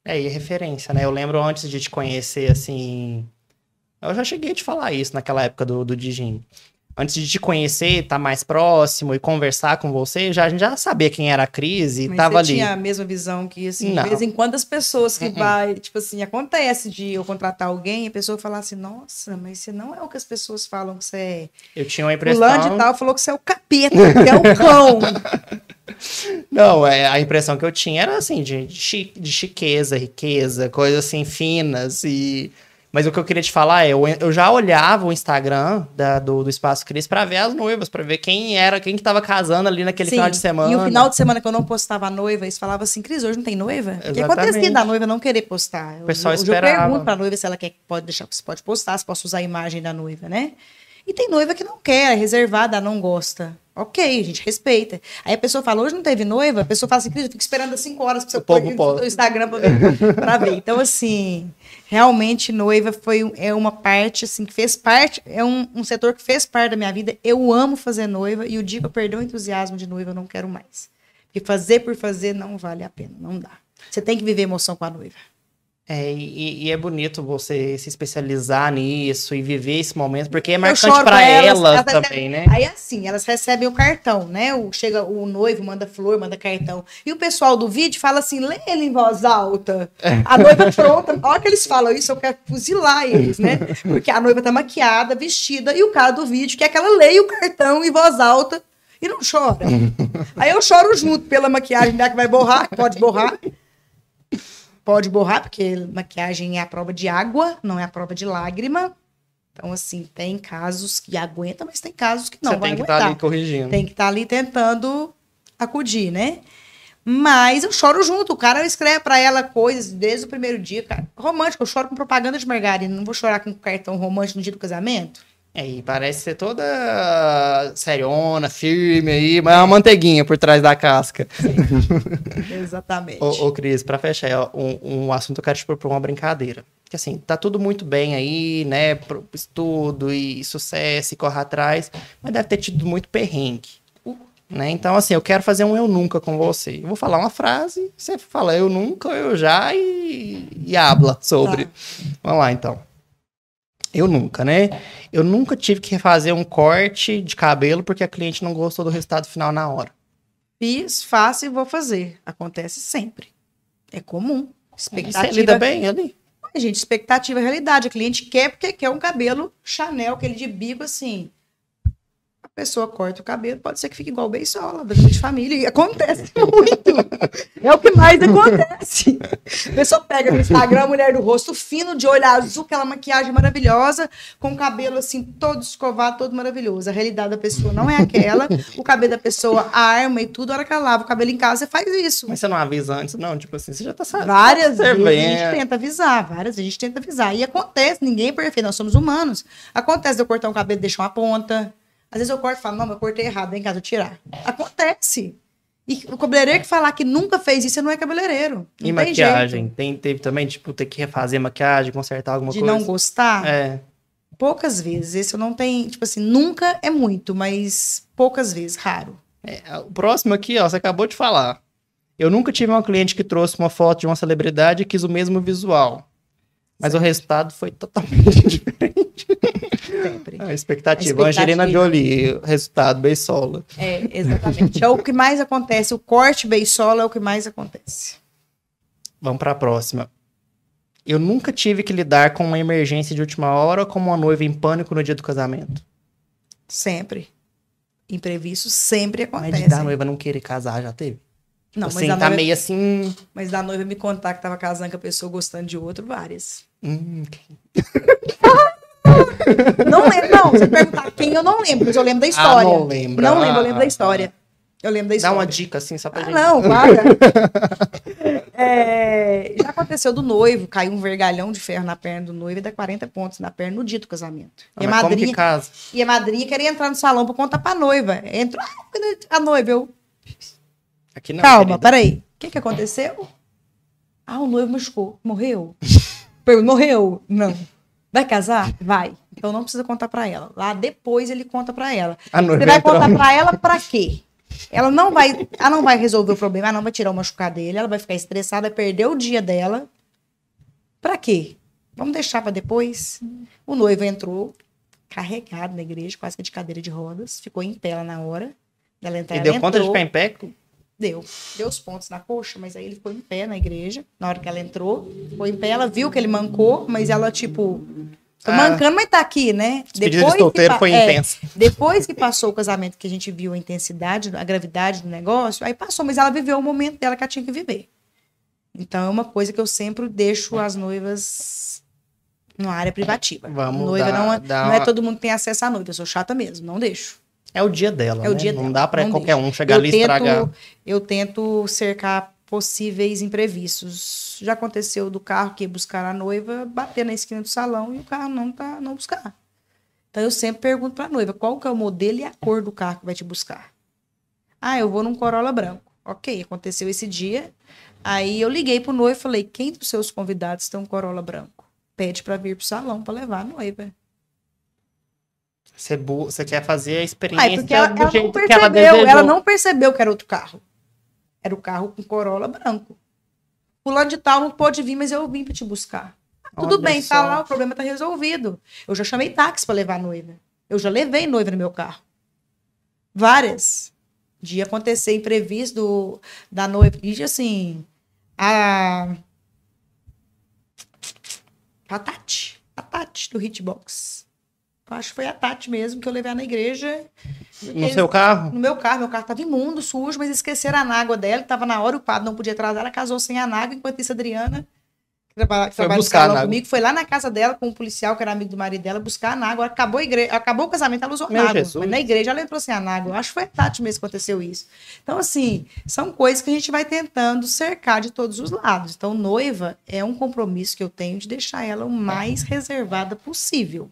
É, e é referência, né? Eu lembro antes de te conhecer, assim... Eu já cheguei a te falar isso naquela época do, do antes de te conhecer, estar tá mais próximo e conversar com você, já, a gente já sabia quem era a Cris e Mas tava ali. tinha a mesma visão que, assim, Não. de vez em quando as pessoas que uh -uh. vai, tipo assim, acontece de eu contratar alguém e a pessoa falar assim, nossa, mas você não é o que as pessoas falam que você é. Eu tinha uma impressão... Fulano e tal falou que você é o capeta, que é o cão. Não, é, a impressão que eu tinha era, assim, de, de chiqueza, riqueza, coisas, assim, finas e... Mas o que eu queria te falar é, eu, eu já olhava o Instagram da, do, do Espaço Cris para ver as noivas, para ver quem era, quem que tava casando ali naquele Sim, final de semana. E o final de semana que eu não postava a noiva, eles falavam assim, Cris, hoje não tem noiva? O que acontecia da noiva não querer postar? O pessoal eu, esperava. Eu pergunto pra noiva se ela quer, pode deixar, se pode postar, se posso usar a imagem da noiva, né? E tem noiva que não quer, é reservada, não gosta. Ok, a gente respeita. Aí a pessoa fala, hoje não teve noiva? A pessoa fala assim, Cris, eu fico esperando cinco horas pra você pôr no Instagram pra ver, pra ver. Então, assim realmente noiva foi é uma parte assim que fez parte é um, um setor que fez parte da minha vida eu amo fazer noiva e o dia que eu perdi o entusiasmo de noiva eu não quero mais e fazer por fazer não vale a pena não dá você tem que viver emoção com a noiva é, e, e, é bonito você se especializar nisso e viver esse momento, porque é marcante para ela elas também, né? Aí assim, elas recebem o cartão, né? O, chega o noivo, manda flor, manda cartão. E o pessoal do vídeo fala assim, lê ele em voz alta. É. A noiva pronta. olha que eles falam isso, eu quero fuzilar eles, né? Porque a noiva tá maquiada, vestida, e o cara do vídeo quer que ela leia o cartão em voz alta e não chora. aí eu choro junto pela maquiagem, né? Que vai borrar, pode borrar pode borrar, porque maquiagem é a prova de água, não é a prova de lágrima. Então, assim, tem casos que aguenta, mas tem casos que não Você vai tem que estar tá ali corrigindo. Tem que estar tá ali tentando acudir, né? Mas eu choro junto. O cara escreve para ela coisas desde o primeiro dia. Cara, romântico, eu choro com propaganda de margarina. Não vou chorar com cartão romântico no dia do casamento? É, e parece ser toda seriona, firme aí, mas é uma manteiguinha por trás da casca. Exatamente. ô, ô, Cris, pra fechar, ó, é, um, um assunto que eu quero te propor uma brincadeira. Que assim, tá tudo muito bem aí, né? Estudo e sucesso e corra atrás, mas deve ter tido muito perrengue. Né? Então, assim, eu quero fazer um eu nunca com você. Eu vou falar uma frase, você fala eu nunca, eu já e, e habla sobre. Tá. Vamos lá, então. Eu nunca, né? Eu nunca tive que fazer um corte de cabelo porque a cliente não gostou do resultado final na hora. Fiz, faço e vou fazer. Acontece sempre. É comum. Expectativa. Você lida bem ali? Gente, expectativa é realidade. A cliente quer porque quer um cabelo Chanel, aquele de bico assim. A pessoa corta o cabelo, pode ser que fique igual beisola, drama de família. Acontece muito. É o que mais acontece. A pessoa pega no Instagram a mulher do rosto fino, de olho azul, aquela maquiagem maravilhosa, com o cabelo assim, todo escovado, todo maravilhoso. A realidade da pessoa não é aquela. O cabelo da pessoa arma e tudo. A hora que ela lava o cabelo em casa, você faz isso. Mas você não avisa antes, não? Tipo assim, você já tá sabendo. Várias tá vezes a gente tenta avisar, várias vezes a gente tenta avisar. E acontece, ninguém é perfeito, nós somos humanos. Acontece de eu cortar um cabelo e deixar uma ponta às vezes eu corto e falo, não, mas eu cortei errado, vem cá, vou tirar. Acontece. E o cabeleireiro que falar que nunca fez isso, não é cabeleireiro. Não e tem maquiagem? Jeito. Tem, teve também, tipo, ter que refazer maquiagem, consertar alguma de coisa? De não gostar? É. Poucas vezes. Esse eu não tenho, tipo assim, nunca é muito, mas poucas vezes, raro. É, o próximo aqui, ó, você acabou de falar. Eu nunca tive uma cliente que trouxe uma foto de uma celebridade e quis o mesmo visual. Mas o resultado foi totalmente diferente. Sempre. A expectativa. A expectativa. Angelina Jolie, resultado Beisola. É, exatamente. é o que mais acontece. O corte Beisola é o que mais acontece. Vamos para a próxima. Eu nunca tive que lidar com uma emergência de última hora como uma noiva em pânico no dia do casamento. Sempre. Imprevisto sempre acontece. Mas de noiva não querer casar já teve? Tipo não, assim, mas tá noiva... meio assim. Mas da noiva me contar que tava casando com a pessoa gostando de outro, várias. Hum. não lembro, não. Você perguntar quem, eu não lembro, mas eu lembro da história. Ah, não lembro. Não lembro, eu lembro da ah, tá. história. Eu lembro da história. Dá uma dica, assim, só pra ah, gente. Não, para. é, já aconteceu do noivo, caiu um vergalhão de ferro na perna do noivo e dá 40 pontos na perna no dia do casamento. Ah, e, a madrinha, e a madrinha queria entrar no salão pra contar pra noiva. Entrou, ah, a noiva, eu Aqui não, Calma, querida. peraí. O que, que aconteceu? Ah, o noivo machucou. Morreu? Morreu? Não. Vai casar? Vai. Então não precisa contar para ela. Lá depois ele conta para ela. Você vai contar para ela para quê? Ela não vai, ela não vai resolver o problema, ela não vai tirar o machucado dele, ela vai ficar estressada, perder o dia dela. Para quê? Vamos deixar para depois. O noivo entrou carregado na igreja, quase que de cadeira de rodas, ficou em pé lá na hora. Ela entra, e deu conta entrou, de ficar em pé Deu. Deu os pontos na coxa, mas aí ele ficou em pé na igreja, na hora que ela entrou. Ficou em pé, ela viu que ele mancou, mas ela, tipo, tô ah, mancando, mas tá aqui, né? Depois de solteiro foi é, intensa. Depois que passou o casamento, que a gente viu a intensidade, a gravidade do negócio, aí passou, mas ela viveu o momento dela que ela tinha que viver. Então é uma coisa que eu sempre deixo as noivas numa área privativa. Vamos Noiva dar, não, é, dar... não é todo mundo que tem acesso à noiva, eu sou chata mesmo, não deixo. É o dia dela. É o né? dia né? dela. Não dá para qualquer um chegar eu ali e estragar. Eu tento cercar possíveis imprevistos. Já aconteceu do carro que ia buscar a noiva, bater na esquina do salão e o carro não tá não buscar. Então eu sempre pergunto para a noiva qual que é o modelo e a cor do carro que vai te buscar. Ah, eu vou num Corolla branco. Ok, aconteceu esse dia. Aí eu liguei pro noivo e falei: quem dos seus convidados tem um Corolla branco? Pede para vir pro salão para levar a noiva. Você, é bu... você quer fazer a ah, é experiência porque ela, do ela jeito não percebeu, que ela Ela não percebeu que era outro carro. Era o carro com Corolla branco. Fulano de tal não pôde vir, mas eu vim para te buscar. Ah, tudo Olha bem, só. tá lá, o problema tá resolvido. Eu já chamei táxi para levar a noiva. Eu já levei noiva no meu carro. Várias. De acontecer imprevisto da noiva. E assim, a... A patate A do Hitbox. Acho que foi a Tati mesmo que eu levei na igreja. No seu carro? No meu carro. Meu carro estava imundo, sujo, mas esqueceram a nágua dela. Estava na hora, o padre não podia atrasar. Ela casou sem a nágua, enquanto isso, a Adriana, que, trabalha, que trabalha no salão comigo, foi lá na casa dela com um policial que era amigo do marido dela buscar a nágua. Acabou, acabou o casamento, ela usou a nágua. Mas na igreja ela entrou sem a nágua. Acho que foi a Tati mesmo que aconteceu isso. Então, assim, são coisas que a gente vai tentando cercar de todos os lados. Então, noiva é um compromisso que eu tenho de deixar ela o mais reservada possível.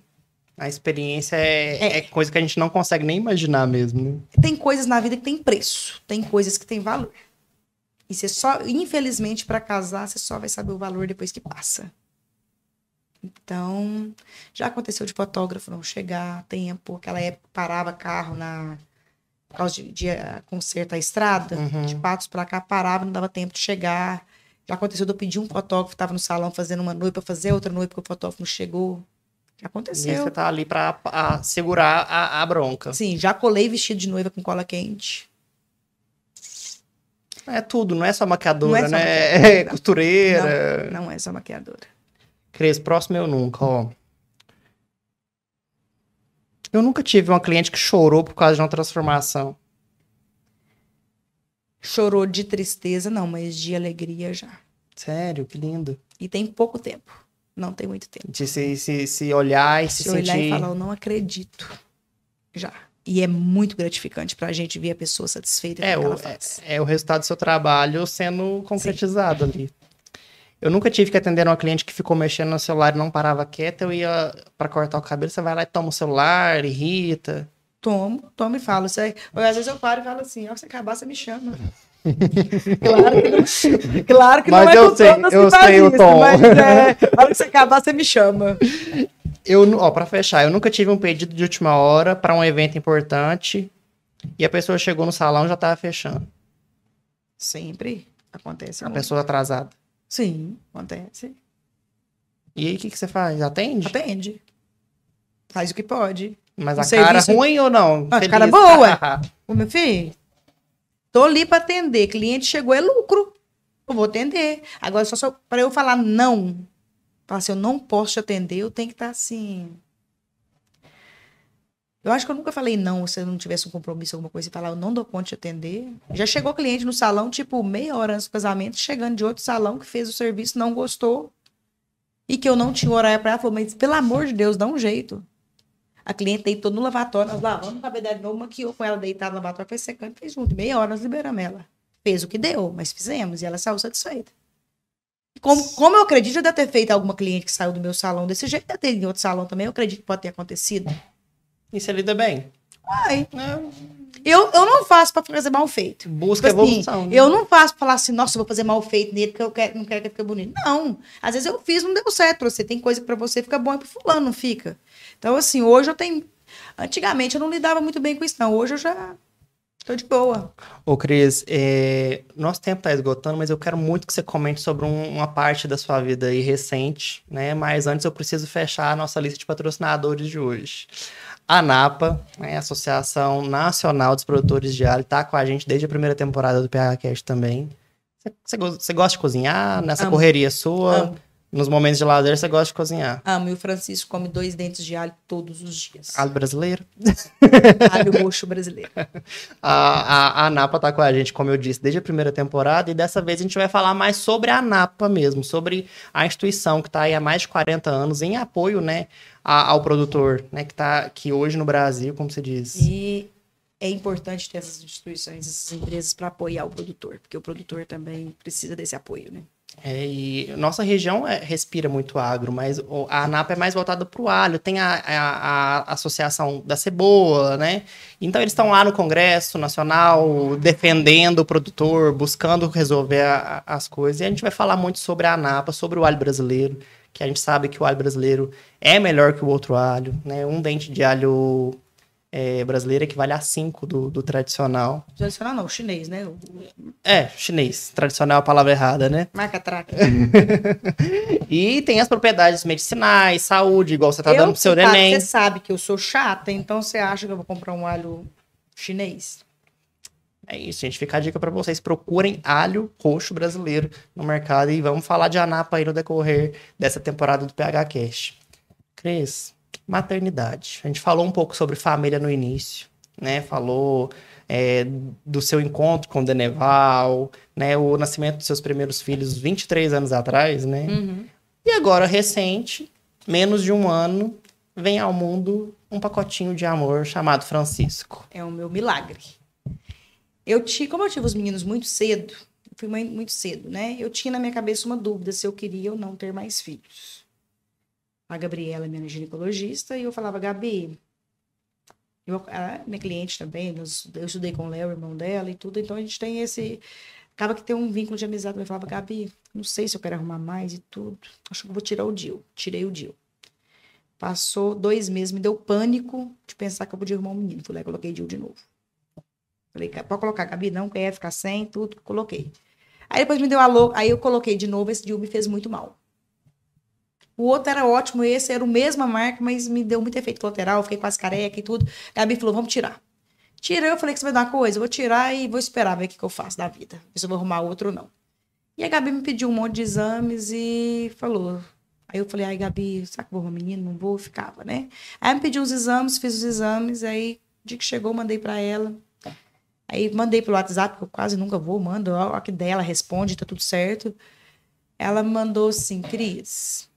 A experiência é, é. é, coisa que a gente não consegue nem imaginar mesmo. Né? Tem coisas na vida que tem preço, tem coisas que tem valor. E você só, infelizmente, para casar, você só vai saber o valor depois que passa. Então, já aconteceu de fotógrafo não chegar a tempo, aquela época parava carro na por causa de, de eh, conserto estrada, uhum. de patos para cá parava, não dava tempo de chegar. Já aconteceu de eu pedir um fotógrafo, estava no salão fazendo uma noite para fazer outra noite porque o fotógrafo não chegou. Aconteceu. E você tá ali pra a, segurar a, a bronca. Sim, já colei vestido de noiva com cola quente. É tudo, não é só maquiadora, não é só né? Maquiadora. É costureira. Não, não é só maquiadora. Cris, próximo eu nunca, ó. Eu nunca tive uma cliente que chorou por causa de uma transformação. Chorou de tristeza, não, mas de alegria já. Sério, que lindo. E tem pouco tempo. Não tem muito tempo. De se, se, se olhar e se, se sentir... olhar e falar, eu não acredito. Já. E é muito gratificante para a gente ver a pessoa satisfeita é, o, é, é, o resultado do seu trabalho sendo concretizado Sim. ali. Eu nunca tive que atender uma cliente que ficou mexendo no celular e não parava quieta. Eu ia para cortar o cabelo, você vai lá e toma o celular, irrita. Tomo, tomo e falo. Você... Às vezes eu paro e falo assim, ó, se acabar, você me chama. Claro que não, claro que mas não é eu sei, eu sei o tom. Mas é, na hora que você acabar, você me chama. Eu, ó, pra fechar, eu nunca tive um pedido de última hora para um evento importante e a pessoa chegou no salão e já tava fechando. Sempre acontece. A muito. pessoa atrasada. Sim, acontece. E aí, o que, que você faz? Atende? Atende. Faz o que pode. Mas um a serviço... cara ruim ou não? A Feliz. cara boa. o meu filho, Tô ali para atender. Cliente chegou, é lucro. Eu vou atender. Agora, só, só para eu falar não, falar assim, eu não posso te atender, eu tenho que estar tá assim. Eu acho que eu nunca falei não se eu não tivesse um compromisso, alguma coisa, e falar, eu não dou conta de atender. Já chegou cliente no salão, tipo, meia hora antes do casamento, chegando de outro salão que fez o serviço, não gostou. E que eu não tinha horário para ela, falou, mas pelo amor de Deus, dá um jeito. A cliente deitou no lavatório, nós lavamos o cabelo dela de novo, maquiou com ela deitada no lavatório, foi secando, fez junto. Meia hora nós liberamos ela. Fez o que deu, mas fizemos, e ela saiu satisfeita. Como, como eu acredito, já deve ter feito alguma cliente que saiu do meu salão desse jeito, deve ter em outro salão também, eu acredito que pode ter acontecido. E você lida bem? Ai. Não. Né? Eu, eu não faço para fazer mal feito. Busca tipo assim, evolução. Assim, né? Eu não faço pra falar assim, nossa, vou fazer mal feito nele porque eu quero, não quero que ele fique bonito. Não. Às vezes eu fiz, não deu certo pra você. Tem coisa para pra você fica bom e pro fulano não fica. Então, assim, hoje eu tenho. Antigamente eu não lidava muito bem com isso, não. Hoje eu já Tô de boa. Ô, Cris, é... nosso tempo tá esgotando, mas eu quero muito que você comente sobre um, uma parte da sua vida aí recente, né? Mas antes eu preciso fechar a nossa lista de patrocinadores de hoje. A Napa, né, a Associação Nacional dos Produtores de Alho, tá com a gente desde a primeira temporada do PHCast também. Você gosta de cozinhar nessa Amo. correria sua? Amo. Nos momentos de lazer, você gosta de cozinhar? Amo. Ah, e o Francisco come dois dentes de alho todos os dias. Alho brasileiro? alho roxo brasileiro. A, a, a Napa tá com a gente, como eu disse, desde a primeira temporada. E dessa vez a gente vai falar mais sobre a Napa mesmo. Sobre a instituição que está aí há mais de 40 anos em apoio, né? A, ao produtor, né? Que, tá, aqui hoje no Brasil, como você diz... E é importante ter essas instituições, essas empresas para apoiar o produtor. Porque o produtor também precisa desse apoio, né? É, e nossa região é, respira muito agro, mas a ANAP é mais voltada para o alho, tem a, a, a, associação da cebola, né? Então eles estão lá no Congresso Nacional defendendo o produtor, buscando resolver a, as coisas. E a gente vai falar muito sobre a ANAPA, sobre o alho brasileiro, que a gente sabe que o alho brasileiro é melhor que o outro alho, né? Um dente de alho é, brasileira equivale a 5 do, do tradicional. Tradicional não, chinês, né? É, chinês. Tradicional é a palavra errada, né? Marca traca. e tem as propriedades medicinais, saúde, igual você tá eu, dando pro seu cara, tá, neném. Você sabe que eu sou chata, então você acha que eu vou comprar um alho chinês? É isso, gente. Fica a dica para vocês. Procurem alho roxo brasileiro no mercado e vamos falar de Anapa aí no decorrer dessa temporada do PH cash Cris, maternidade. A gente falou um pouco sobre família no início, né? Falou é, do seu encontro com o Deneval, né? O nascimento dos seus primeiros filhos 23 anos atrás, né? Uhum. E agora, recente, menos de um ano, vem ao mundo um pacotinho de amor chamado Francisco. É o meu milagre. Eu tinha, como eu tive os meninos muito cedo, fui mãe muito cedo, né? Eu tinha na minha cabeça uma dúvida se eu queria ou não ter mais filhos a Gabriela, minha ginecologista, e eu falava, Gabi, eu, minha cliente também, eu estudei com o Léo, irmão dela e tudo, então a gente tem esse. Acaba que tem um vínculo de amizade. Eu falava, Gabi, não sei se eu quero arrumar mais e tudo, acho que vou tirar o DIL. Tirei o DIL. Passou dois meses, me deu pânico de pensar que eu podia arrumar um menino. Falei coloquei DIL de novo. Falei, pode colocar, Gabi, não quer ficar sem, tudo, coloquei. Aí depois me deu alô, aí eu coloquei de novo, esse DIL me fez muito mal. O outro era ótimo, esse era o mesma marca, mas me deu muito efeito colateral, fiquei quase careca e tudo. Gabi falou, vamos tirar. Tirei, eu falei que você vai dar uma coisa, eu vou tirar e vou esperar ver o que, eu faço da vida. se eu vou arrumar outro ou não. E a Gabi me pediu um monte de exames e falou. Aí eu falei, ai, Gabi, será que vou arrumar menino? Não vou, ficava, né? Aí me pediu uns exames, fiz os exames, aí dia que chegou, mandei para ela. Aí mandei pelo WhatsApp, que eu quase nunca vou, mando, ó, que dela, responde, tá tudo certo. Ela mandou assim, Cris,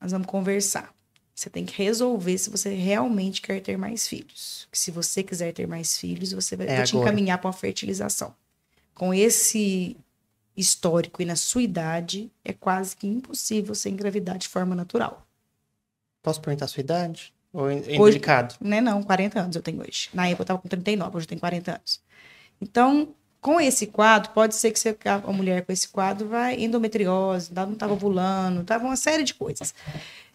nós vamos conversar. Você tem que resolver se você realmente quer ter mais filhos. se você quiser ter mais filhos, você vai é te encaminhar para uma fertilização. Com esse histórico e na sua idade, é quase que impossível você engravidar de forma natural. Posso perguntar a sua idade? Ou é hoje, Não, né, não, 40 anos eu tenho hoje. Na época eu tava com 39, hoje eu tenho 40 anos. Então, com esse quadro, pode ser que você, a mulher com esse quadro vai endometriose, tá, não estava ovulando, estava uma série de coisas.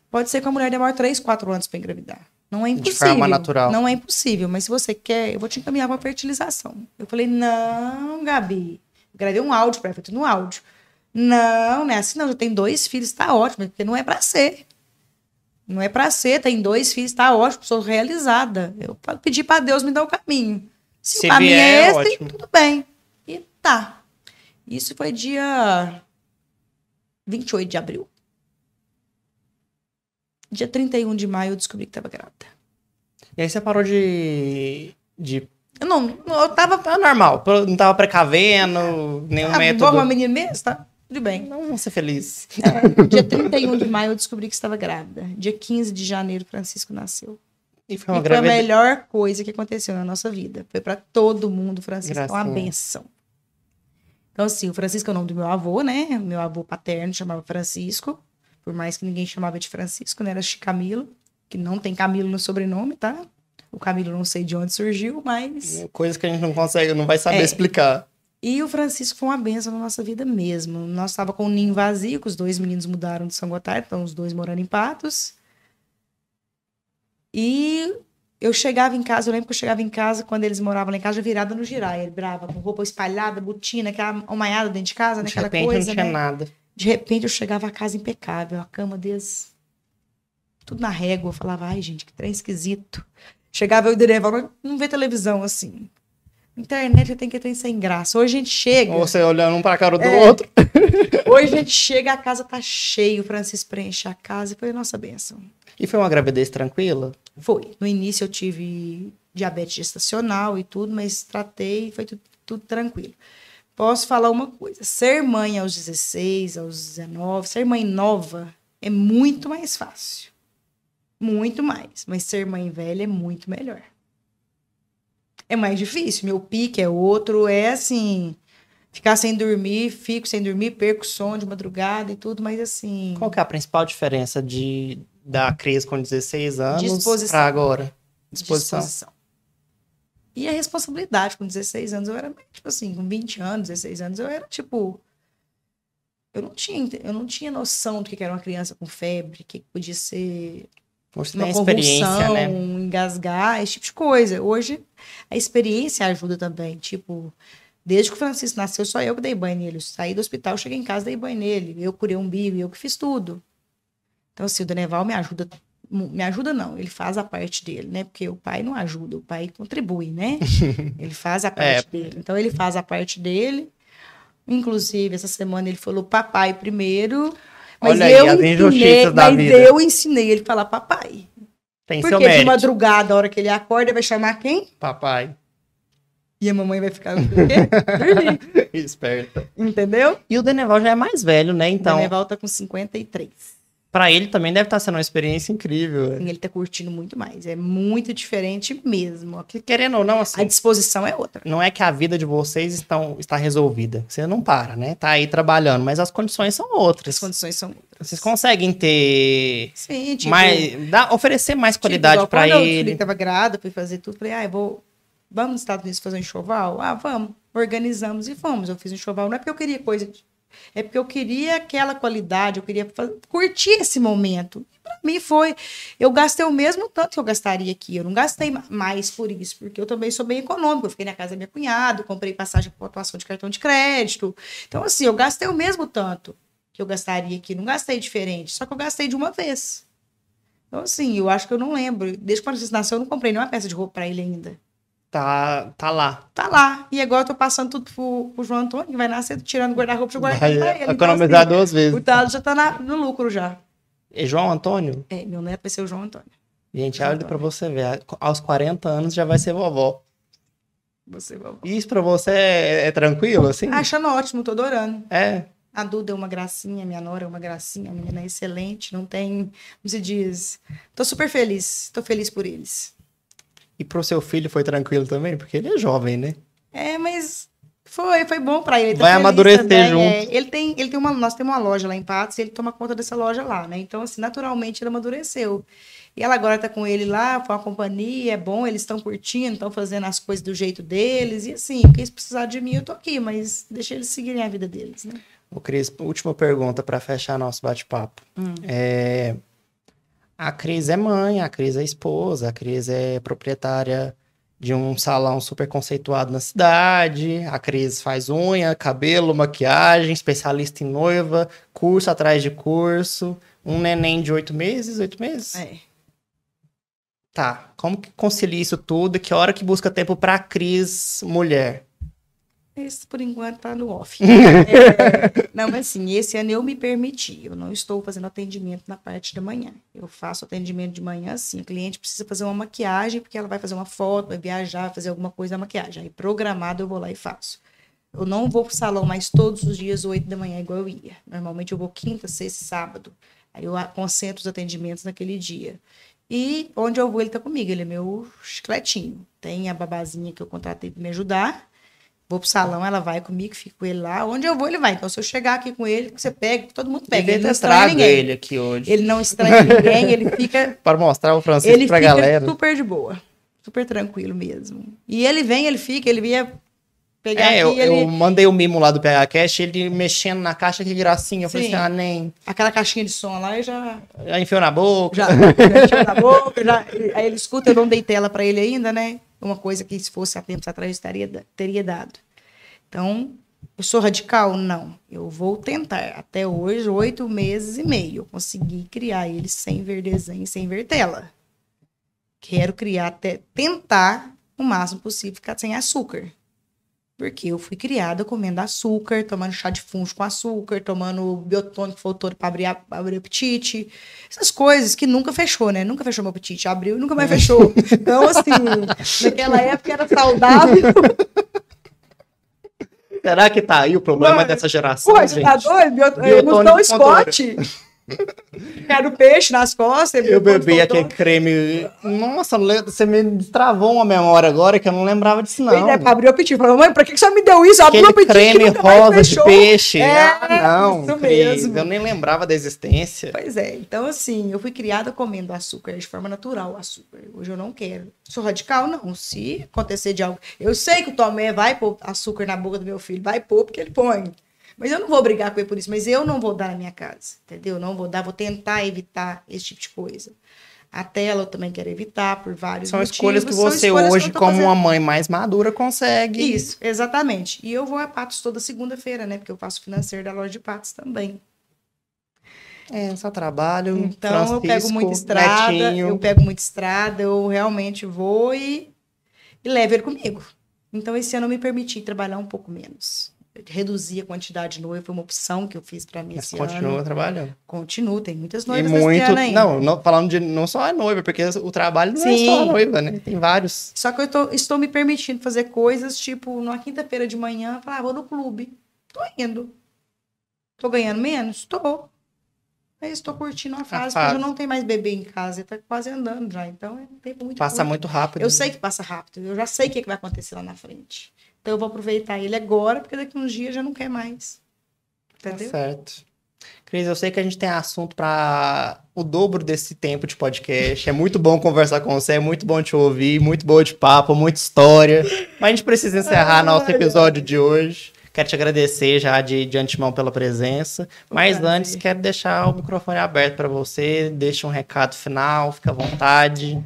Pode ser que a mulher demore 3, 4 anos para engravidar. Não é impossível. De forma natural. Não é impossível, mas se você quer, eu vou te encaminhar para fertilização. Eu falei, não, Gabi. gravei um áudio para feito no áudio. Não, né? Assim, não, já tem dois filhos, está ótimo, porque não é para ser. Não é para ser, tem dois filhos, está ótimo, sou realizada. Eu pedi para Deus me dar o caminho. Se, se o caminho vier, é, é esse, ótimo. tudo bem tá. Isso foi dia 28 de abril. Dia 31 de maio eu descobri que tava grávida. E aí você parou de. de... não, eu tava é normal, não tava precavendo, nenhum ah, método. Igual uma menina mesmo, tá? Tudo bem. Não vou ser feliz. É, dia 31 de maio eu descobri que estava grávida. Dia 15 de janeiro, Francisco nasceu. E foi, uma e foi a melhor coisa que aconteceu na nossa vida. Foi para todo mundo, Francisco. Gracinha. Uma benção. Então, assim, o Francisco é o nome do meu avô, né? Meu avô paterno chamava Francisco, por mais que ninguém chamava de Francisco, né? Era Chicamilo, que não tem Camilo no sobrenome, tá? O Camilo não sei de onde surgiu, mas. É, coisas que a gente não consegue, não vai saber é. explicar. E o Francisco foi uma benção na nossa vida mesmo. Nós estava com o ninho vazio, que os dois meninos mudaram de São Gotardo, então os dois morando em Patos. E eu chegava em casa, eu lembro que eu chegava em casa, quando eles moravam lá em casa, virada no girar, ele brava, com roupa espalhada, botina, aquela almaiada dentro de casa, né? De repente coisa, não tinha né? nada. De repente eu chegava a casa impecável, a cama deles, tudo na régua. Eu falava, ai gente, que trem esquisito. Chegava eu e Dereval, não vê televisão assim. Internet tem que ter sem graça. Hoje a gente chega. Ou você olhando um pra cara do é, outro. hoje a gente chega, a casa tá cheia, o Francisco preenche a casa. e Foi nossa benção. E foi uma gravidez tranquila? Foi. No início eu tive diabetes gestacional e tudo, mas tratei, foi tudo, tudo tranquilo. Posso falar uma coisa: ser mãe aos 16, aos 19, ser mãe nova é muito mais fácil. Muito mais. Mas ser mãe velha é muito melhor. É mais difícil. Meu pique é outro, é assim. Ficar sem dormir, fico sem dormir, perco o som de madrugada e tudo, mas assim. Qual que é a principal diferença de, da Cris com 16 anos para agora? Disposição. Disposição. E a responsabilidade, com 16 anos eu era, tipo assim, com 20 anos, 16 anos, eu era tipo. Eu não tinha, eu não tinha noção do que era uma criança com febre, o que podia ser Mostrar uma experiência, né? engasgar, esse tipo de coisa. Hoje, a experiência ajuda também. Tipo, desde que o Francisco nasceu, só eu que dei banho nele. Eu saí do hospital, cheguei em casa, dei banho nele. Eu curei um bio, eu que fiz tudo. Então, assim, o Deneval me ajuda, me ajuda não, ele faz a parte dele, né? Porque o pai não ajuda, o pai contribui, né? Ele faz a parte é. dele. Então, ele faz a parte dele. Inclusive, essa semana ele falou papai primeiro. Mas Olha eu aí, ensinei, mas vida. eu ensinei ele a falar papai. Tem Porque seu mérito. de madrugada, a hora que ele acorda, vai chamar quem? Papai. E a mamãe vai ficar Esperta. Entendeu? E o Deneval já é mais velho, né? Então. O Deneval tá com 53 para ele também deve estar tá sendo uma experiência incrível. Sim, né? ele tá curtindo muito mais. É muito diferente mesmo. Que, querendo ou não, assim, a disposição é outra. Não é que a vida de vocês estão, está resolvida. Você não para, né? Tá aí trabalhando, mas as condições são outras. As condições são outras. Vocês conseguem ter Sim, tipo, mais, dá, oferecer mais qualidade tipo, para ele. Eu tava grávida, fui fazer tudo, falei: "Ah, vou vamos nos Estados Unidos fazer um enxoval?" Ah, vamos. Organizamos e fomos. Eu fiz um enxoval, não é porque eu queria coisa de é porque eu queria aquela qualidade, eu queria curtir esse momento. Para mim foi, eu gastei o mesmo tanto que eu gastaria aqui. Eu não gastei mais por isso, porque eu também sou bem econômico. Eu fiquei na casa da minha cunhada, comprei passagem para atuação de cartão de crédito. Então assim, eu gastei o mesmo tanto que eu gastaria aqui. Não gastei diferente, só que eu gastei de uma vez. Então, assim, eu acho que eu não lembro. Desde quando vocês nasceu, eu não comprei nenhuma peça de roupa para ele ainda. Tá, tá lá. Tá lá. E agora eu tô passando tudo pro, pro João Antônio, que vai nascer, tirando o guarda-roupa pro guarda-roupa pra ele. Economizar então, assim, duas vezes. O Talo já tá na, no lucro já. É João Antônio? É, meu neto vai ser o João Antônio. Gente, João olha para pra você ver. Aos 40 anos já vai ser vovó. Você, é vovó. Isso pra você é, é tranquilo, assim? Achando ótimo, tô adorando. É. A Duda é uma gracinha, minha nora é uma gracinha, a menina é excelente, não tem, como se diz, tô super feliz, tô feliz por eles. E pro seu filho foi tranquilo também? Porque ele é jovem, né? É, mas foi, foi bom para ele. Tá Vai amadurecer junto. É. Ele tem, ele tem uma, nós temos uma loja lá em Patos, e ele toma conta dessa loja lá, né? Então assim, naturalmente ele amadureceu. E ela agora tá com ele lá, foi uma companhia, é bom, eles estão curtindo, estão fazendo as coisas do jeito deles e assim, o que eles precisar de mim, eu tô aqui, mas deixa eles seguirem a vida deles, né? Ô Cris, última pergunta para fechar nosso bate-papo. Hum. É, a Cris é mãe, a Cris é esposa, a Cris é proprietária de um salão super conceituado na cidade. A Cris faz unha, cabelo, maquiagem, especialista em noiva, curso atrás de curso. Um neném de oito meses, oito meses? É. Tá, como que concilia isso tudo? Que hora que busca tempo pra Cris mulher? Esse, por enquanto, tá no off. é, não, mas assim, esse ano eu me permiti. Eu não estou fazendo atendimento na parte da manhã. Eu faço atendimento de manhã, assim. O cliente precisa fazer uma maquiagem, porque ela vai fazer uma foto, vai viajar, fazer alguma coisa na maquiagem. Aí, programado, eu vou lá e faço. Eu não vou pro salão mais todos os dias, oito da manhã, igual eu ia. Normalmente, eu vou quinta, sexta, sábado. Aí, eu concentro os atendimentos naquele dia. E onde eu vou, ele tá comigo. Ele é meu chicletinho. Tem a babazinha que eu contratei para me ajudar Vou pro salão, ela vai comigo, fico com ele lá. Onde eu vou, ele vai. Então, se eu chegar aqui com ele, você pega, todo mundo pega. Ele, ele não estranha ninguém. ele aqui hoje. Ele não estranha ninguém, ele fica... Para mostrar o Francisco ele pra galera. Ele fica super de boa. Super tranquilo mesmo. E ele vem, ele fica, ele ia pegar é, eu, ele... eu, mandei o um mimo lá do PH Cash, ele mexendo na caixa, que gracinha. Assim, eu Sim. falei assim, ah, nem. Aquela caixinha de som lá e já. Já enfiou na boca. Já, já enfiou na boca. Já... Aí ele escuta, eu não dei tela para ele ainda, né? Uma coisa que se fosse há tempos atrás estaria, teria dado. Então, eu sou radical? Não. Eu vou tentar. Até hoje, oito meses e meio, eu consegui criar ele sem ver desenho, sem ver tela. Quero criar, até tentar o máximo possível ficar sem açúcar. Porque eu fui criada comendo açúcar, tomando chá de fungo com açúcar, tomando biotônico fotônico para abrir, abrir apetite. Essas coisas que nunca fechou, né? Nunca fechou meu apetite. Abriu e nunca mais é. fechou. Então, assim, naquela época era saudável. Será que tá aí o problema dessa geração? Ué, tá gente? tá doido? É, biotônico Scott. Quero peixe nas costas. Eu bebi aquele creme. Nossa, você me destravou uma memória agora que eu não lembrava disso, não. Ele é pra abrir o apetite. Falou, mãe, pra que, que você me deu isso? Abriu o apetite. creme rosa de peixe. É, ah, não, isso mesmo. Eu nem lembrava da existência. Pois é. Então, assim, eu fui criada comendo açúcar de forma natural, açúcar. Hoje eu não quero. Sou radical, não. Se acontecer de algo. Eu sei que o Tomé vai pôr açúcar na boca do meu filho. Vai pôr, porque ele põe. Mas eu não vou brigar com ele por isso, mas eu não vou dar na minha casa, entendeu? Não vou dar, vou tentar evitar esse tipo de coisa. A tela eu também quero evitar por vários São motivos. escolhas que você escolhas hoje, que como uma mãe mais madura, consegue. Isso, exatamente. E eu vou a Patos toda segunda-feira, né? Porque eu faço financeiro da loja de Patos também. É, só trabalho. Então eu pego muita estrada, netinho. eu pego muita estrada, eu realmente vou e, e levo ele comigo. Então esse ano eu me permiti trabalhar um pouco menos reduzir a quantidade de noiva, foi uma opção que eu fiz para mim Mas esse continua ano. trabalhando? Continuo, tem muitas noivas e muito, ano ainda. Não, não, falando de não só a noiva, porque o trabalho não Sim. é só a noiva, né? Tem vários. Só que eu tô, estou me permitindo fazer coisas, tipo, numa quinta-feira de manhã, falar, ah, vou no clube. Tô indo. Tô ganhando menos? Tô. Mas estou curtindo a fase, porque eu não tenho mais bebê em casa, está quase andando já, então é tempo muito Passa curto. muito rápido. Eu né? sei que passa rápido, eu já sei o que, é que vai acontecer lá na frente. Então eu vou aproveitar ele agora, porque daqui uns dias já não quer mais. Tá Entendeu? Tá certo. Cris, eu sei que a gente tem assunto para o dobro desse tempo de podcast. É muito bom conversar com você, é muito bom te ouvir, muito bom de papo, muita história. Mas a gente precisa encerrar Ai. nosso episódio de hoje. Quero te agradecer já de, de antemão pela presença. Mas antes, quero deixar o microfone aberto para você. Deixa um recado final, fica à vontade.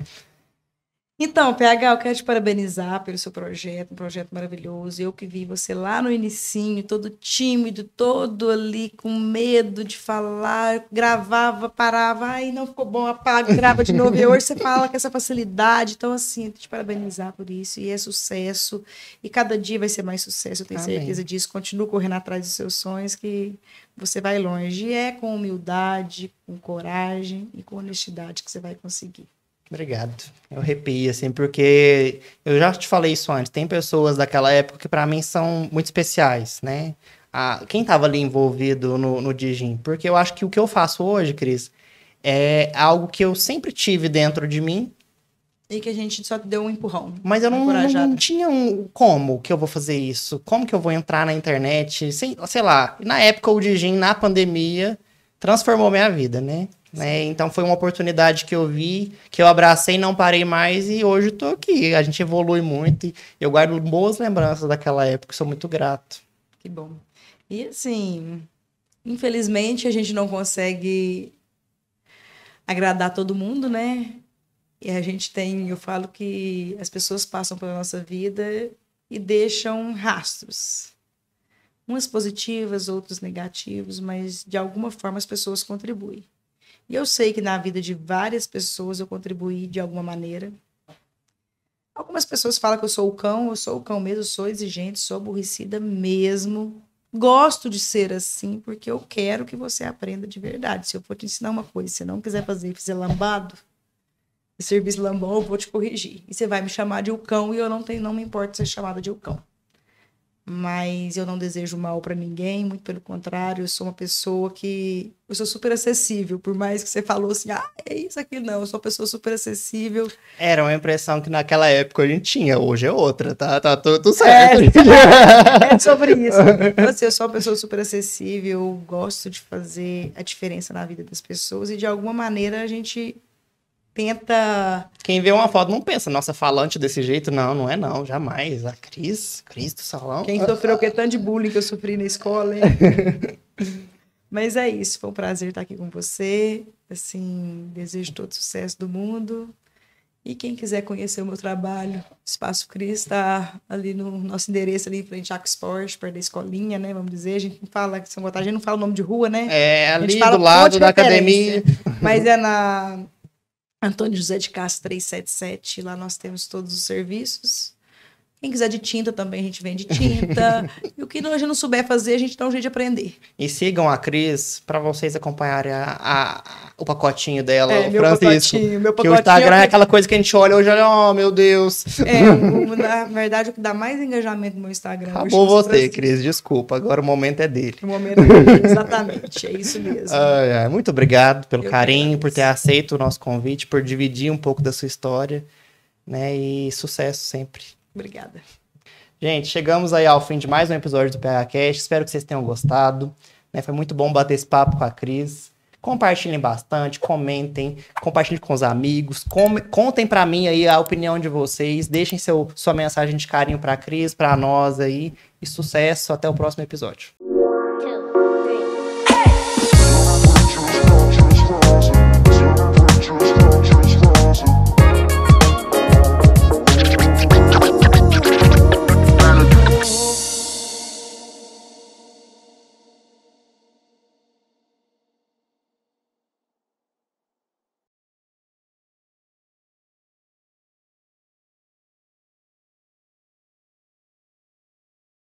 Então, PH, eu quero te parabenizar pelo seu projeto, um projeto maravilhoso. Eu que vi você lá no inicinho, todo tímido, todo ali com medo de falar, gravava, parava, ai, não ficou bom, apaga, grava de novo. E hoje você fala com essa facilidade. Então, assim, te parabenizar por isso. E é sucesso. E cada dia vai ser mais sucesso, eu tenho Amém. certeza disso. Continua correndo atrás dos seus sonhos, que você vai longe. E é com humildade, com coragem e com honestidade que você vai conseguir. Obrigado. Eu arrepio, assim, porque eu já te falei isso antes. Tem pessoas daquela época que para mim são muito especiais, né? A, quem estava ali envolvido no, no Digim? Porque eu acho que o que eu faço hoje, Cris, é algo que eu sempre tive dentro de mim. E que a gente só deu um empurrão. Mas eu não, não tinha um como que eu vou fazer isso? Como que eu vou entrar na internet? sem sei lá. Na época, o Digim, na pandemia, transformou minha vida, né? Né? Então foi uma oportunidade que eu vi, que eu abracei, não parei mais e hoje estou aqui. A gente evolui muito e eu guardo boas lembranças daquela época, sou muito grato. Que bom. E assim, infelizmente a gente não consegue agradar todo mundo, né? E a gente tem, eu falo que as pessoas passam pela nossa vida e deixam rastros. Umas positivas, outras negativas, mas de alguma forma as pessoas contribuem. E eu sei que na vida de várias pessoas eu contribuí de alguma maneira. Algumas pessoas falam que eu sou o cão, eu sou o cão mesmo, sou exigente, sou aborrecida mesmo. Gosto de ser assim, porque eu quero que você aprenda de verdade. Se eu for te ensinar uma coisa, se você não quiser fazer e fizer lambado, serviço lambão, eu vou te corrigir. E você vai me chamar de o cão e eu não tenho, não me importo ser chamada de o cão mas eu não desejo mal para ninguém, muito pelo contrário, eu sou uma pessoa que eu sou super acessível, por mais que você falou assim, ah, é isso aqui não, eu sou uma pessoa super acessível. Era uma impressão que naquela época a gente tinha, hoje é outra, tá, tá tudo é. certo. É, é sobre isso. você assim, eu sou uma pessoa super acessível, eu gosto de fazer a diferença na vida das pessoas e de alguma maneira a gente tenta. Quem vê uma foto não pensa, nossa, falante desse jeito, não, não é não, jamais. A Cris, Cris do salão. Quem sofreu que tanto de bullying que eu sofri na escola, hein? Mas é isso, foi um prazer estar aqui com você. Assim, desejo todo sucesso do mundo. E quem quiser conhecer o meu trabalho, Espaço Cris está ali no nosso endereço, ali em frente à Esporte, perto da escolinha, né? Vamos dizer, a gente fala que São Gotardo, a gente não fala o nome de rua, né? É, ali do lado da academia. Mas é na Antônio José de Castro 377, lá nós temos todos os serviços. Quem quiser de tinta também, a gente vende tinta. e o que a gente não souber fazer, a gente dá um jeito de aprender. E sigam a Cris para vocês acompanharem a, a, o pacotinho dela, é, o meu Francisco. Pacotinho, meu pacotinho. Que o Instagram é aquela coisa que a gente olha hoje, olha, oh meu Deus. É, o, na verdade, o que dá mais engajamento no meu Instagram. Acabou você, Cris, desculpa. Agora o momento é dele. O momento é dele, exatamente. É isso mesmo. Muito obrigado pelo Eu carinho, por ter aceito o nosso convite, por dividir um pouco da sua história. Né, e sucesso sempre. Obrigada. Gente, chegamos aí ao fim de mais um episódio do PHCast. Espero que vocês tenham gostado. Né? Foi muito bom bater esse papo com a Cris. Compartilhem bastante, comentem, compartilhem com os amigos, com, contem para mim aí a opinião de vocês, deixem seu, sua mensagem de carinho para a Cris, para nós aí, e sucesso, até o próximo episódio.